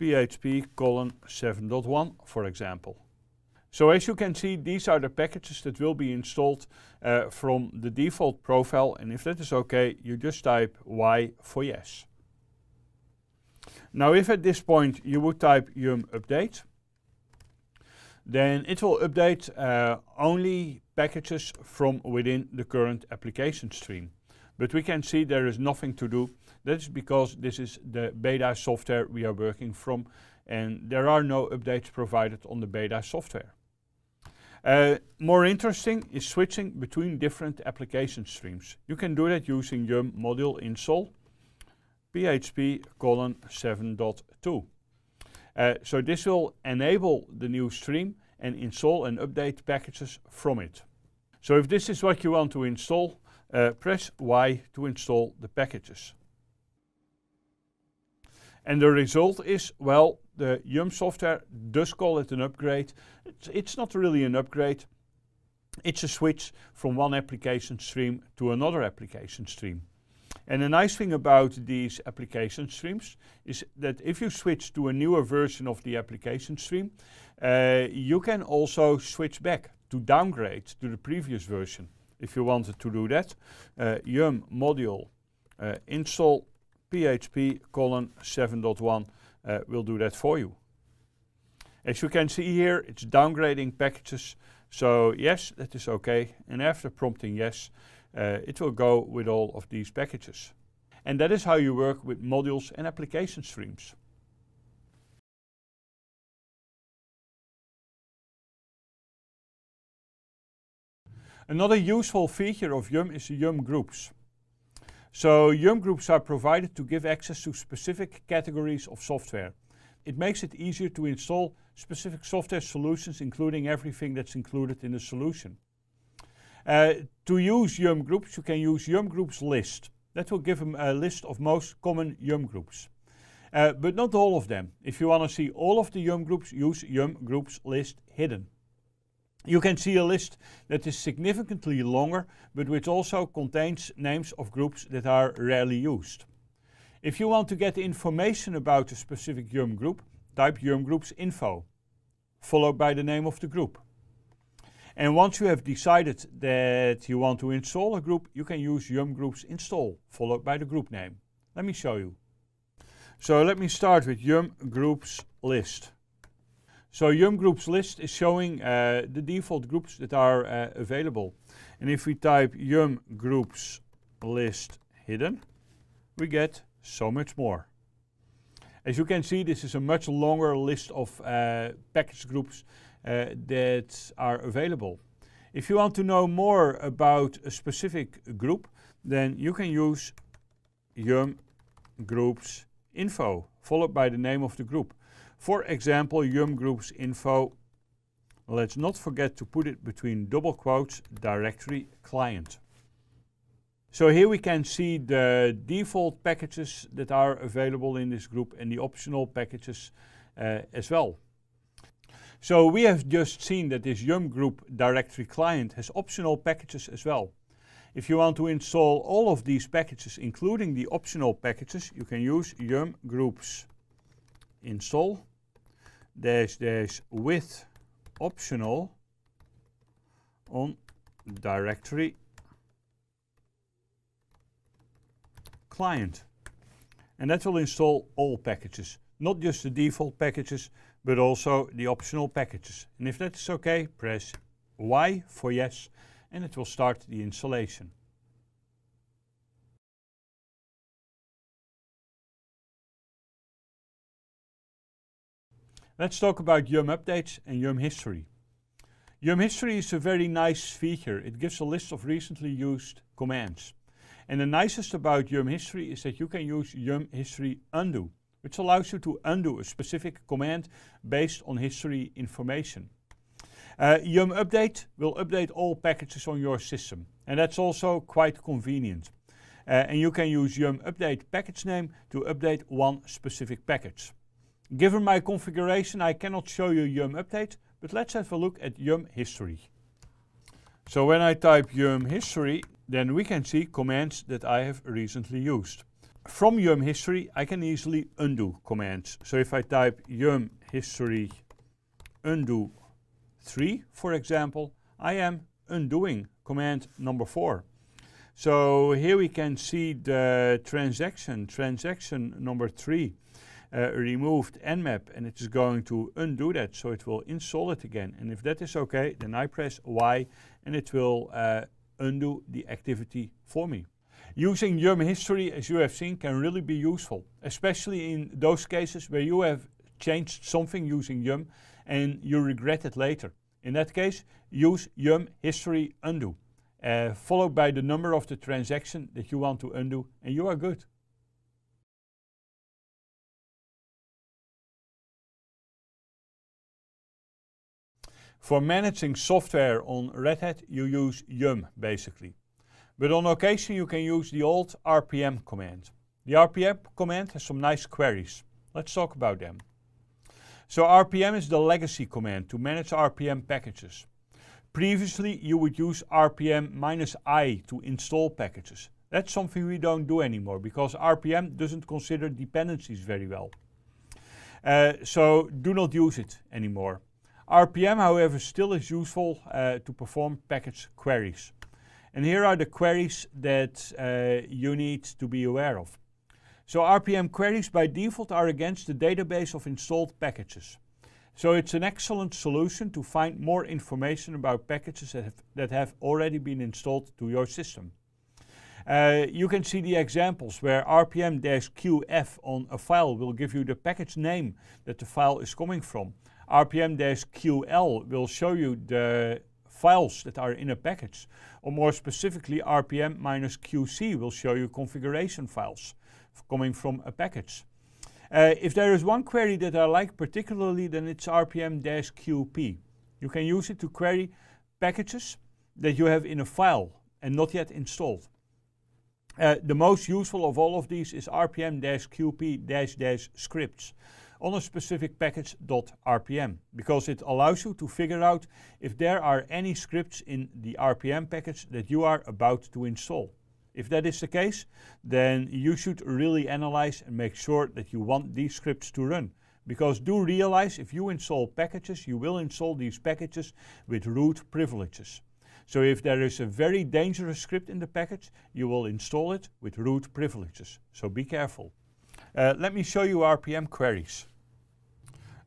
PHP colon 7.1, for example. So as you can see, these are the packages that will be installed uh, from the default profile. And if that is okay, you just type Y for yes. Now, if at this point you would type yum update, then it will update uh, only packages from within the current application stream. But we can see there is nothing to do. That is because this is the beta software we are working from and there are no updates provided on the beta software. Uh, more interesting is switching between different application streams. You can do that using your module install php colon 7.2. Uh, so this will enable the new stream and install and update packages from it. So if this is what you want to install, uh, press Y to install the packages. And the result is, well, the Yum software does call it an upgrade. It's, it's not really an upgrade. It's a switch from one application stream to another application stream. And the nice thing about these application streams is that if you switch to a newer version of the application stream, uh, you can also switch back to downgrade to the previous version if you wanted to do that. Uh, yum module uh, install php colon 7.1 uh, will do that for you. As you can see here, it's downgrading packages. So yes, that is okay. And after prompting yes, uh, it will go with all of these packages. And that is how you work with modules and application streams. Another useful feature of Yum is Yum groups. So YUM groups are provided to give access to specific categories of software. It makes it easier to install specific software solutions, including everything that's included in the solution. Uh, to use YUM groups, you can use YUM groups list. That will give a list of most common YUM groups. Uh, but not all of them. If you want to see all of the YUM groups, use YUM groups list hidden. You can see a list that is significantly longer, but which also contains names of groups that are rarely used. If you want to get information about a specific YUM group, type germ groups info, followed by the name of the group. And once you have decided that you want to install a group, you can use yum groups install, followed by the group name. Let me show you. So let me start with yum groups list. So Yum Groups list is showing uh, the default groups that are uh, available. And if we type Yum Groups list hidden, we get so much more. As you can see, this is a much longer list of uh, package groups uh, that are available. If you want to know more about a specific group, then you can use Yum Groups info, followed by the name of the group. For example, Yum Group's info, let's not forget to put it between double quotes, directory client. So here we can see the default packages that are available in this group and the optional packages uh, as well. So we have just seen that this Yum Group directory client has optional packages as well. If you want to install all of these packages, including the optional packages, you can use Yum Groups install dash dash with optional on directory client. And that will install all packages, not just the default packages, but also the optional packages. And if that is okay, press Y for yes, and it will start the installation. Let's talk about Yum updates and Yum history. Yum history is a very nice feature. It gives a list of recently used commands. And the nicest about Yum history is that you can use Yum history undo, which allows you to undo a specific command based on history information. Uh, Yum update will update all packages on your system. And that's also quite convenient. Uh, and you can use yum update package name to update one specific package. Given my configuration, I cannot show you yum update, but let's have a look at yum history. So when I type yum history, then we can see commands that I have recently used. From yum history, I can easily undo commands. So if I type yum history undo 3, for example, I am undoing command number 4. So here we can see the transaction, transaction number 3 uh, removed nmap and it is going to undo that so it will install it again and if that is okay then I press Y and it will uh, undo the activity for me. Using German history as you have seen can really be useful especially in those cases where you have changed something using yum and you regret it later. In that case use yum history undo. Uh, followed by the number of the transaction that you want to undo and you are good. For managing software on Red Hat, you use yum, basically. But on occasion, you can use the old RPM command. The RPM command has some nice queries. Let's talk about them. So RPM is the legacy command to manage RPM packages. Previously, you would use RPM I to install packages. That's something we don't do anymore because RPM doesn't consider dependencies very well. Uh, so do not use it anymore. RPM, however, still is useful uh, to perform package queries. And here are the queries that uh, you need to be aware of. So RPM queries by default are against the database of installed packages. So it's an excellent solution to find more information about packages that have, that have already been installed to your system. Uh, you can see the examples where rpm-qf on a file will give you the package name that the file is coming from, RPM-QL will show you the files that are in a package. Or more specifically, RPM-QC will show you configuration files coming from a package. Uh, if there is one query that I like particularly, then it's RPM-QP. You can use it to query packages that you have in a file and not yet installed. Uh, the most useful of all of these is RPM-QP-scripts on a specific package.rpm because it allows you to figure out if there are any scripts in the RPM package that you are about to install. If that is the case, then you should really analyze and make sure that you want these scripts to run. Because do realize if you install packages, you will install these packages with root privileges. So if there is a very dangerous script in the package, you will install it with root privileges. So be careful. Uh, let me show you RPM queries.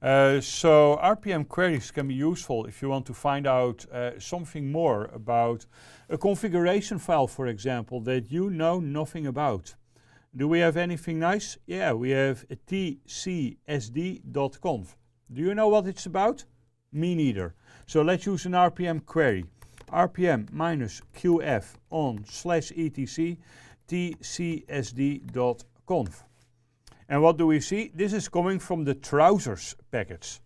Uh, so RPM queries can be useful if you want to find out uh, something more about a configuration file, for example, that you know nothing about. Do we have anything nice? Yeah, we have tcsd.conf. Do you know what it's about? Me neither. So let's use an RPM query. RPM minus QF on slash etc tcsd.conf. And what do we see? This is coming from the trousers package.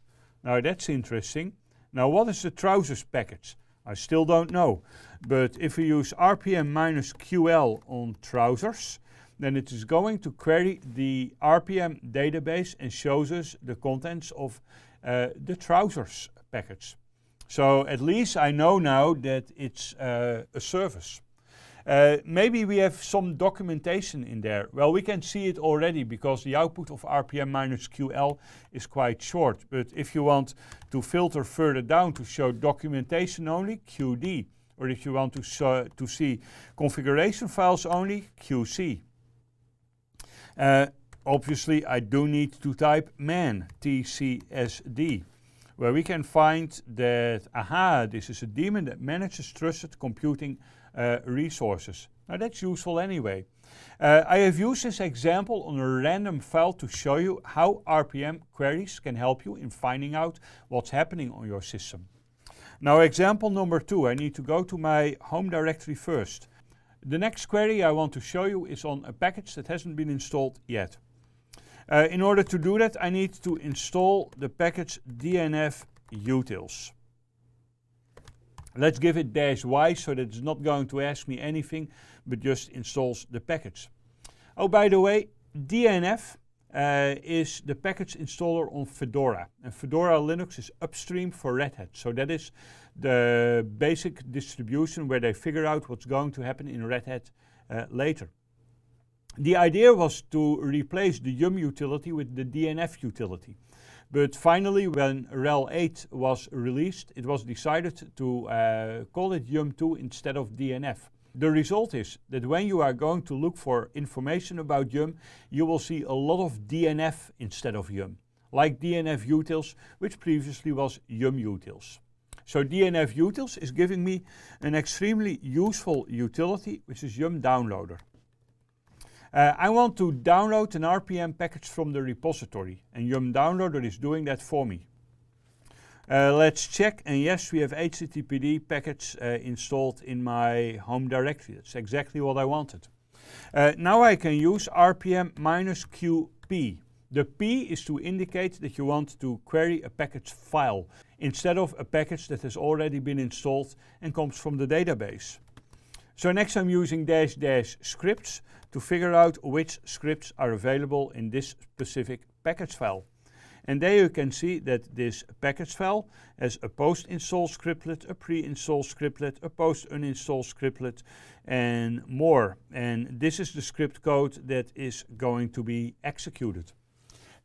Now that's interesting. Now what is the trousers package? I still don't know. But if we use RPM minus QL on trousers, then it is going to query the RPM database and shows us the contents of uh, the trousers package. So at least I know now that it's uh, a service. Uh, maybe we have some documentation in there. Well, we can see it already because the output of RPM minus QL is quite short. But if you want to filter further down to show documentation only, QD. Or if you want to, to see configuration files only, QC. Uh, obviously, I do need to type man, TCSD where we can find that, aha, this is a daemon that manages trusted computing Eh, resources. Now that's useful anyway. Uh, I have used this example on a random file to show you how RPM queries can help you in finding out what's happening on your system. Now example number two, I need to go to my home directory first. The next query I want to show you is on a package that hasn't been installed yet. Uh, in order to do that, I need to install the package dnf utils. Let's give it dash Y so that it's not going to ask me anything but just installs the package. Oh, by the way, DNF uh, is the package installer on Fedora. And Fedora Linux is upstream for Red Hat. So that is the basic distribution where they figure out what's going to happen in Red Hat uh, later. The idea was to replace the yum utility with the DNF utility. But finally, when RHEL 8 was released, it was decided to uh, call it YUM2 instead of DNF. The result is that when you are going to look for information about YUM, you will see a lot of DNF instead of YUM, like DNF utils, which previously was YUM utils. So DNF utils is giving me an extremely useful utility, which is YUM downloader. Uh, I want to download an RPM package from the repository and Yum Downloader is doing that for me. Uh, let's check and yes we have HTTPD package uh, installed in my home directory. That's exactly what I wanted. Uh, now I can use RPM minus QP. The P is to indicate that you want to query a package file instead of a package that has already been installed and comes from the database. So next I'm using dash dash scripts to figure out which scripts are available in this specific package file. And there you can see that this package file has a post-install scriptlet, a pre-install scriptlet, a post-uninstall scriptlet, and more. And this is the script code that is going to be executed.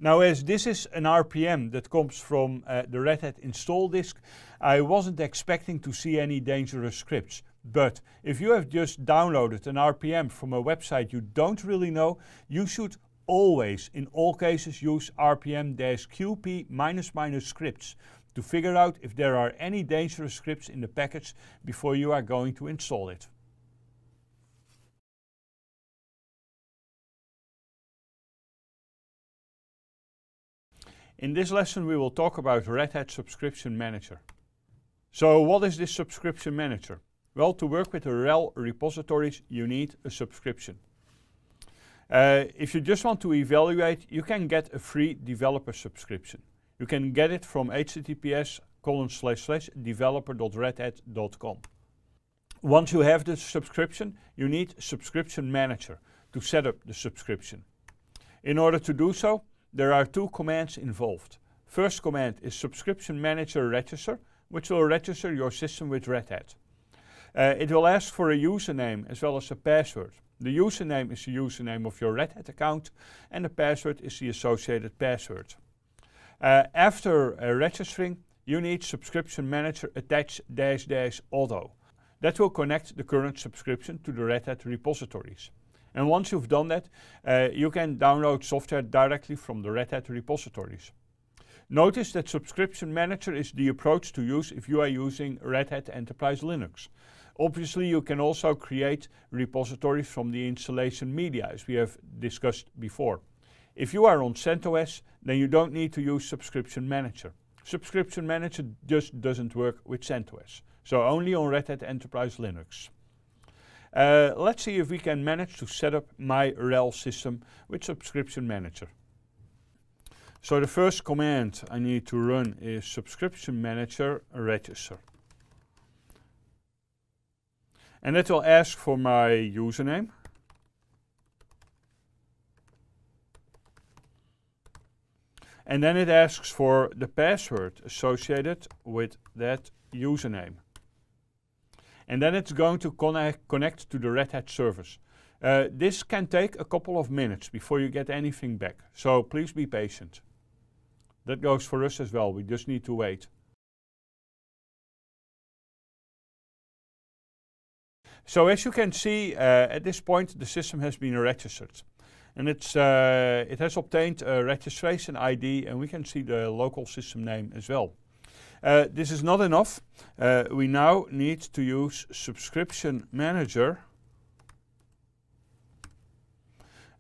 Now, as this is an RPM that comes from uh, the Red Hat install disk, I wasn't expecting to see any dangerous scripts. But if you have just downloaded an RPM from a website you don't really know, you should always, in all cases, use rpm-qp scripts to figure out if there are any dangerous scripts in the package before you are going to install it. In this lesson we will talk about Red Hat Subscription Manager. So what is this Subscription Manager? Well, to work with RHEL repositories, you need a subscription. Uh, if you just want to evaluate, you can get a free developer subscription. You can get it from https colon slash slash developer.redhat.com. Once you have the subscription, you need Subscription Manager to set up the subscription. In order to do so, there are two commands involved. First command is Subscription Manager Register, which will register your system with Red Hat. Uh, it will ask for a username as well as a password. The username is the username of your Red Hat account and the password is the associated password. Uh, after eh, registering, you need subscription manager attach dash dash auto. That will connect the current subscription to the Red Hat repositories. And once you've done that, uh, you can download software directly from the Red Hat repositories. Notice that Subscription Manager is the approach to use if you are using Red Hat Enterprise Linux. Obviously, you can also create repositories from the installation media, as we have discussed before. If you are on CentOS, then you don't need to use Subscription Manager. Subscription Manager just doesn't work with CentOS, so only on Red Hat Enterprise Linux. Uh, let's see if we can manage to set up my RHEL system with Subscription Manager. So the first command I need to run is subscription manager register. And it will ask for my username. And then it asks for the password associated with that username. And then it's going to connect, connect to the Red Hat service. Uh, this can take a couple of minutes before you get anything back. So please be patient. That goes for us as well. We just need to wait. So as you can see, uh, at this point, the system has been registered. And it's, uh, it has obtained a registration ID and we can see the local system name as well. Uh, this is not enough. we now need to use subscription manager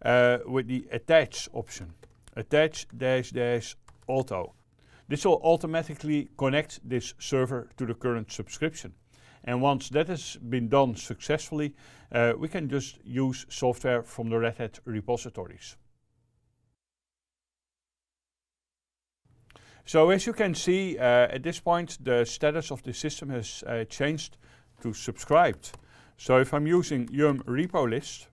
uh, with the attach option. Attach dash dash auto. This will automatically connect this server to the current subscription. And once that has been done successfully, uh, we can just use software from the Red Hat repositories. So as you can see, uh, at this point, the status of the system has uh, changed to subscribed. So if I'm using yum repo list,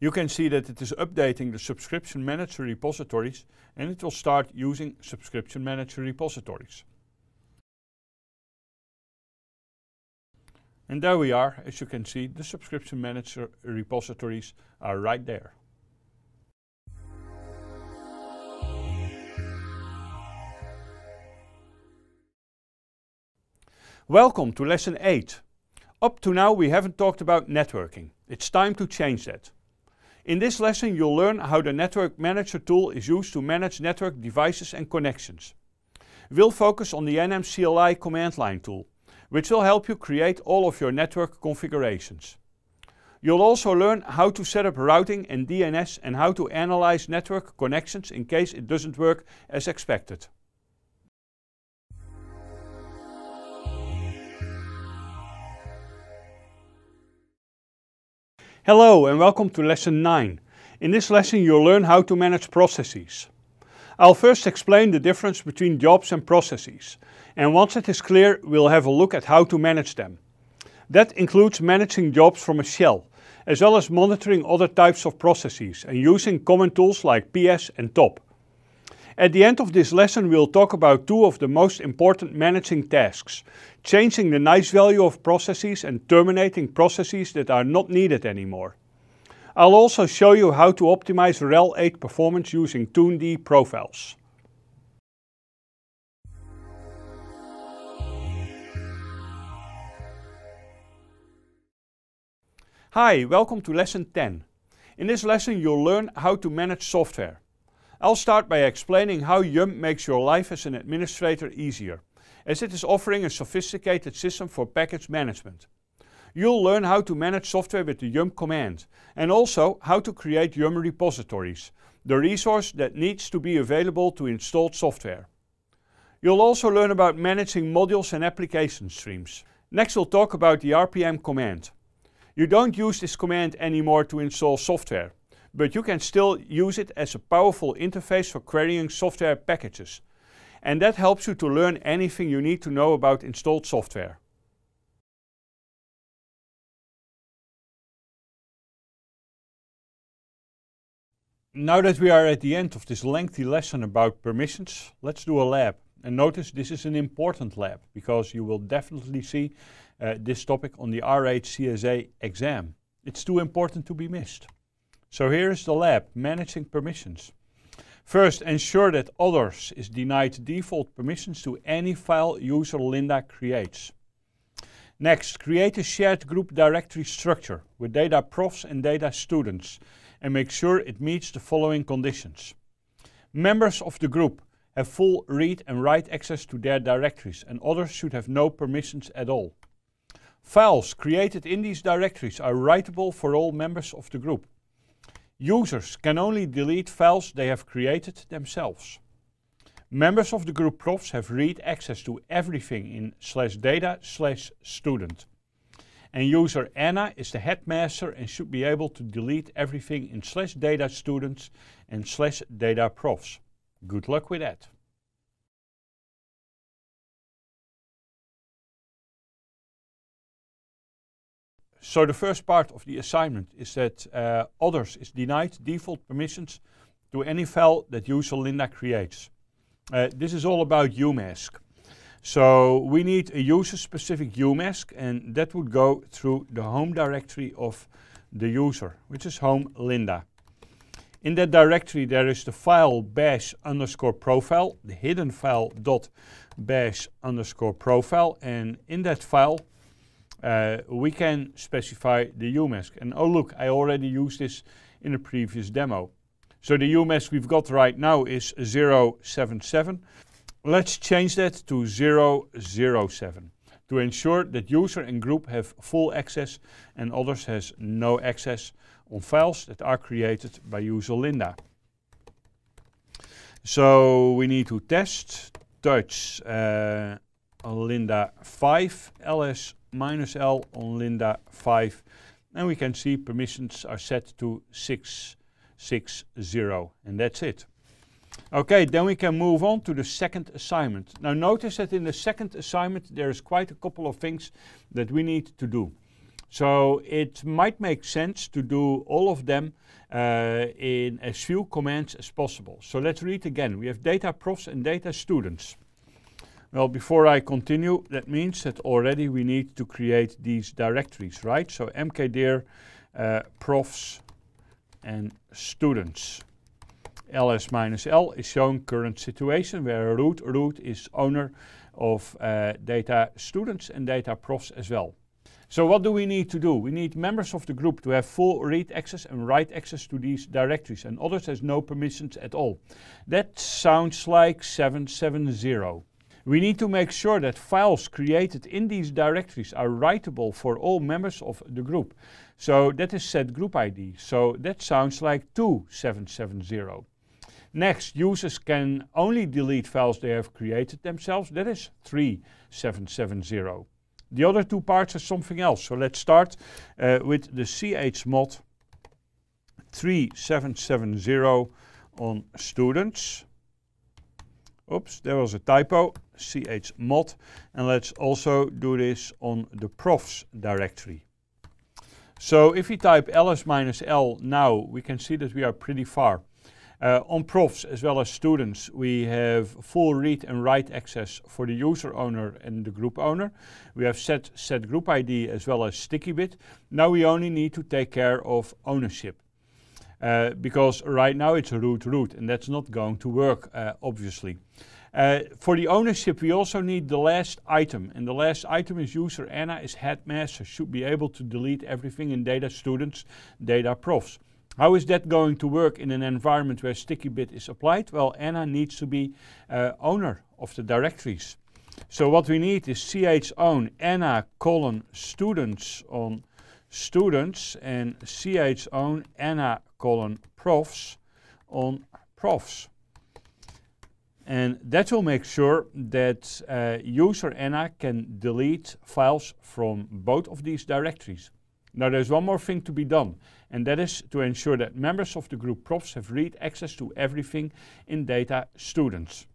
You can see that it is updating the subscription manager repositories and it will start using subscription manager repositories. And there we are, as you can see, the subscription manager repositories are right there. Welcome to lesson 8. Up to now we haven't talked about networking. It's time to change that. In this lesson, you'll learn how the Network Manager tool is used to manage network devices and connections. We'll focus on the NMCLI command line tool, which will help you create all of your network configurations. You'll also learn how to set up routing and DNS and how to analyze network connections in case it doesn't work as expected. Hello and welcome to lesson 9. In this lesson you'll learn how to manage processes. I'll first explain the difference between jobs and processes and once it is clear we'll have a look at how to manage them. That includes managing jobs from a shell as well as monitoring other types of processes and using common tools like PS and TOP. At the end of this lesson, we'll talk about two of the most important managing tasks, changing the nice value of processes and terminating processes that are not needed anymore. I'll also show you how to optimize RHEL 8 performance using 2D profiles. Hi, welcome to lesson 10. In this lesson you'll learn how to manage software. I'll start by explaining how Yum makes your life as an administrator easier, as it is offering a sophisticated system for package management. You'll learn how to manage software with the Yum command, and also how to create Yum repositories, the resource that needs to be available to installed software. You'll also learn about managing modules and application streams. Next we'll talk about the RPM command. You don't use this command anymore to install software but you can still use it as a powerful interface for querying software packages. And that helps you to learn anything you need to know about installed software. Now that we are at the end of this lengthy lesson about permissions, let's do a lab. And notice this is an important lab because you will definitely see uh, this topic on the RHCSA exam. It's too important to be missed. So here is the lab, managing permissions. First, ensure that others is denied default permissions to any file user Linda creates. Next, create a shared group directory structure with data profs and data students and make sure it meets the following conditions. Members of the group have full read and write access to their directories and others should have no permissions at all. Files created in these directories are writable for all members of the group. Users can only delete files they have created themselves. Members of the group profs have read access to everything in slash data slash student. And user Anna is the headmaster and should be able to delete everything in slash data students and slash data profs. Good luck with that. so the first part of the assignment is that uh, others is denied default permissions to any file that user Linda creates. Uh, this is all about UMask. So we need a user-specific UMask and that would go through the home directory of the user, which is home Linda. In that directory there is the file bash underscore profile, the hidden file dot bash underscore profile and in that file uh, we can specify the UMask. And oh look, I already used this in a previous demo. So the UMask we've got right now is 077. Let's change that to 007 to ensure that user and group have full access and others has no access on files that are created by user Linda. So we need to test touch uh, on Linda 5, ls minus l on Linda 5. And we can see permissions are set to 660. And that's it. Okay, then we can move on to the second assignment. Now notice that in the second assignment there is quite a couple of things that we need to do. So it might make sense to do all of them uh, in as few commands as possible. So let's read again. We have data profs and data students. Well, before I continue, that means that already we need to create these directories, right? So mkdir, uh, profs, and students. ls minus l is showing current situation where root root is owner of uh, data students and data profs as well. So what do we need to do? We need members of the group to have full read access and write access to these directories and others has no permissions at all. That sounds like 770. We need to make sure that files created in these directories are writable for all members of the group. So that is set group ID. So that sounds like 2770. Next, users can only delete files they have created themselves. That is 3770. The other two parts are something else. So let's start uh, with the chmod 3770 on students. Oops, there was a typo, chmod. And let's also do this on the profs directory. So if we type ls minus l now, we can see that we are pretty far. Uh, on profs as well as students, we have full read and write access for the user owner and the group owner. We have set, set group ID as well as sticky bit. Now we only need to take care of ownership uh, because right now it's a root-root and that's not going to work, uh, obviously. Uh, for the ownership, we also need the last item. And the last item is user Anna is headmaster, should be able to delete everything in data students, data profs. How is that going to work in an environment where sticky bit is applied? Well, Anna needs to be uh, owner of the directories. So what we need is ch own Anna colon students on students and CH's own Anna colon profs on profs. And that will make sure that uh, user Anna can delete files from both of these directories. Now there's one more thing to be done, and that is to ensure that members of the group profs have read access to everything in data students.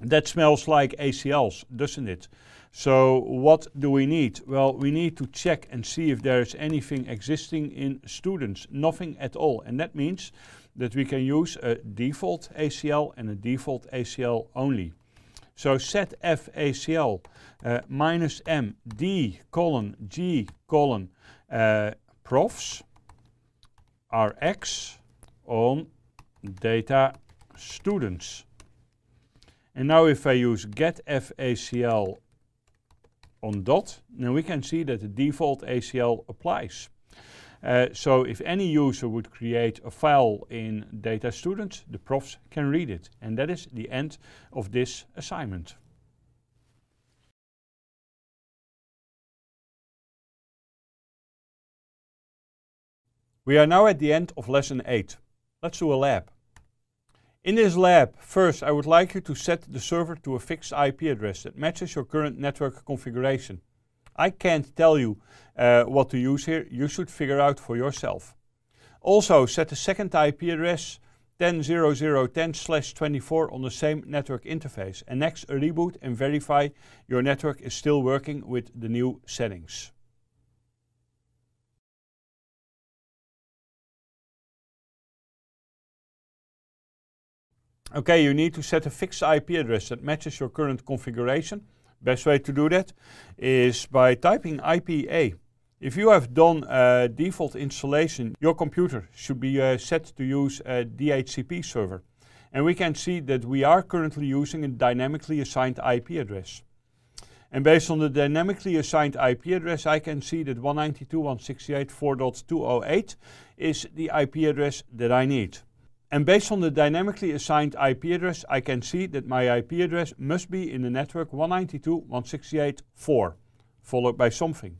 That smells like ACLs, doesn't it? So what do we need? Well, we need to check and see if there is anything existing in students. Nothing at all. And that means that we can use a default ACL and a default ACL only. So set F ACL uh, minus M D colon G colon uh, profs Rx on data students. And now if I use get FACL on dot, then we can see that the default ACL applies. Uh, so if any user would create a file in data students, the profs can read it. And that is the end of this assignment. We are now at the end of lesson 8. Let's do a lab. In this lab, first I would like you to set the server to a fixed IP address that matches your current network configuration. I can't tell you uh, what to use here, you should figure out for yourself. Also set the second IP address 10.0.0.10/24 on the same network interface and next a reboot and verify your network is still working with the new settings. Okay, you need to set a fixed IP address that matches your current configuration. Best way to do that is by typing IPA. If you have done a default installation, your computer should be uh, set to use a DHCP server. And we can see that we are currently using a dynamically assigned IP address. And based on the dynamically assigned IP address, I can see that 192.168.4.208 is the IP address that I need. And based on the dynamically assigned IP address, I can see that my IP address must be in the network 192.168.4, followed by something.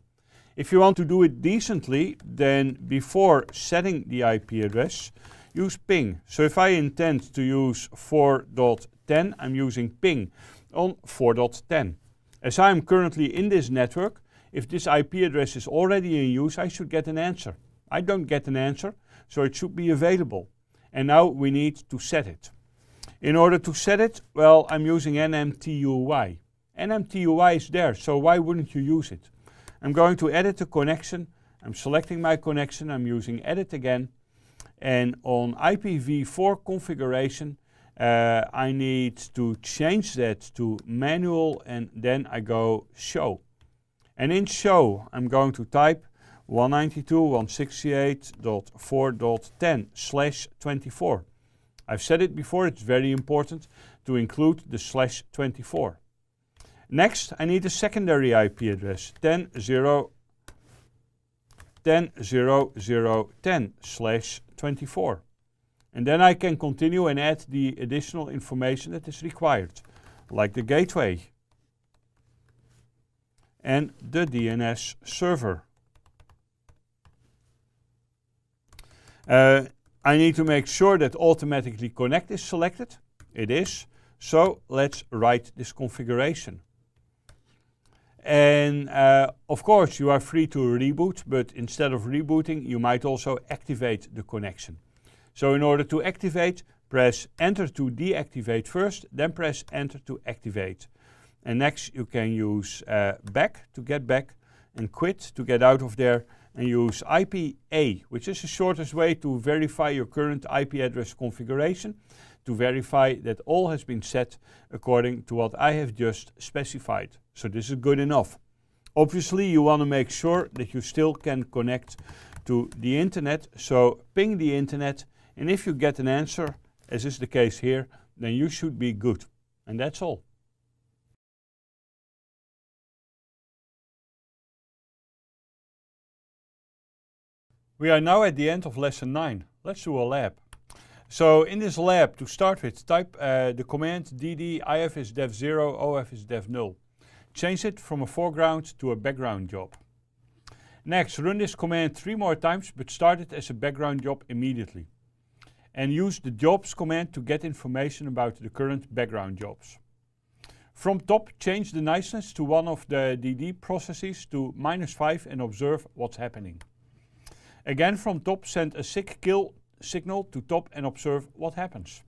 If you want to do it decently, then before setting the IP address, use ping. So if I intend to use 4.10, I'm using ping on 4.10. As I am currently in this network, if this IP address is already in use, I should get an answer. I don't get an answer, so it should be available and now we need to set it. In order to set it, well, I'm using NMTUI. NMTUI is there, so why wouldn't you use it? I'm going to edit the connection. I'm selecting my connection. I'm using edit again. And on IPv4 configuration, uh, I need to change that to manual and then I go show. And in show, I'm going to type 192.168.4.10 slash 24. I've said it before, it's very important to include the slash 24. Next, I need a secondary IP address 10 0 10 0 0 10 slash 24. And then I can continue and add the additional information that is required, like the gateway and the DNS server. Uh, I need to make sure that automatically connect is selected. It is. So let's write this configuration. And uh, of course you are free to reboot, but instead of rebooting, you might also activate the connection. So in order to activate, press enter to deactivate first, then press enter to activate. And next you can use uh, back to get back and quit to get out of there and use IPA, which is the shortest way to verify your current IP address configuration to verify that all has been set according to what I have just specified. So this is good enough. Obviously, you want to make sure that you still can connect to the internet. So ping the internet, and if you get an answer, as is the case here, then you should be good. And that's all. We are now at the end of lesson 9. Let's do a lab. So in this lab, to start with, type uh, the command dd if is dev 0, of is dev 0. Change it from a foreground to a background job. Next, run this command three more times, but start it as a background job immediately. And use the jobs command to get information about the current background jobs. From top, change the niceness to one of the DD processes to minus 5 and observe what's happening. Again from top, send a sick kill signal to top and observe what happens.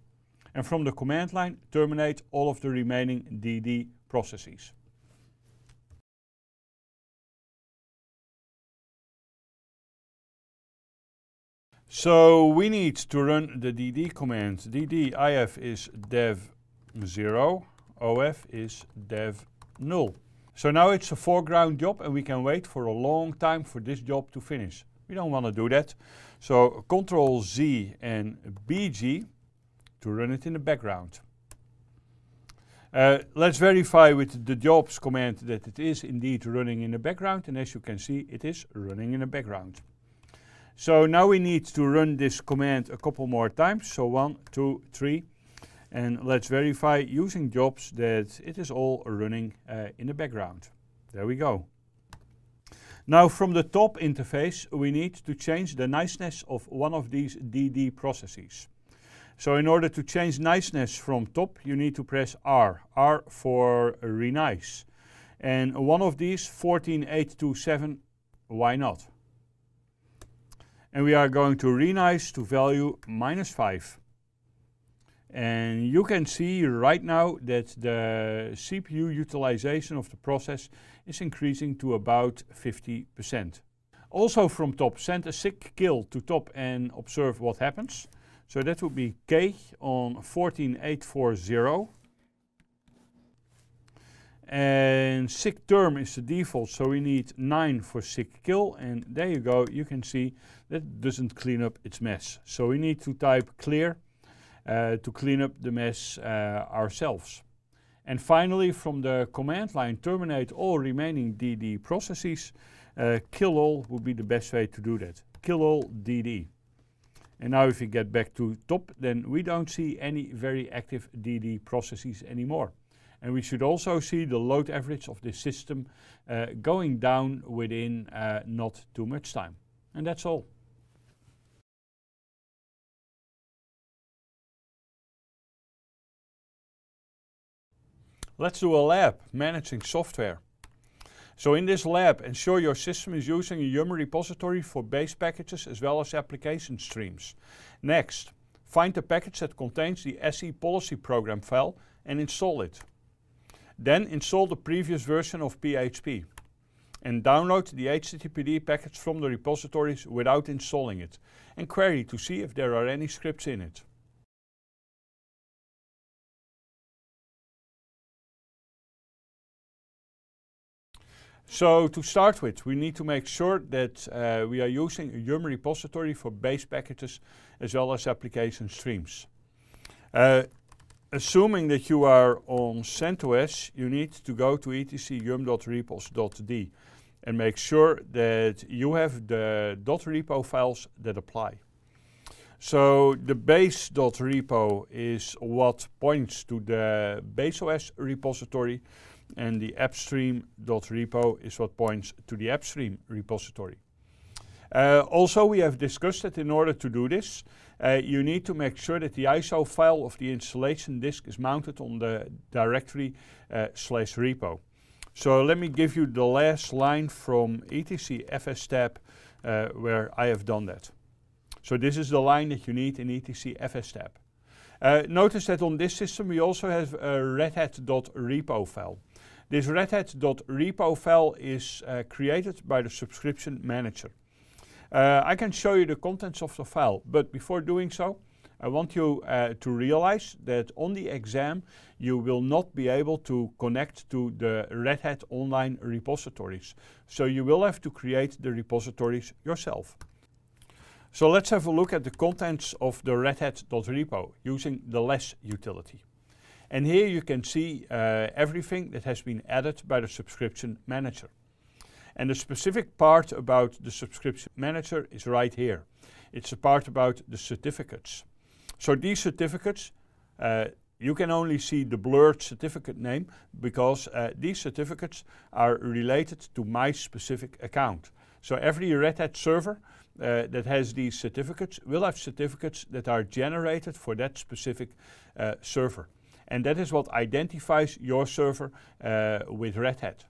And from the command line, terminate all of the remaining DD processes. So we need to run the DD command. DD IF is dev 0, OF is dev null. So now it's a foreground job and we can wait for a long time for this job to finish. We don't want to do that. So Control Z and BG to run it in the background. Uh, let's verify with the jobs command that it is indeed running in the background. And as you can see, it is running in the background. So now we need to run this command a couple more times. So one, two, three. And let's verify using jobs that it is all running uh, in the background. There we go. Now from the top interface, we need to change the niceness of one of these DD processes. So in order to change niceness from top, you need to press R, R for renice. And one of these, 14827, why not? And we are going to renice to value minus 5. And you can see right now that the CPU utilization of the process is increasing to about 50%. Also from top, send a sick kill to top and observe what happens. So that would be K on 14840. And sick term is the default, so we need 9 for sick kill. And there you go, you can see that doesn't clean up its mess. So we need to type clear Eh, to clean up the mess eh, ourselves. And finally, from the command line, terminate all remaining DD processes. Uh, kill all would be the best way to do that. Kill all DD. And now if we get back to top, then we don't see any very active DD processes anymore. And we should also see the load average of this system uh, going down within uh, not too much time. And that's all. Let's do a lab, managing software. So in this lab, ensure your system is using a Yum repository for base packages as well as application streams. Next, find the package that contains the SE policy program file and install it. Then install the previous version of PHP and download the HTTPD package from the repositories without installing it and query to see if there are any scripts in it. So to start with, we need to make sure that uh, we are using a YUM repository for base packages as well as application streams. Uh, assuming that you are on CentOS, you need to go to etc.yum.repos.d and make sure that you have the .repo files that apply. So the base.repo is what points to the base OS repository and the appstream.repo is what points to the appstream repository. Uh, also, we have discussed that in order to do this, uh, you need to make sure that the ISO file of the installation disk is mounted on the directory uh, slash repo. So let me give you the last line from etc fstab uh, where I have done that. So this is the line that you need in etc fstab. Uh, notice that on this system we also have a redhat.repo file. This Red Hat.repo file is uh, created by the subscription manager. Uh, I can show you the contents of the file, but before doing so, I want you uh, to realize that on the exam, you will not be able to connect to the Red Hat online repositories. So you will have to create the repositories yourself. So let's have a look at the contents of the Red Hat.repo using the less utility. And here you can see uh, everything that has been added by the subscription manager. And the specific part about the subscription manager is right here. It's the part about the certificates. So these certificates, uh, you can only see the blurred certificate name because uh, these certificates are related to my specific account. So every Red Hat server uh, that has these certificates will have certificates that are generated for that specific uh, server. And that is what identifies your server uh, with Red Hat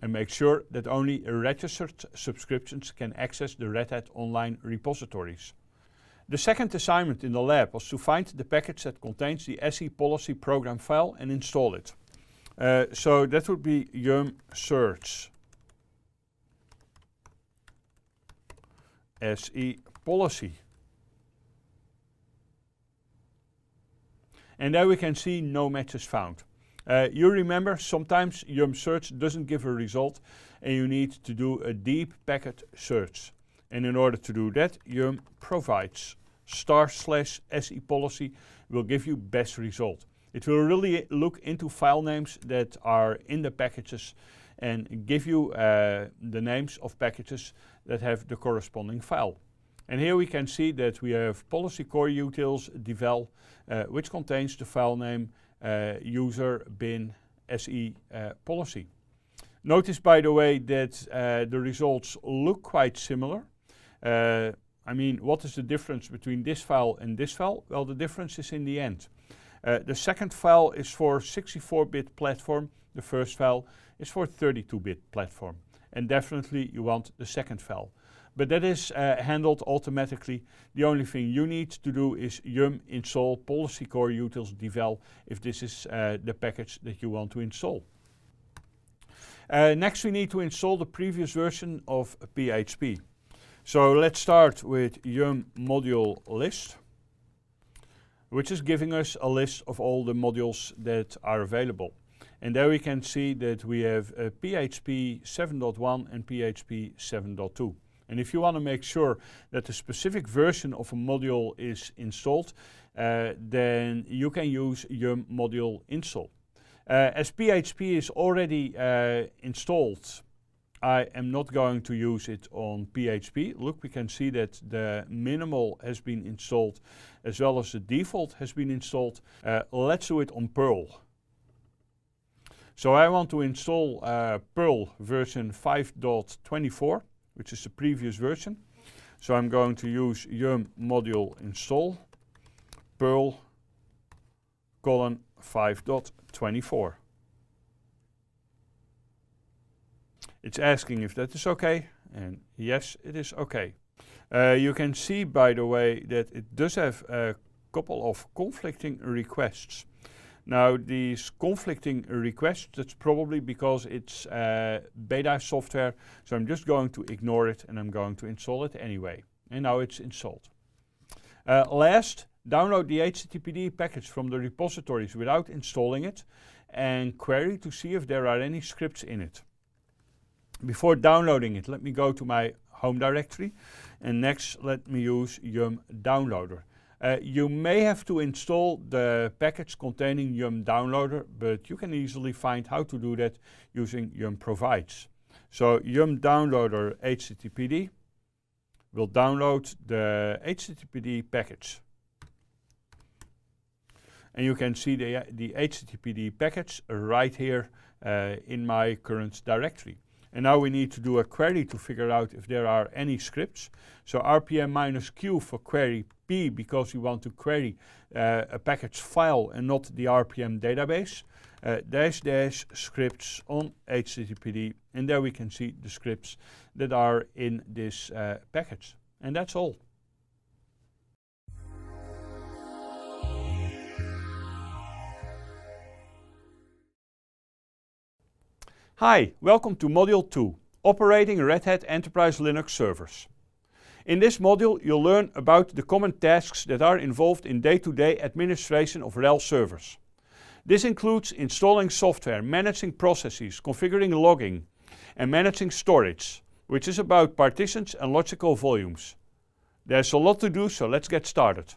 and makes sure that only registered subscriptions can access the Red Hat online repositories. The second assignment in the lab was to find the package that contains the SE policy program file and install it. Uh, so that would be yum search SE policy. And there we can see no matches found. Uh, you remember sometimes your search doesn't give a result and you need to do a deep packet search. And in order to do that, Yum provides star slash SE policy will give you best result. It will really look into file names that are in the packages and give you uh, the names of packages that have the corresponding file. And here we can see that we have policy core utils devel, uh, which contains the file name uh, user bin se uh, policy. Notice, by the way, that uh, the results look quite similar. Uh, I mean, what is the difference between this file and this file? Well, the difference is in the end. Uh, the second file is for 64-bit platform. The first file is for 32-bit platform. And definitely you want the second file. But that is uh, handled automatically. The only thing you need to do is yum install policy core utils devel if this is uh, the package that you want to install. Uh, next we need to install the previous version of PHP. So let's start with yum module list which is giving us a list of all the modules that are available. And there we can see that we have uh, PHP 7.1 and PHP 7.2. And if you want to make sure that the specific version of a module is installed, uh, then you can use your module install. Uh, as PHP is already uh, installed, I am not going to use it on PHP. Look, we can see that the minimal has been installed as well as the default has been installed. Uh, let's do it on Perl. So I want to install uh, Perl version 5.24 which is the previous version. So I'm going to use yum module install perl colon 5.24. It's asking if that is okay, and yes, it is okay. Uh, you can see, by the way, that it does have a couple of conflicting requests. Now these conflicting requests, that's probably because it's uh, beta software. So I'm just going to ignore it and I'm going to install it anyway. And now it's installed. Uh, last, download the HTTPD package from the repositories without installing it and query to see if there are any scripts in it. Before downloading it, let me go to my home directory and next let me use yum downloader. Uh, you may have to install the package containing Yum Downloader, but you can easily find how to do that using Yum Provides. So Yum Downloader HTTPD will download the HTTPD package. And you can see the, the HTTPD package right here uh, in my current directory. And now we need to do a query to figure out if there are any scripts. So RPM minus Q for query P because we want to query uh, a package file and not the RPM database. Uh, dash dash scripts on HTTPD. And there we can see the scripts that are in this uh, package. And that's all. Hi, welcome to Module 2, Operating Red Hat Enterprise Linux Servers. In this module, you'll learn about the common tasks that are involved in day-to-day -day administration of RHEL servers. This includes installing software, managing processes, configuring logging, and managing storage, which is about partitions and logical volumes. There's a lot to do, so let's get started.